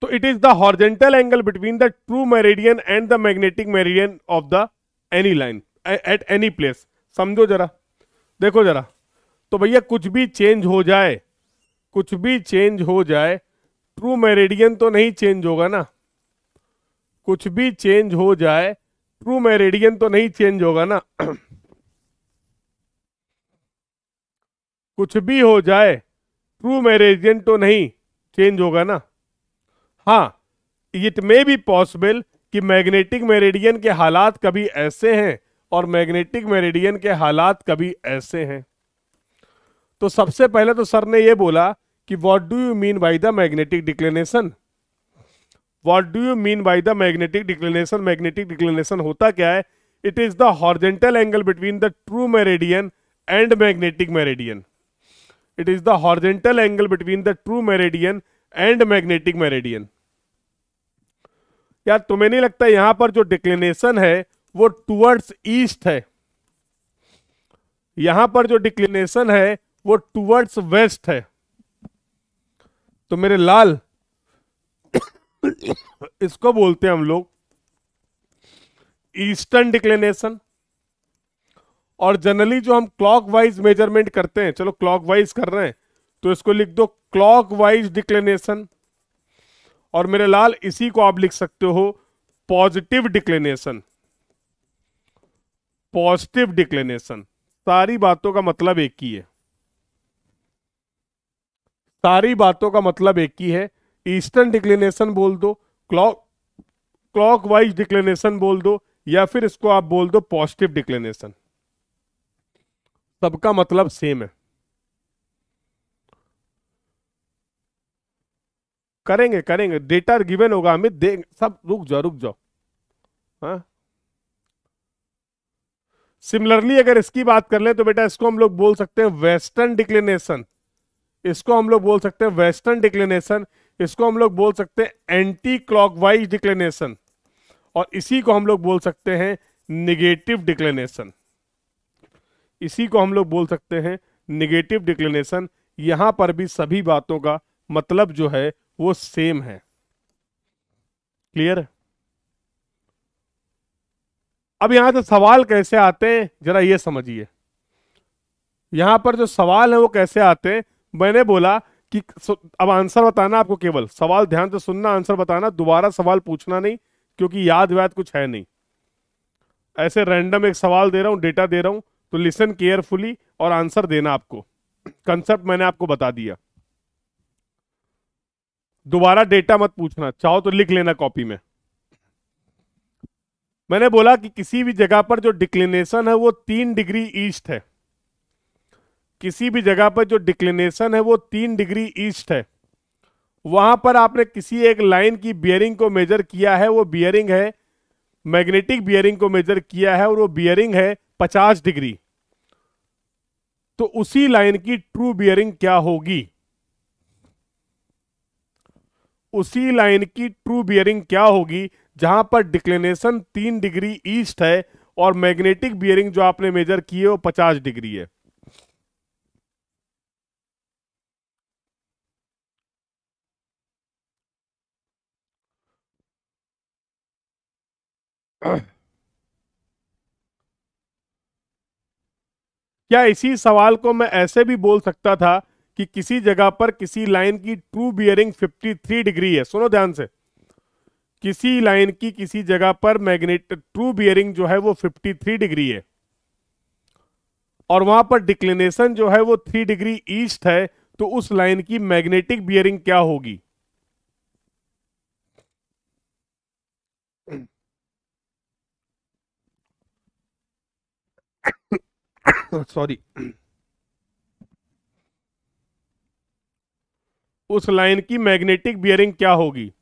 तो it is the horizontal angle between the true meridian and the magnetic meridian of the any line at any place समझो जरा देखो जरा तो भैया कुछ भी चेंज हो जाए कुछ भी चेंज हो जाए ट्रू मेरेडियन तो नहीं चेंज होगा ना कुछ भी चेंज हो जाए ट्रू मेरेडियन तो नहीं चेंज होगा ना कुछ भी हो जाए ट्रू मेरेडियन तो नहीं चेंज होगा ना हाँ इट मे बी पॉसिबल कि मैग्नेटिक मेरेडियन के हालात कभी ऐसे हैं और मैग्नेटिक मेरिडियन के हालात कभी ऐसे हैं तो सबसे पहले तो सर ने यह बोला कि what do you mean by the magnetic declination what do you mean by the magnetic declination magnetic declination होता क्या है it is the horizontal angle between the true meridian and magnetic meridian it is the horizontal angle between the true meridian and magnetic meridian यार तुम्हें नहीं लगता यहां पर जो डिक्लेनेशन है वो टूवर्ड्स ईस्ट है यहां पर जो डिक्लिनेशन है वो टूवर्ड्स वेस्ट है तो मेरे लाल इसको बोलते हैं हम लोग ईस्टर्न डिक्लिनेशन और जनरली जो हम क्लॉकवाइज मेजरमेंट करते हैं चलो क्लॉकवाइज कर रहे हैं तो इसको लिख दो क्लॉकवाइज डिक्लिनेशन और मेरे लाल इसी को आप लिख सकते हो पॉजिटिव डिक्लिनेशन पॉजिटिव डिक्लेनेशन सारी बातों का मतलब एक ही है सारी बातों का मतलब एक ही है ईस्टर्न डिक्लेनेशन बोल दो क्लॉक क्लॉक वाइज डिक्लेनेशन बोल दो या फिर इसको आप बोल दो पॉजिटिव डिक्लेनेशन सबका मतलब सेम है करेंगे करेंगे डेटा गिवन होगा हमें सब रुक जाओ रुक जाओ हाँ सिमिलरली अगर इसकी बात कर ले तो बेटा इसको हम लोग बोल सकते हैं वेस्टर्न डिक्लिनेशन इसको हम लोग बोल सकते हैं वेस्टर्न डिक्लिनेशन इसको हम लोग बोल सकते हैं एंटी क्लॉकवाइज डिक्लिनेशन और इसी को हम लोग बोल सकते हैं निगेटिव डिक्लिनेशन इसी को हम लोग बोल सकते हैं निगेटिव डिक्लिनेशन यहां पर भी सभी बातों का मतलब जो है वो सेम है क्लियर है अब यहां से सवाल कैसे आते हैं जरा ये समझिए यहां पर जो सवाल है वो कैसे आते हैं मैंने बोला कि अब आंसर बताना आपको केवल सवाल ध्यान से सुनना आंसर बताना दोबारा सवाल पूछना नहीं क्योंकि याद व्याद कुछ है नहीं ऐसे रैंडम एक सवाल दे रहा हूं डेटा दे रहा हूं तो लिसन केयरफुली और आंसर देना आपको कंसेप्ट मैंने आपको बता दिया दोबारा डेटा मत पूछना चाहो तो लिख लेना कॉपी में मैंने बोला कि किसी भी जगह पर जो डिक्लिनेशन है वो तीन डिग्री ईस्ट है किसी भी जगह पर जो डिक्लिनेशन है वो तीन डिग्री ईस्ट है वहां पर आपने किसी एक लाइन की बियरिंग को मेजर किया है वो बियरिंग है मैग्नेटिक बियरिंग को मेजर किया है और वो बियरिंग है पचास डिग्री तो उसी लाइन की ट्रू बियरिंग क्या होगी उसी लाइन की ट्रू बियरिंग क्या होगी जहां पर डिक्लेनेशन तीन डिग्री ईस्ट है और मैग्नेटिक बियरिंग जो आपने मेजर की है वो पचास डिग्री है क्या इसी सवाल को मैं ऐसे भी बोल सकता था कि किसी जगह पर किसी लाइन की ट्रू बियरिंग 53 डिग्री है सुनो ध्यान से किसी लाइन की किसी जगह पर मैग्नेट ट्रू बियरिंग जो है वो 53 डिग्री है और वहां पर डिक्लिनेशन जो है वो थ्री डिग्री ईस्ट है तो उस लाइन की मैग्नेटिक बियरिंग क्या होगी सॉरी उस लाइन की मैग्नेटिक बियरिंग क्या होगी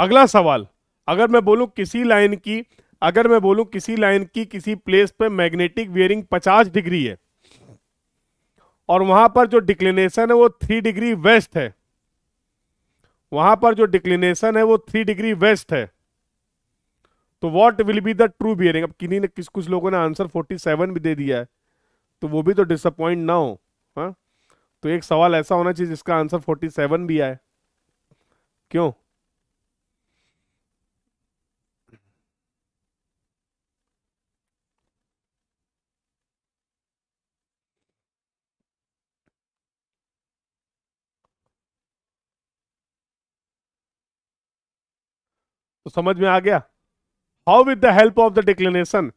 अगला सवाल अगर मैं बोलूं किसी लाइन की अगर मैं बोलूं किसी लाइन की किसी प्लेस पे मैग्नेटिक वेयरिंग 50 डिग्री है और वहां पर जो डिक्लिनेशन है वो थ्री डिग्री वेस्ट है वहां पर जो डिक्लिनेशन है वो थ्री डिग्री वेस्ट है तो what will be the true bearing अब किन्हीं ने किस कुछ लोगों ने आंसर 47 भी दे दिया है तो वो भी तो डिसअपॉइंट ना हो हा? तो एक सवाल ऐसा होना चाहिए जिसका आंसर फोर्टी भी आए क्यों तो समझ में आ गया how with the help of the declination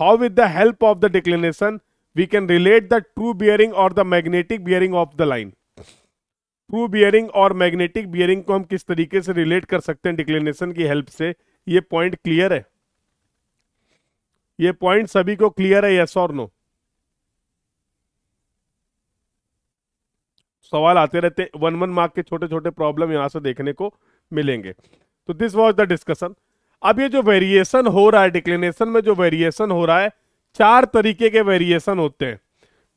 how with the help of the declination we can relate the true bearing और the magnetic bearing of the line true bearing और मैग्नेटिक बियरिंग को हम किस तरीके से रिलेट कर सकते हैं डिक्लेनेशन की हेल्प से ये पॉइंट क्लियर है ये पॉइंट सभी को क्लियर है यस और नो सवाल आते रहते वन वन मार्क के छोटे छोटे प्रॉब्लम यहां से देखने को मिलेंगे तो दिस वॉज द डिस्कशन अब ये जो वेरिएशन हो रहा है डिक्लिनेशन में जो वेरिएशन हो रहा है चार तरीके के वेरिएशन होते हैं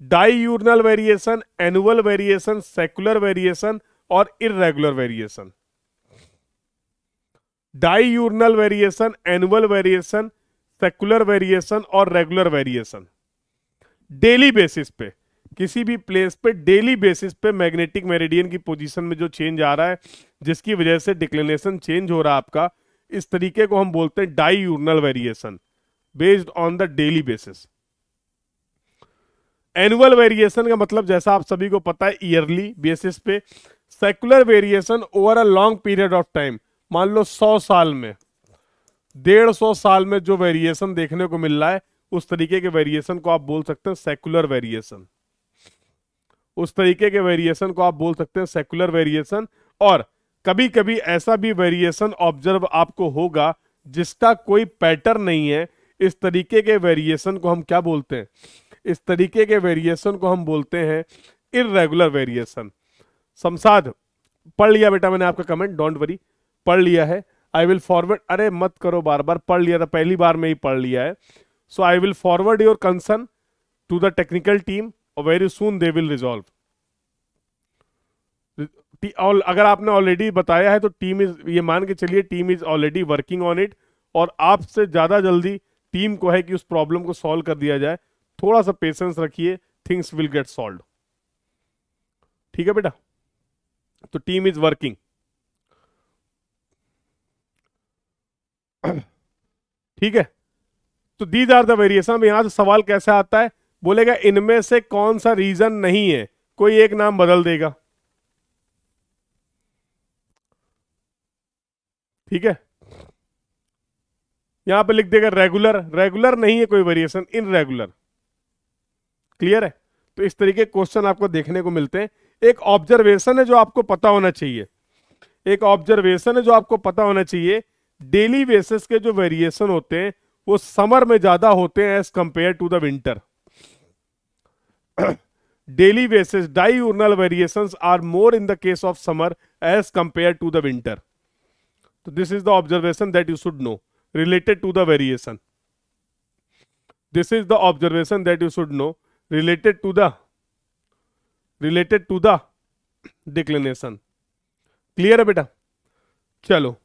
diurnal variation annual variation secular variation और irregular variation diurnal variation annual variation secular variation और रेगुलर वेरिएशन डेली बेसिस पे किसी भी प्लेस पे डेली बेसिस पे मैग्नेटिक मेरिडियन की पोजीशन में जो चेंज आ रहा है जिसकी वजह से डिक्लिनेशन चेंज हो रहा है आपका इस तरीके को हम बोलते हैं diurnal variation based on the daily basis annual variation का मतलब जैसा आप सभी को पता है ईयरली बेसिस पे secular variation over a long period of time मान लो सौ साल में डेढ़ सौ साल में जो वेरिएशन देखने को मिल रहा है उस तरीके के वेरिएशन को आप बोल सकते हैं सेकुलर वेरिएशन उस तरीके के वेरिएशन को आप बोल सकते हैं सेकुलर वेरिएशन और कभी कभी ऐसा भी वेरिएशन ऑब्जर्व आपको होगा जिसका कोई पैटर्न नहीं है इस तरीके के वेरिएशन को हम क्या बोलते हैं इस तरीके के वेरिएशन को हम बोलते हैं इरेगुलर वेरिएशन समसाद पढ़ लिया बेटा मैंने आपका कमेंट डोंट वरी पढ़ लिया है आई विल फॉरवर्ड अरे मत करो बार बार पढ़ लिया था पहली बार में ही पढ़ लिया है so I will forward your concern to the technical team और very soon they will resolve अगर आपने ऑलरेडी बताया है तो टीम इज ये मान के चलिए team is already working on it और आपसे ज़्यादा जल्दी टीम को है कि उस प्रॉब्लम को सॉल्व कर दिया जाए थोड़ा सा पेशेंस रखिए थिंग्स विल गेट सॉल्व ठीक है बेटा तो टीम इज वर्किंग ठीक है तो दीज आर द वेरिएशन अब यहां से सवाल कैसे आता है बोलेगा इनमें से कौन सा रीजन नहीं है कोई एक नाम बदल देगा ठीक है यहां पे लिख देगा रेगुलर रेगुलर नहीं है कोई वेरिएशन इन रेगुलर क्लियर है तो इस तरीके क्वेश्चन आपको देखने को मिलते हैं एक ऑब्जर्वेशन है जो आपको पता होना चाहिए एक ऑब्जर्वेशन है जो आपको पता होना चाहिए डेली बेसिस के जो वेरिएशन होते हैं वो समर में ज्यादा होते हैं as compare to the winter daily basis diurnal variations are more in the case of summer as compared to the winter so this is the observation that you should know related to the variation this is the observation that you should know related to the related to the declination clear है बेटा चलो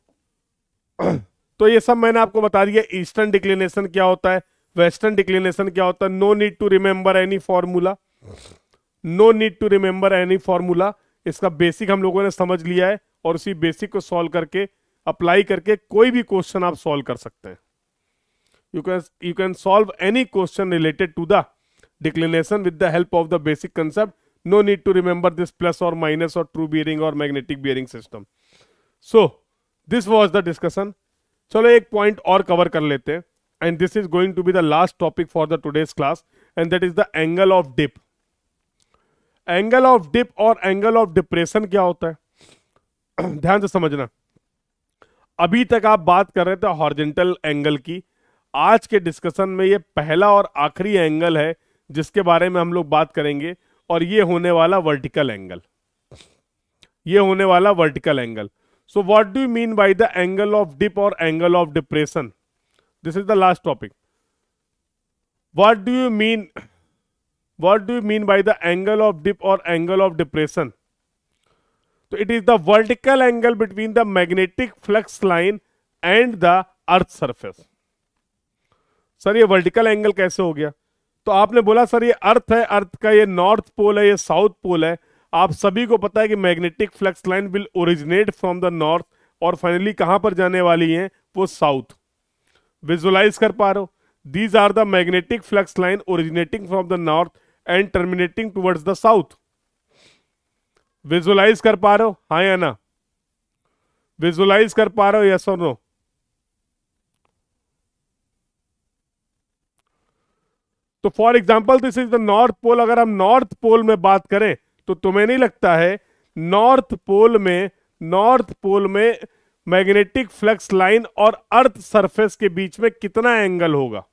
तो ये सब मैंने आपको बता दिया ईस्टर्न डिक्लिनेशन क्या होता है वेस्टर्न डिक्लिनेशन क्या होता है no need to remember any formula no need to remember any formula इसका बेसिक हम लोगों ने समझ लिया है और उसी बेसिक को सॉल्व करके अप्लाई करके कोई भी क्वेश्चन आप सॉल्व कर सकते हैं you can you can solve any question related to the declination with the help of the basic concept no need to remember this plus और माइनस और ट्रू बियरिंग और magnetic bearing system so this was the discussion चलो एक पॉइंट और कवर कर लेते हैं and this is going to be the last topic for the today's class and that is the angle of dip angle of dip और एंगल ऑफ डिप्रेशन क्या होता है ध्यान से समझना अभी तक आप बात कर रहे थे हॉर्जेंटल एंगल की आज के डिस्कशन में ये पहला और आखिरी एंगल है जिसके बारे में हम लोग बात करेंगे और ये होने वाला वर्टिकल एंगल ये होने वाला vertical angle so what do mean by the angle of dip और angle of depression this is the last topic what do you mean what do you mean by the angle of dip or angle of depression so it is the vertical angle between the magnetic flux line and the earth surface sir ये वर्टिकल एंगल कैसे हो गया तो आपने बोला सर ये अर्थ है अर्थ का ये नॉर्थ पोल है ये साउथ पोल है आप सभी को पता है कि magnetic flux line will originate from the north और फाइनली कहां पर जाने वाली है वो साउथ विजुलाइज कर पा रहे हो these are the magnetic flux line originating from the north and terminating towards the south visualize कर पा रहे हो हा या ना विजुलाइज कर पा रहे हो यस और नो तो for example this is the north pole अगर हम नॉर्थ पोल में बात करें तो तुम्हें नहीं लगता है नॉर्थ पोल में नॉर्थ पोल में मैग्नेटिक फ्लक्स लाइन और अर्थ सरफेस के बीच में कितना एंगल होगा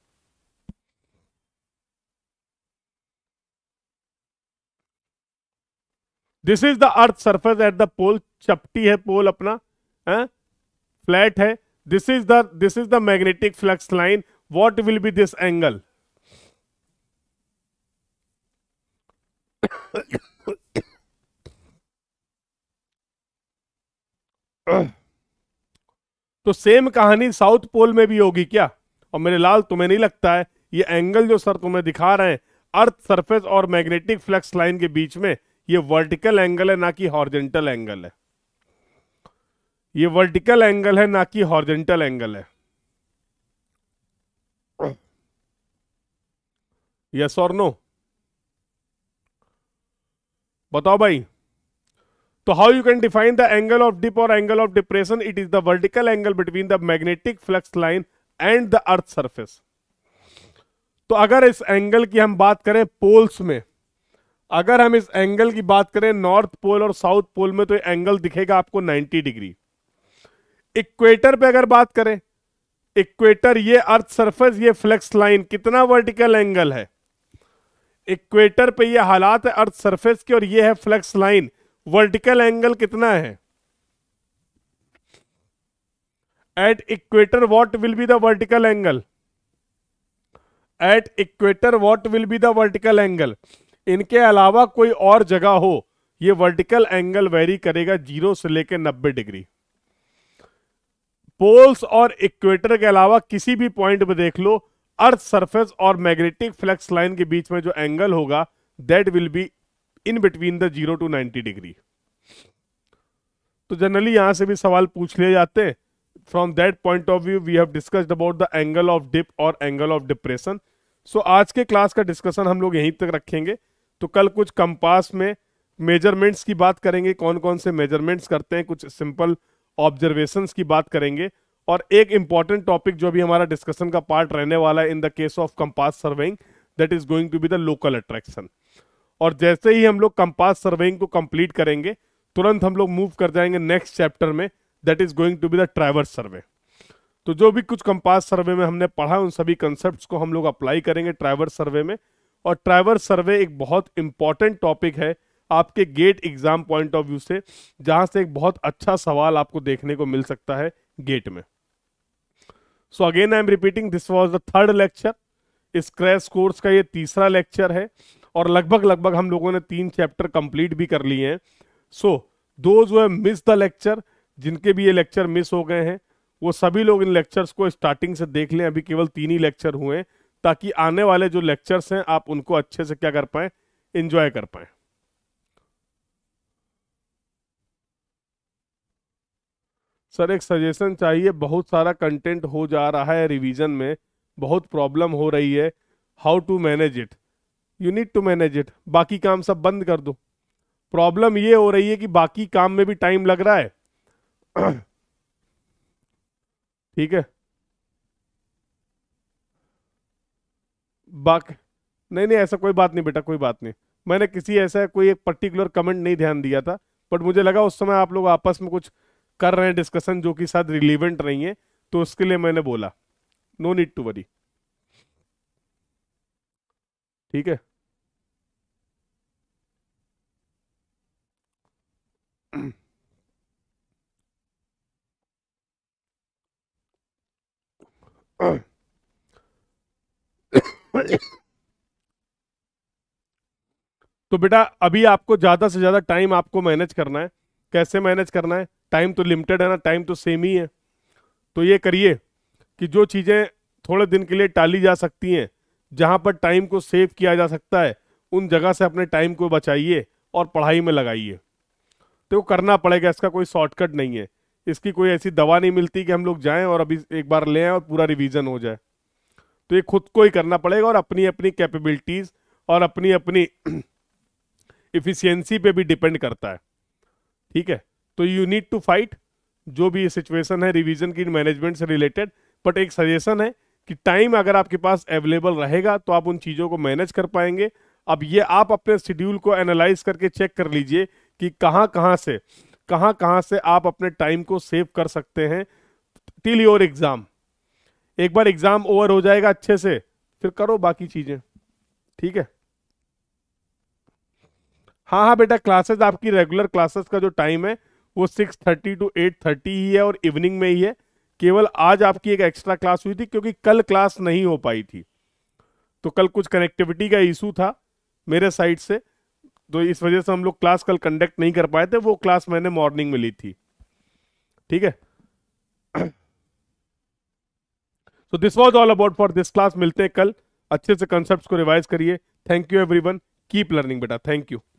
this is the earth surface at the pole चपटी है पोल अपना है फ्लैट है this is the this is the magnetic flux line what will be this angle uh तो सेम कहानी साउथ पोल में भी होगी क्या और मेरे लाल तुम्हें नहीं लगता है ये एंगल जो सर तुम्हें दिखा रहे हैं अर्थ सरफेस और मैग्नेटिक फ्लक्स लाइन के बीच में ये वर्टिकल एंगल है ना कि हॉर्जेंटल एंगल है ये वर्टिकल एंगल है ना कि हॉर्जेंटल एंगल है यस और नो बताओ भाई तो how you can define the angle of dip और angle of depression it is the vertical angle between the magnetic flux line and the earth surface तो अगर इस एंगल की हम बात करें पोल्स में अगर हम इस एंगल की बात करें नॉर्थ पोल और साउथ पोल में तो एंगल दिखेगा आपको 90 डिग्री इक्वेटर पे अगर बात करें इक्वेटर ये अर्थ सरफेस ये फ्लेक्स लाइन कितना वर्टिकल एंगल है इक्वेटर पे ये हालात है अर्थ सरफेस की और ये है फ्लेक्स लाइन वर्टिकल एंगल कितना है at equator what will be the vertical angle at equator what will be the vertical angle इनके अलावा कोई और जगह हो ये वर्टिकल एंगल वेरी करेगा जीरो से लेकर नब्बे डिग्री पोल्स और इक्वेटर के अलावा किसी भी पॉइंट पर देख लो अर्थ सरफेस और मैग्नेटिक फ्लेक्स लाइन के बीच में जो एंगल होगा that will be in between the zero to ninety degree तो जनरली यहां से भी सवाल पूछ लिए जाते हैं from that point of view we have discussed about the angle of dip और एंगल ऑफ डिप्रेशन सो आज के क्लास का डिस्कशन हम लोग यहीं तक रखेंगे तो कल कुछ कंपास में मेजरमेंट्स की बात करेंगे कौन कौन से मेजरमेंट्स करते हैं कुछ सिंपल ऑब्जर्वेशन की बात करेंगे और एक इंपॉर्टेंट टॉपिक जो भी हमारा डिस्कशन का पार्ट रहने वाला है in the case of compass surveying that is going to be the local attraction और जैसे ही हम लोग कंपास सर्वेइंग को कंप्लीट करेंगे तुरंत हम लोग मूव कर जाएंगे नेक्स्ट चैप्टर में that is going to be the traverse survey तो जो भी कुछ कंपास सर्वे में हमने पढ़ा उन सभी कंसेप्ट को हम लोग अप्लाई करेंगे ट्राइवर्स सर्वे में और ट्राइवर्स सर्वे एक बहुत इंपॉर्टेंट टॉपिक है आपके GATE exam point of view से जहां से एक बहुत अच्छा सवाल आपको देखने को मिल सकता है गेट में so again I am repeating this was the third lecture इस क्रैश कोर्स का ये तीसरा लेक्चर है और लगभग लगभग हम लोगों ने तीन चैप्टर कंप्लीट भी कर लिए हैं सो दो जो है मिस द लेक्चर जिनके भी ये लेक्चर मिस हो गए हैं वो सभी लोग इन लेक्चर्स को स्टार्टिंग से देख लें अभी केवल तीन ही लेक्चर हुए हैं ताकि आने वाले जो लेक्चर्स हैं आप उनको अच्छे से क्या कर पाए इंजॉय कर पाए सर एक सजेशन चाहिए बहुत सारा कंटेंट हो जा रहा है रिवीजन में बहुत प्रॉब्लम हो रही है how to manage it you need to manage it बाकी काम सब बंद कर दो प्रॉब्लम ये हो रही है कि बाकी काम में भी टाइम लग रहा है ठीक है बाकी नहीं नहीं ऐसा कोई बात नहीं बेटा कोई बात नहीं मैंने किसी ऐसा कोई एक पर्टिकुलर कमेंट नहीं ध्यान दिया था बट मुझे लगा उस समय आप लोग आपस में कुछ कर रहे हैं डिस्कशन जो कि शायद रिलीवेंट नहीं है तो उसके लिए मैंने बोला नो नीड टू वरी ठीक है तो बेटा अभी आपको ज़्यादा से ज़्यादा टाइम आपको मैनेज करना है कैसे मैनेज करना है टाइम तो लिमिटेड है ना टाइम तो सेम ही है तो ये करिए कि जो चीज़ें थोड़े दिन के लिए टाली जा सकती हैं जहां पर टाइम को सेव किया जा सकता है उन जगह से अपने टाइम को बचाइए और पढ़ाई में लगाइए तो करना पड़ेगा इसका कोई शॉर्टकट नहीं है इसकी कोई ऐसी दवा नहीं मिलती कि हम लोग जाएं और अभी एक बार ले आए और पूरा रिवीजन हो जाए तो ये खुद को ही करना पड़ेगा और अपनी अपनी कैपेबिलिटीज और अपनी अपनी इफिशियंसी पे भी डिपेंड करता है ठीक है तो यू नीड टू फाइट जो भी सिचुएशन है रिवीजन की मैनेजमेंट से रिलेटेड बट एक सजेशन है कि टाइम अगर आपके पास अवेलेबल रहेगा तो आप उन चीज़ों को मैनेज कर पाएंगे अब ये आप अपने शेड्यूल को एनालाइज करके चेक कर लीजिए कि कहाँ कहाँ से कहाँ कहाँ से आप अपने टाइम को सेव कर सकते हैं टिल योर एग्ज़ाम एक बार एग्ज़ाम ओवर हो जाएगा अच्छे से फिर करो बाकी चीज़ें ठीक है हाँ हाँ बेटा क्लासेस आपकी रेगुलर क्लासेस का जो टाइम है वो six thirty to eight thirty ही है और इवनिंग में ही है केवल आज आपकी एक एक्स्ट्रा क्लास हुई थी क्योंकि कल क्लास नहीं हो पाई थी तो कल कुछ कनेक्टिविटी का इशू था मेरे साइड से तो इस वजह से हम लोग क्लास कल कंडक्ट नहीं कर पाए थे वो क्लास मैंने मॉर्निंग में ली थी ठीक है so this was all about for this class मिलते हैं कल अच्छे से कॉन्सेप्ट को रिवाइज करिए thank you every keep learning बेटा थैंक यू